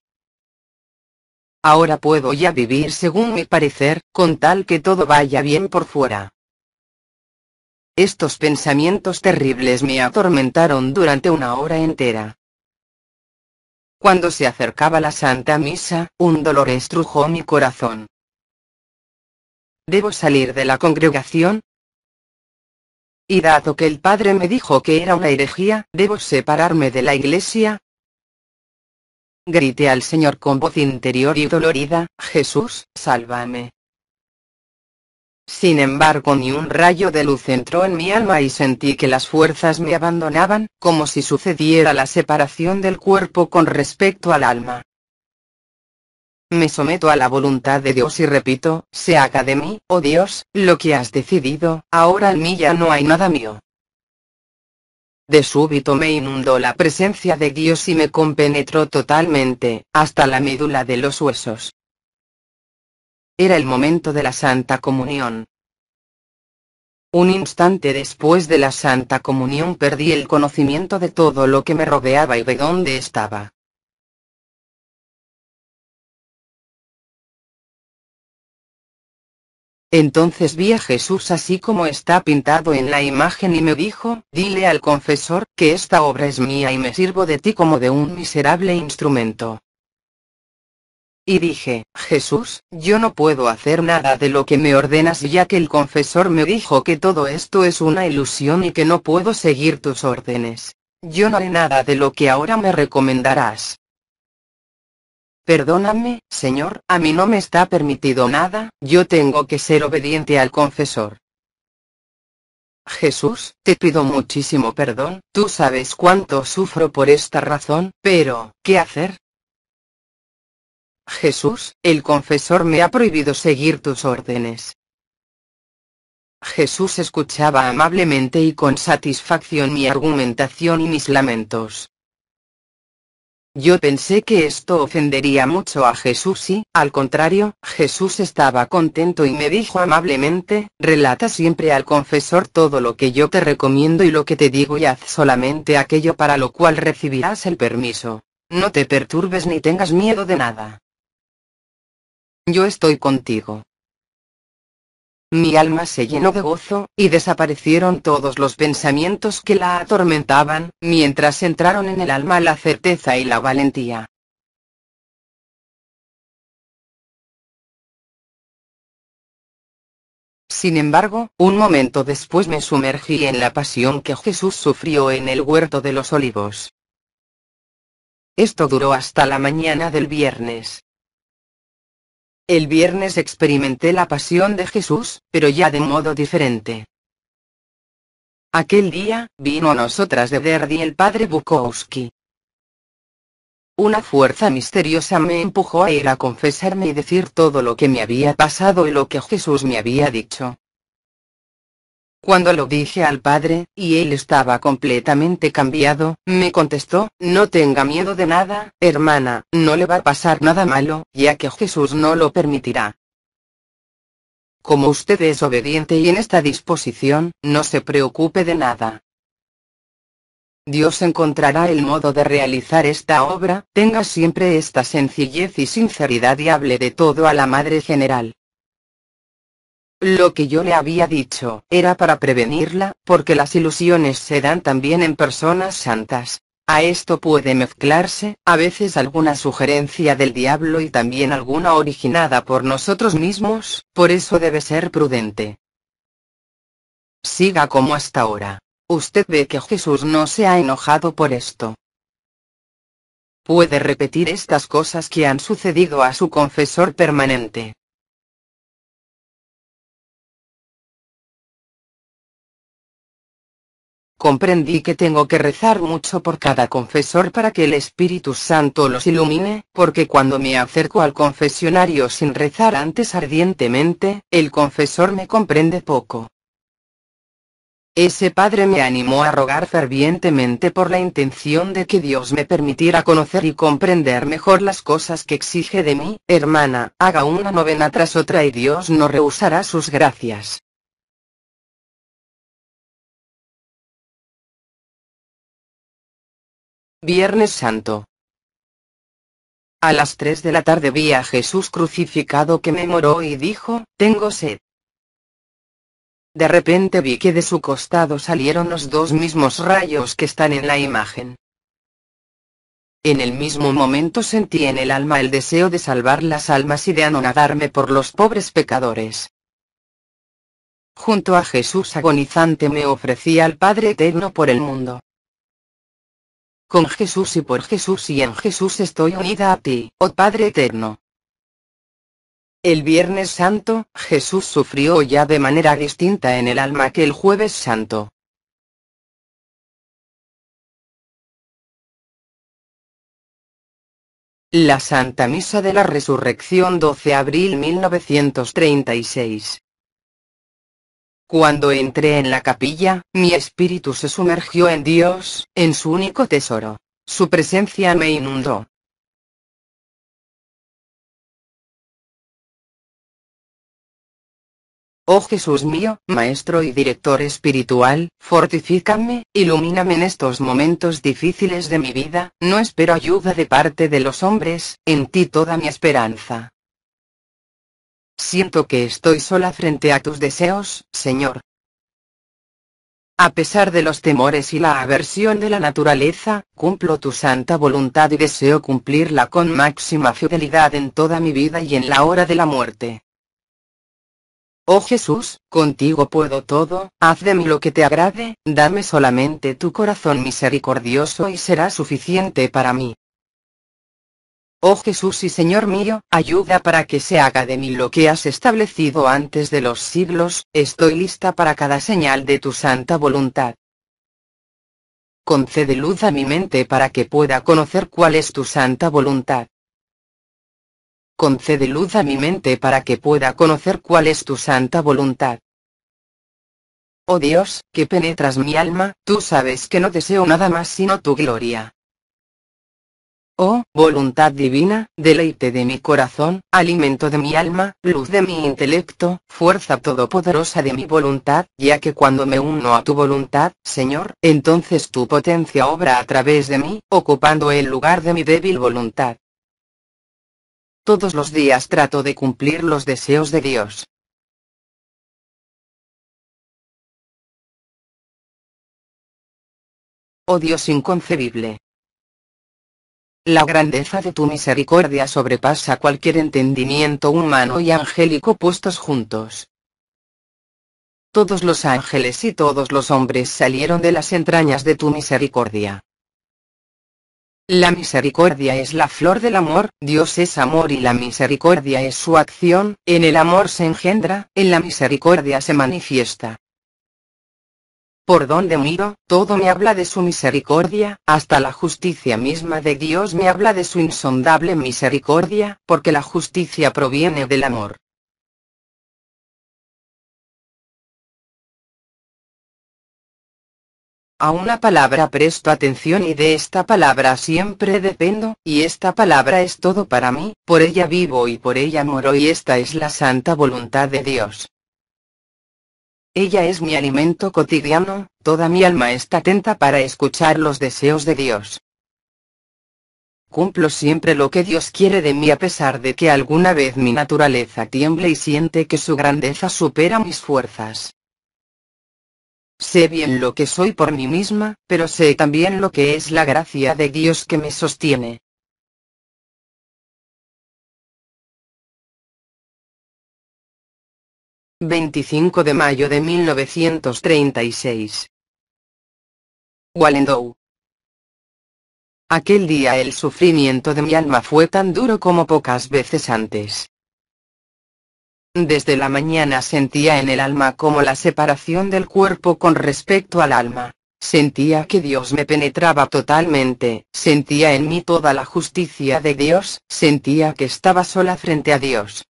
Ahora puedo ya vivir según mi parecer, con tal que todo vaya bien por fuera. Estos pensamientos terribles me atormentaron durante una hora entera. Cuando se acercaba la Santa Misa, un dolor estrujó mi corazón. ¿Debo salir de la congregación? Y dado que el padre me dijo que era una herejía, ¿debo separarme de la iglesia? Grité al Señor con voz interior y dolorida, Jesús, sálvame. Sin embargo ni un rayo de luz entró en mi alma y sentí que las fuerzas me abandonaban, como si sucediera la separación del cuerpo con respecto al alma. Me someto a la voluntad de Dios y repito, se haga de mí, oh Dios, lo que has decidido, ahora en mí ya no hay nada mío. De súbito me inundó la presencia de Dios y me compenetró totalmente, hasta la médula de los huesos. Era el momento de la Santa Comunión. Un instante después de la Santa Comunión perdí el conocimiento de todo lo que me rodeaba y de dónde estaba. Entonces vi a Jesús así como está pintado en la imagen y me dijo, dile al confesor, que esta obra es mía y me sirvo de ti como de un miserable instrumento. Y dije, Jesús, yo no puedo hacer nada de lo que me ordenas ya que el confesor me dijo que todo esto es una ilusión y que no puedo seguir tus órdenes. Yo no haré nada de lo que ahora me recomendarás. Perdóname, Señor, a mí no me está permitido nada, yo tengo que ser obediente al confesor. Jesús, te pido muchísimo perdón, tú sabes cuánto sufro por esta razón, pero, ¿qué hacer? Jesús, el confesor me ha prohibido seguir tus órdenes. Jesús escuchaba amablemente y con satisfacción mi argumentación y mis lamentos. Yo pensé que esto ofendería mucho a Jesús y, al contrario, Jesús estaba contento y me dijo amablemente, relata siempre al confesor todo lo que yo te recomiendo y lo que te digo y haz solamente aquello para lo cual recibirás el permiso. No te perturbes ni tengas miedo de nada yo estoy contigo. Mi alma se llenó de gozo, y desaparecieron todos los pensamientos que la atormentaban, mientras entraron en el alma la certeza y la valentía. Sin embargo, un momento después me sumergí en la pasión que Jesús sufrió en el huerto de los olivos. Esto duró hasta la mañana del viernes. El viernes experimenté la pasión de Jesús, pero ya de modo diferente. Aquel día, vino a nosotras de Verdi el padre Bukowski. Una fuerza misteriosa me empujó a ir a confesarme y decir todo lo que me había pasado y lo que Jesús me había dicho. Cuando lo dije al padre, y él estaba completamente cambiado, me contestó, no tenga miedo de nada, hermana, no le va a pasar nada malo, ya que Jesús no lo permitirá. Como usted es obediente y en esta disposición, no se preocupe de nada. Dios encontrará el modo de realizar esta obra, tenga siempre esta sencillez y sinceridad y hable de todo a la Madre General. Lo que yo le había dicho, era para prevenirla, porque las ilusiones se dan también en personas santas. A esto puede mezclarse, a veces alguna sugerencia del diablo y también alguna originada por nosotros mismos, por eso debe ser prudente. Siga como hasta ahora. Usted ve que Jesús no se ha enojado por esto. Puede repetir estas cosas que han sucedido a su confesor permanente. Comprendí que tengo que rezar mucho por cada confesor para que el Espíritu Santo los ilumine, porque cuando me acerco al confesionario sin rezar antes ardientemente, el confesor me comprende poco. Ese padre me animó a rogar fervientemente por la intención de que Dios me permitiera conocer y comprender mejor las cosas que exige de mí, hermana, haga una novena tras otra y Dios no rehusará sus gracias. Viernes Santo. A las tres de la tarde vi a Jesús crucificado que me moró y dijo, tengo sed. De repente vi que de su costado salieron los dos mismos rayos que están en la imagen. En el mismo momento sentí en el alma el deseo de salvar las almas y de anonadarme por los pobres pecadores. Junto a Jesús agonizante me ofrecí al Padre Eterno por el mundo. Con Jesús y por Jesús y en Jesús estoy unida a ti, oh Padre eterno. El Viernes Santo, Jesús sufrió ya de manera distinta en el alma que el Jueves Santo. La Santa Misa de la Resurrección 12 de abril 1936 cuando entré en la capilla, mi espíritu se sumergió en Dios, en su único tesoro. Su presencia me inundó. Oh Jesús mío, Maestro y Director Espiritual, fortifícame, ilumíname en estos momentos difíciles de mi vida, no espero ayuda de parte de los hombres, en ti toda mi esperanza. Siento que estoy sola frente a tus deseos, Señor. A pesar de los temores y la aversión de la naturaleza, cumplo tu santa voluntad y deseo cumplirla con máxima fidelidad en toda mi vida y en la hora de la muerte. Oh Jesús, contigo puedo todo, haz de mí lo que te agrade, dame solamente tu corazón misericordioso y será suficiente para mí. Oh Jesús y Señor mío, ayuda para que se haga de mí lo que has establecido antes de los siglos, estoy lista para cada señal de tu santa voluntad. Concede luz a mi mente para que pueda conocer cuál es tu santa voluntad. Concede luz a mi mente para que pueda conocer cuál es tu santa voluntad. Oh Dios, que penetras mi alma, tú sabes que no deseo nada más sino tu gloria. Oh, voluntad divina, deleite de mi corazón, alimento de mi alma, luz de mi intelecto, fuerza todopoderosa de mi voluntad, ya que cuando me uno a tu voluntad, Señor, entonces tu potencia obra a través de mí, ocupando el lugar de mi débil voluntad. Todos los días trato de cumplir los deseos de Dios. Oh Dios inconcebible, la grandeza de tu misericordia sobrepasa cualquier entendimiento humano y angélico puestos juntos. Todos los ángeles y todos los hombres salieron de las entrañas de tu misericordia. La misericordia es la flor del amor, Dios es amor y la misericordia es su acción, en el amor se engendra, en la misericordia se manifiesta. Por donde miro, todo me habla de su misericordia, hasta la justicia misma de Dios me habla de su insondable misericordia, porque la justicia proviene del amor. A una palabra presto atención y de esta palabra siempre dependo, y esta palabra es todo para mí, por ella vivo y por ella moro y esta es la santa voluntad de Dios. Ella es mi alimento cotidiano, toda mi alma está atenta para escuchar los deseos de Dios. Cumplo siempre lo que Dios quiere de mí a pesar de que alguna vez mi naturaleza tiemble y siente que su grandeza supera mis fuerzas. Sé bien lo que soy por mí misma, pero sé también lo que es la gracia de Dios que me sostiene. 25 de mayo de 1936. Wallendow. Aquel día el sufrimiento de mi alma fue tan duro como pocas veces antes. Desde la mañana sentía en el alma como la separación del cuerpo con respecto al alma. Sentía que Dios me penetraba totalmente, sentía en mí toda la justicia de Dios, sentía que estaba sola frente a Dios,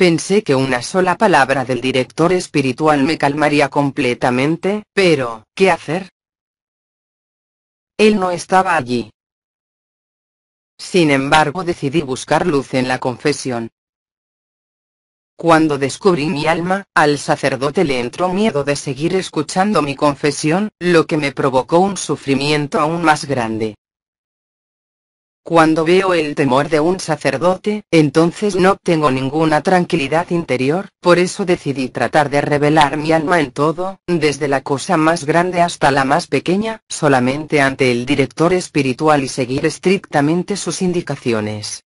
Pensé que una sola palabra del director espiritual me calmaría completamente, pero, ¿qué hacer? Él no estaba allí. Sin embargo, decidí buscar luz en la confesión. Cuando descubrí mi alma, al sacerdote le entró miedo de seguir escuchando mi confesión, lo que me provocó un sufrimiento aún más grande. Cuando veo el temor de un sacerdote, entonces no tengo ninguna tranquilidad interior, por eso decidí tratar de revelar mi alma en todo, desde la cosa más grande hasta la más pequeña, solamente ante el director espiritual y seguir estrictamente sus indicaciones.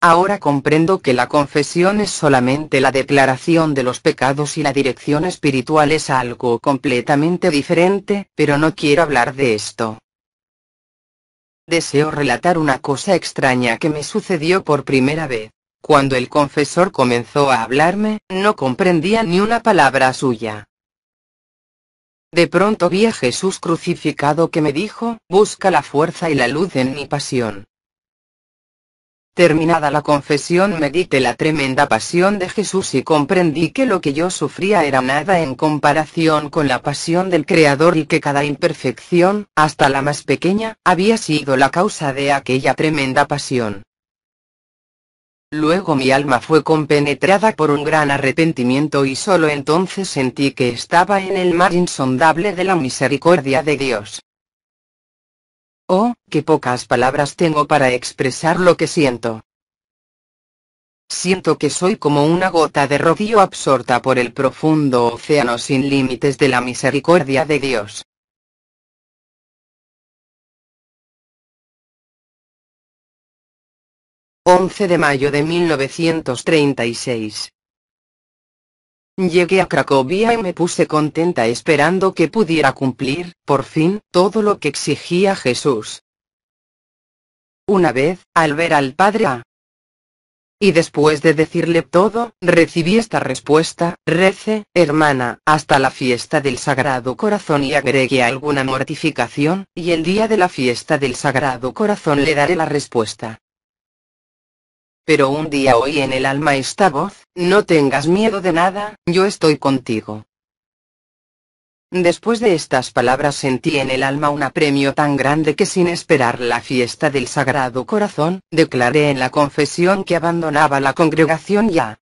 Ahora comprendo que la confesión es solamente la declaración de los pecados y la dirección espiritual es algo completamente diferente, pero no quiero hablar de esto. Deseo relatar una cosa extraña que me sucedió por primera vez. Cuando el confesor comenzó a hablarme, no comprendía ni una palabra suya. De pronto vi a Jesús crucificado que me dijo, busca la fuerza y la luz en mi pasión. Terminada la confesión medité la tremenda pasión de Jesús y comprendí que lo que yo sufría era nada en comparación con la pasión del Creador y que cada imperfección, hasta la más pequeña, había sido la causa de aquella tremenda pasión. Luego mi alma fue compenetrada por un gran arrepentimiento y solo entonces sentí que estaba en el mar insondable de la misericordia de Dios. Oh, qué pocas palabras tengo para expresar lo que siento. Siento que soy como una gota de rocío absorta por el profundo océano sin límites de la misericordia de Dios. —11 de mayo de 1936 Llegué a Cracovia y me puse contenta esperando que pudiera cumplir, por fin, todo lo que exigía Jesús. Una vez, al ver al Padre A. Y después de decirle todo, recibí esta respuesta, rece, hermana, hasta la fiesta del Sagrado Corazón y agregué alguna mortificación, y el día de la fiesta del Sagrado Corazón le daré la respuesta. Pero un día oí en el alma esta voz, no tengas miedo de nada, yo estoy contigo. Después de estas palabras sentí en el alma un apremio tan grande que sin esperar la fiesta del Sagrado Corazón, declaré en la confesión que abandonaba la congregación ya.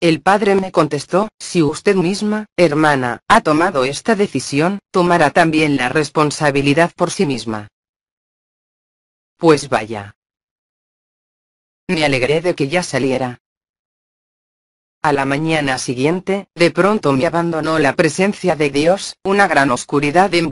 El padre me contestó, si usted misma, hermana, ha tomado esta decisión, tomará también la responsabilidad por sí misma. Pues vaya. Me alegré de que ya saliera. A la mañana siguiente, de pronto me abandonó la presencia de Dios, una gran oscuridad